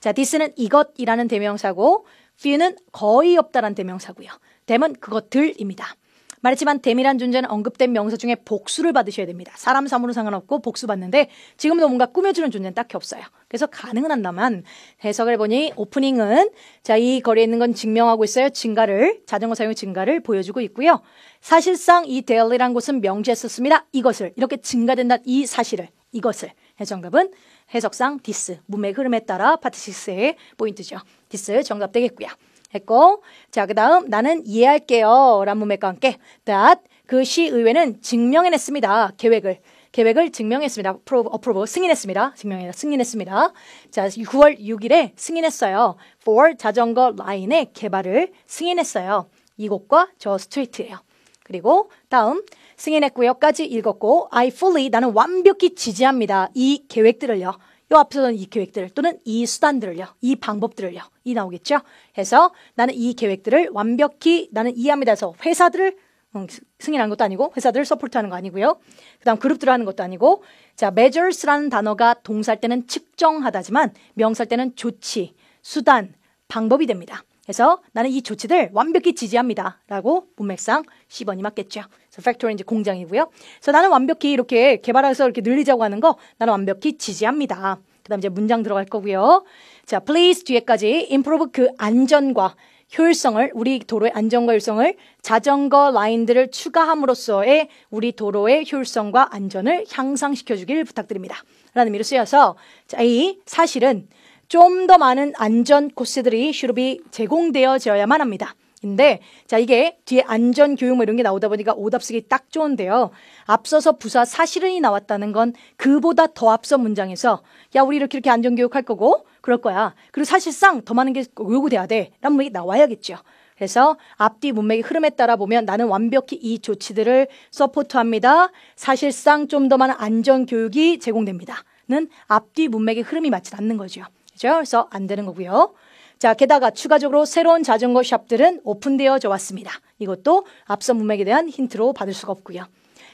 자, 디스는 이것이라는 대명사고, few는 거의 없다는 대명사고요. 댐은 그것들입니다. 말했지만 대미란 존재는 언급된 명사 중에 복수를 받으셔야 됩니다. 사람 사물은 상관없고 복수 받는데 지금도 뭔가 꾸며주는 존재는 딱히 없어요. 그래서 가능은 한다만 해석을 보니 오프닝은 자 이 거리에 있는 건 증명하고 있어요. 증가를 자전거 사용 증가를 보여주고 있고요. 사실상 이 데일리란 곳은 명제했었습니다. 이것을 이렇게 증가된다 이 사실을 이것을 해서 정답은 해석상 디스 문맥 흐름에 따라 파트 6의 포인트죠. 디스 정답 되겠고요. 했고 자그 다음 나는 이해할게요 란 문맥과 함께 that 그 시의회는 증명해냈습니다 계획을 계획을 증명했습니다. 프로브, 어프로브 승인했습니다. 증명해 승인했습니다. 자, 9월 6일에 승인했어요. for 자전거 라인의 개발을 승인했어요. 이곳과 저 스트리트예요. 그리고 다음 승인했고요까지 읽었고 I fully 나는 완벽히 지지합니다. 이 계획들을요. 요 앞서는 이 계획들 또는 이 수단들을요. 이 방법들을요. 이 나오겠죠. 해서 나는 이 계획들을 완벽히 나는 이해합니다 해서 회사들을 음, 승인한 것도 아니고 회사들을 서포트하는 거 아니고요. 그다음 그룹들 하는 것도 아니고 자 measures라는 단어가 동사일 때는 측정하다지만 명사일 때는 조치, 수단, 방법이 됩니다. 그래서 나는 이 조치들 완벽히 지지합니다. 라고 문맥상 1 0원이 맞겠죠. 그래서 팩토리 이제 공장이고요. 그래서 나는 완벽히 이렇게 개발해서 이렇게 늘리자고 하는 거 나는 완벽히 지지합니다. 그 다음 이제 문장 들어갈 거고요. 자, please 뒤에까지 improve 그 안전과 효율성을 우리 도로의 안전과 효율성을 자전거 라인들을 추가함으로써의 우리 도로의 효율성과 안전을 향상시켜 주길 부탁드립니다. 라는 의미로 쓰여서 자, 이 사실은 좀더 많은 안전 코스들이 슈룹이 제공되어져야만 합니다. 인데 자 이게 뒤에 안전 교육 뭐 이런 게 나오다 보니까 오답 쓰기 딱 좋은데요. 앞서서 부사 사실은이 나왔다는 건 그보다 더 앞선 문장에서 야 우리 이렇게 이렇게 안전 교육할 거고 그럴 거야. 그리고 사실상 더 많은 게 요구돼야 돼라는 문이 나와야겠죠. 그래서 앞뒤 문맥의 흐름에 따라 보면 나는 완벽히 이 조치들을 서포트합니다. 사실상 좀 더 많은 안전 교육이 제공됩니다. 는 앞뒤 문맥의 흐름이 맞지 않는 거죠. 그죠? 그래서 안 되는 거고요. 자, 게다가 추가적으로 새로운 자전거 샵들은 오픈되어져 왔습니다. 이것도 앞선 문맥에 대한 힌트로 받을 수가 없고요.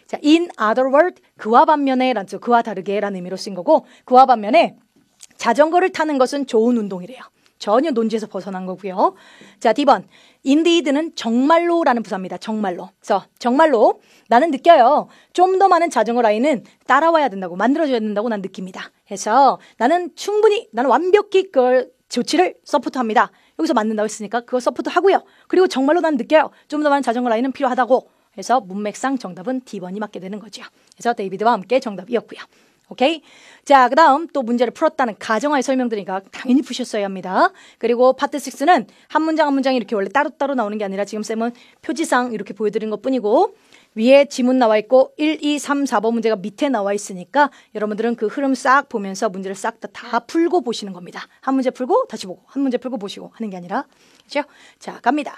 자, in other word, 그와 반면에 란 뜻, 그와 다르게 라는 의미로 쓴 거고, 그와 반면에 자전거를 타는 것은 좋은 운동이래요. 전혀 논지에서 벗어난 거고요. 자, D번. i n 인디 e 드는 정말로 라는 부사입니다. 정말로. 그래서 정말로 나는 느껴요. 좀 더 많은 자전거 라인은 따라와야 된다고 만들어져야 된다고 난 느낍니다. 해서 나는 충분히 나는 완벽히 그걸 조치를 서포트합니다. 여기서 맞는다고 했으니까 그거 서포트하고요. 그리고 정말로 난 느껴요. 좀 더 많은 자전거 라인은 필요하다고. 해서 문맥상 정답은 D번이 맞게 되는 거죠. 그래서 데이비드와 함께 정답이었고요. 오케이? 자, 그 다음 또 문제를 풀었다는 가정화의설명들리니까 당연히 푸셨어야 합니다. 그리고 파트 6는 한 문장 한 문장 이렇게 원래 따로따로 나오는 게 아니라 지금 쌤은 표지상 이렇게 보여드린 것 뿐이고 위에 지문 나와 있고 1, 2, 3, 4번 문제가 밑에 나와 있으니까 여러분들은 그 흐름 싹 보면서 문제를 싹 다 다 풀고 보시는 겁니다. 한 문제 풀고 다시 보고 한 문제 풀고 보시고 하는 게 아니라 그렇죠? 자 갑니다.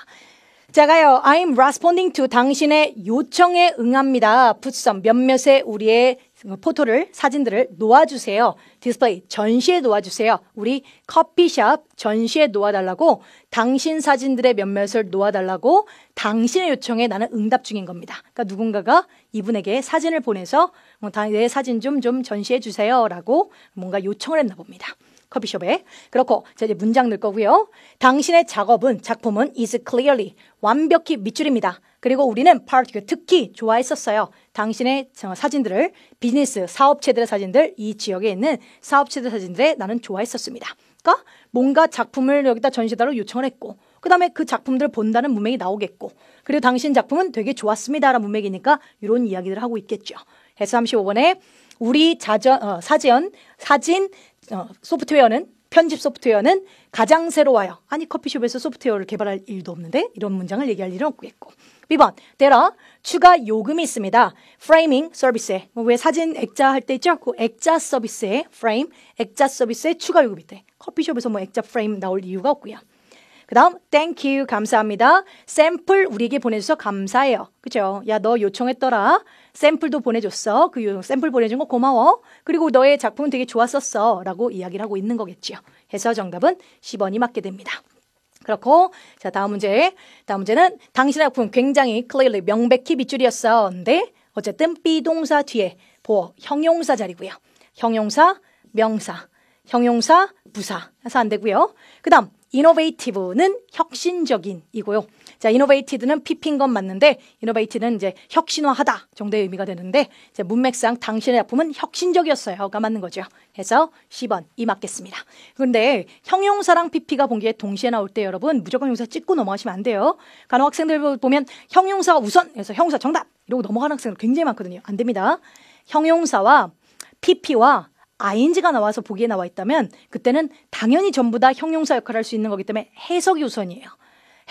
자 가요. I'm responding to 당신의 요청에 응합니다. p 스 t 몇몇의 우리의 그러니까 포토를 사진들을 놓아주세요. 디스플레이 전시에 놓아주세요. 우리 커피숍 전시에 놓아달라고 당신 사진들의 몇몇을 놓아달라고 당신의 요청에 나는 응답 중인 겁니다. 그러니까 누군가가 이분에게 사진을 보내서 뭐, 내 사진 좀좀 좀 전시해 주세요라고 뭔가 요청을 했나 봅니다. 커피숍에. 그렇고 자 이제 문장 넣을 거고요. 당신의 작업은 작품은 is clearly 완벽히 밑줄입니다. 그리고 우리는 part 그러니까 특히 좋아했었어요. 당신의 사진들을 비즈니스 사업체들의 사진들 이 지역에 있는 사업체들 의 사진들에 나는 좋아했었습니다. 그러니까 뭔가 작품을 여기다 전시해달라고 요청을 했고 그 다음에 그 작품들 을 본다는 문맥이 나오겠고 그리고 당신 작품은 되게 좋았습니다라는 문맥이니까 이런 이야기들을 하고 있겠죠. 해서 35번에 우리 자전, 어, 사전, 사진 어, 소프트웨어는 편집 소프트웨어는 가장 새로워요. 아니 커피숍에서 소프트웨어를 개발할 일도 없는데 이런 문장을 얘기할 일은 없겠고. B번 대라 추가 요금이 있습니다. 프레이밍 서비스에 뭐 왜 사진 액자 할 때 있죠? 그 액자 서비스에 프레임 액자 서비스에 추가 요금이 있대. 커피숍에서 뭐 액자 프레임 나올 이유가 없고요. 그 다음 thank you 감사합니다. 샘플 우리에게 보내주셔서 감사해요. 그죠? 야너 요청했더라. 샘플도 보내줬어. 그 샘플 보내준 거 고마워. 그리고 너의 작품은 되게 좋았었어. 라고 이야기를 하고 있는 거겠지요. 해서 정답은 1 0원이 맞게 됩니다. 그렇고 자 다음 문제 다음 문제는 당신의 작품 굉장히 클 l e a 명백히 밑줄이었어 근데 어쨌든 비 동사 뒤에 보어 형용사 자리고요 형용사 명사 형용사 부사 해서 안 되고요 그다음 innovative는 혁신적인이고요 자, 이노베이티드는 피핀 건 맞는데 이노베이티드는 이제 혁신화하다 정도의 의미가 되는데 이제 문맥상 당신의 작품은 혁신적이었어요가 맞는 거죠. 해서 10번 이 맞겠습니다. 그런데 형용사랑 PP가 본기에 동시에 나올 때 여러분 무조건 용사 찍고 넘어가시면 안 돼요. 간혹 학생들 보면 형용사 우선 그서 형용사 정답 이러고 넘어가는 학생들 굉장히 많거든요. 안 됩니다. 형용사와 PP와 ing가 나와서 보기에 나와 있다면 그때는 당연히 전부 다 형용사 역할을 할 수 있는 거기 때문에 해석이 우선이에요.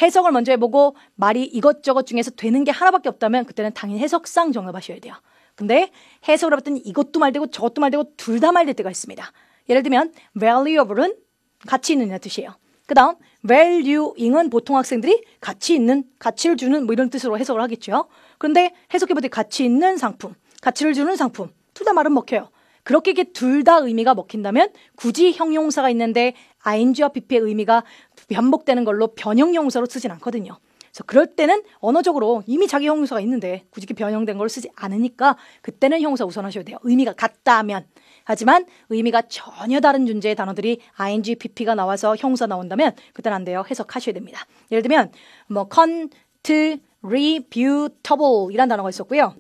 해석을 먼저 해보고 말이 이것저것 중에서 되는 게 하나밖에 없다면 그때는 당연히 해석상 정답하셔야 돼요. 근데 해석을 해봤더니 이것도 말되고 저것도 말되고 둘 다 말될 때가 있습니다. 예를 들면 valuable은 가치 있는 뜻이에요. 그 다음 valuing은 보통 학생들이 가치 있는, 가치를 주는 뭐 이런 뜻으로 해석을 하겠죠. 그런데 해석해보니 가치 있는 상품, 가치를 주는 상품 둘 다 말은 먹혀요. 그렇게 이게 둘 다 의미가 먹힌다면 굳이 형용사가 있는데 ing와 bp의 의미가 반복되는 걸로 변형 용서로 쓰진 않거든요. 그래서 그럴 때는 언어적으로 이미 자기 형용사가 있는데 굳이 변형된 걸 쓰지 않으니까 그때는 형사 우선하셔야 돼요. 의미가 같다면. 하지만 의미가 전혀 다른 존재의 단어들이 ing, pp가 나와서 형용사 나온다면 그때는 안 돼요. 해석하셔야 됩니다. 예를 들면 뭐 contributable 이란 단어가 있었고요.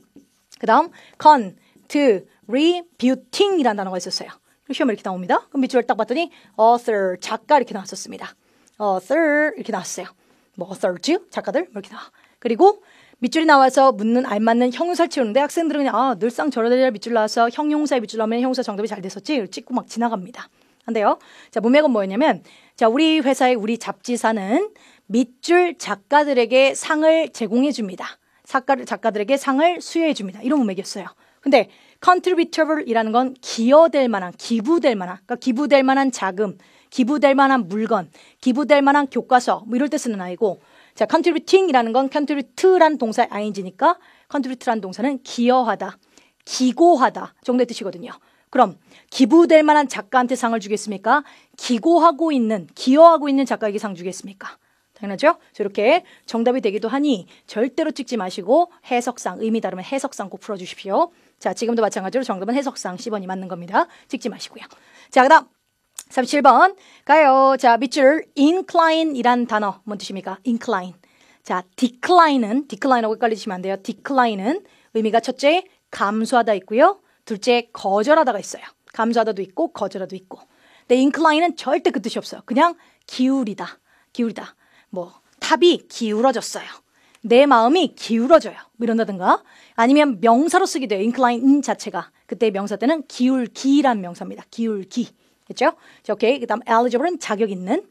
그다음 contributing 이란 단어가 있었어요. 시험에 이렇게 나옵니다. 그럼 밑줄을 딱 봤더니 author 작가 이렇게 나왔었습니다. author 어, 이렇게 나왔어요. 뭐 authors 작가들 뭐 이렇게 나와. 그리고 밑줄이 나와서 묻는 알맞는 형용사치 채우는데 학생들은 그냥 아, 늘상 저러다 밑줄 나와서 형용사에 밑줄 나오면 형용사 정답이 잘 됐었지 찍고 막 지나갑니다. 한데요. 자 문맥은 뭐였냐면 자 우리 회사의 우리 잡지사는 밑줄 작가들에게 상을 제공해 줍니다. 작가를 작가들에게 상을 수여해 줍니다. 이런 문맥이었어요. 근데 c o n t r i b u t a b 이라는 건 기여될 만한, 기부될 만한, 그러니까 기부될 만한 자금, 기부될 만한 물건, 기부될 만한 교과서 뭐 이럴 때 쓰는 아이고 자, contributing이라는 건 contribute란 동사 ing니까 contribute란 동사는 기여하다, 기고하다 정도의 뜻이거든요. 그럼 기부될 만한 작가한테 상을 주겠습니까? 기고하고 있는, 기여하고 있는 작가에게 상 주겠습니까? 당연하죠? 저렇게 정답이 되기도 하니 절대로 찍지 마시고 해석상, 의미 다르면 해석상 꼭 풀어주십시오. 자, 지금도 마찬가지로 정답은 해석상 1 0원이 맞는 겁니다. 찍지 마시고요. 자, 그 다음 37번 가요. 자, 밑줄 incline이란 단어 뭔 뜻입니까? incline. 자, decline은 decline하고 헷갈리시면 안 돼요. decline은 의미가 첫째 감소하다 있고요. 둘째 거절하다가 있어요. 감소하다도 있고 거절하다도 있고. 근데 incline은 절대 그 뜻이 없어요. 그냥 기울이다. 기울이다. 뭐 탑이 기울어졌어요. 내 마음이 기울어져요. 뭐 이런다든가 아니면 명사로 쓰기도 해요. incline 자체가. 그때 명사 때는 기울기란 명사입니다. 기울기. 그렇죠? 오케이. 그다음 eligible은 자격 있는,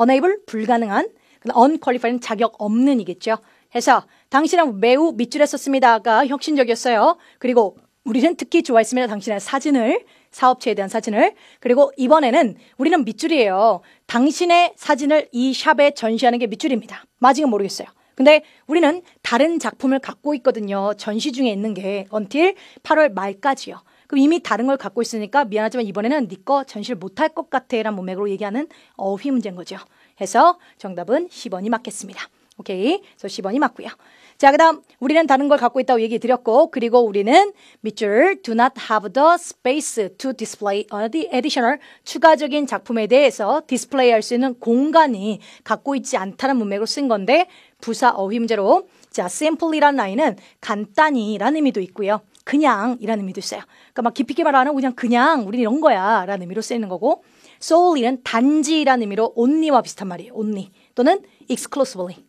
unable 불가능한, 그다음 unqualified는 자격 없는이겠죠. 해서 당신은 매우 밑줄에 섰습니다가 혁신적이었어요. 그리고 우리는 특히 좋아했습니다. 당신의 사진을 사업체에 대한 사진을 그리고 이번에는 우리는 밑줄이에요. 당신의 사진을 이 샵에 전시하는 게 밑줄입니다. 맞은건 모르겠어요. 근데 우리는 다른 작품을 갖고 있거든요. 전시 중에 있는 게 언틸 8월 말까지요. 그럼 이미 다른 걸 갖고 있으니까 미안하지만 이번에는 네 거 전시를 못할 것 같아 라는 문맥으로 얘기하는 어휘 문제인 거죠. 해서 정답은 1 0원이 맞겠습니다. 오케이. 그래서 1 0원이 맞고요. 자, 그다음 우리는 다른 걸 갖고 있다고 얘기 드렸고 그리고 우리는 밑줄 do not have the space to display or the additional 추가적인 작품에 대해서 디스플레이 할수 있는 공간이 갖고 있지 않다는 문맥으로 쓴 건데 부사 어휘 문제로 자, simply라는 라인은 간단히라는 의미도 있고요. 그냥이라는 의미도 있어요. 그러니까 막 깊이 있게 말하는 그냥 그냥 우리는 이런 거야라는 의미로 쓰이는 거고 solely는 단지라는 의미로 only와 비슷한 말이에요. only 또는 exclusively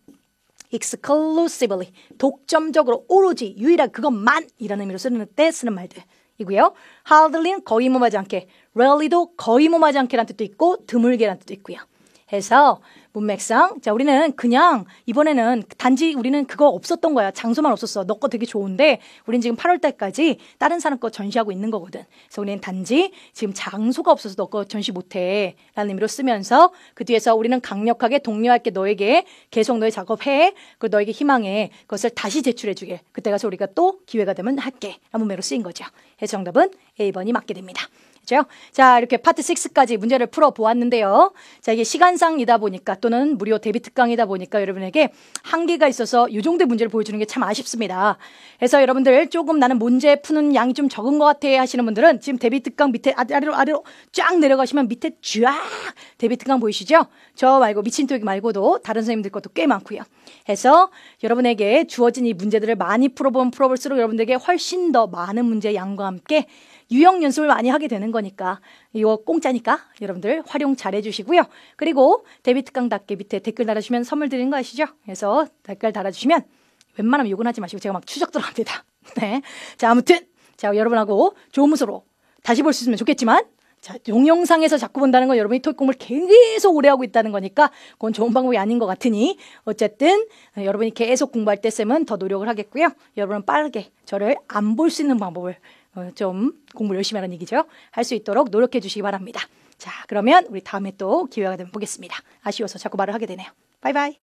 exclusively 독점적으로 오로지 유일한 그것만이라는 의미로 쓰는 때 쓰는 말들이고요. hardly는 거의 몸하지 않게 rarely도 거의 몸하지 않게라는 뜻도 있고 드물게라는 뜻도 있고요. 해서 문맥상 자 우리는 그냥 이번에는 단지 우리는 그거 없었던 거야 장소만 없었어 너 거 되게 좋은데 우린 지금 8월 달까지 다른 사람 거 전시하고 있는 거거든 그래서 우리는 단지 지금 장소가 없어서 너 거 전시 못해 라는 의미로 쓰면서 그 뒤에서 우리는 강력하게 독려할게 너에게 계속 너의 작업해 그 너에게 희망해 그것을 다시 제출해 주게 그때 가서 우리가 또 기회가 되면 할게 라는 문맥으로 쓰인 거죠 해서 정답은 A번이 맞게 됩니다 그죠? 자, 이렇게 파트 6까지 문제를 풀어 보았는데요. 자, 이게 시간상이다 보니까 또는 무료 대비 특강이다 보니까 여러분에게 한계가 있어서 요 정도의 문제를 보여주는 게 참 아쉽습니다. 그래서 여러분들 조금 나는 문제 푸는 양이 좀 적은 것 같아 하시는 분들은 지금 대비 특강 밑에 아래로 아래로 쫙 내려가시면 밑에 쫙 대비 특강 보이시죠? 저 말고 미친 토익 말고도 다른 선생님들 것도 꽤 많고요. 해서 여러분에게 주어진 이 문제들을 많이 풀어보면 풀어볼수록 여러분들에게 훨씬 더 많은 문제 양과 함께 유형 연습을 많이 하게 되는 거니까 이거 공짜니까 여러분들 활용 잘 해주시고요. 그리고 데뷔 특강답게 밑에 댓글 달아주시면 선물 드리는 거 아시죠? 그래서 댓글 달아주시면 웬만하면 욕은 하지 마시고 제가 막 추적 들어갑니다. 네. 자, 아무튼 자, 여러분하고 좋은 모습으로 다시 볼 수 있으면 좋겠지만 자, 동영상에서 자꾸 본다는 건 여러분이 토익 공부를 계속 오래 하고 있다는 거니까 그건 좋은 방법이 아닌 것 같으니 어쨌든 여러분이 계속 공부할 때 쌤은 더 노력을 하겠고요. 여러분은 빠르게 저를 안 볼 수 있는 방법을 어, 좀 공부를 열심히 하는 얘기죠. 할 수 있도록 노력해 주시기 바랍니다. 자, 그러면 우리 다음에 또 기회가 되면 보겠습니다. 아쉬워서 자꾸 말을 하게 되네요. 바이바이.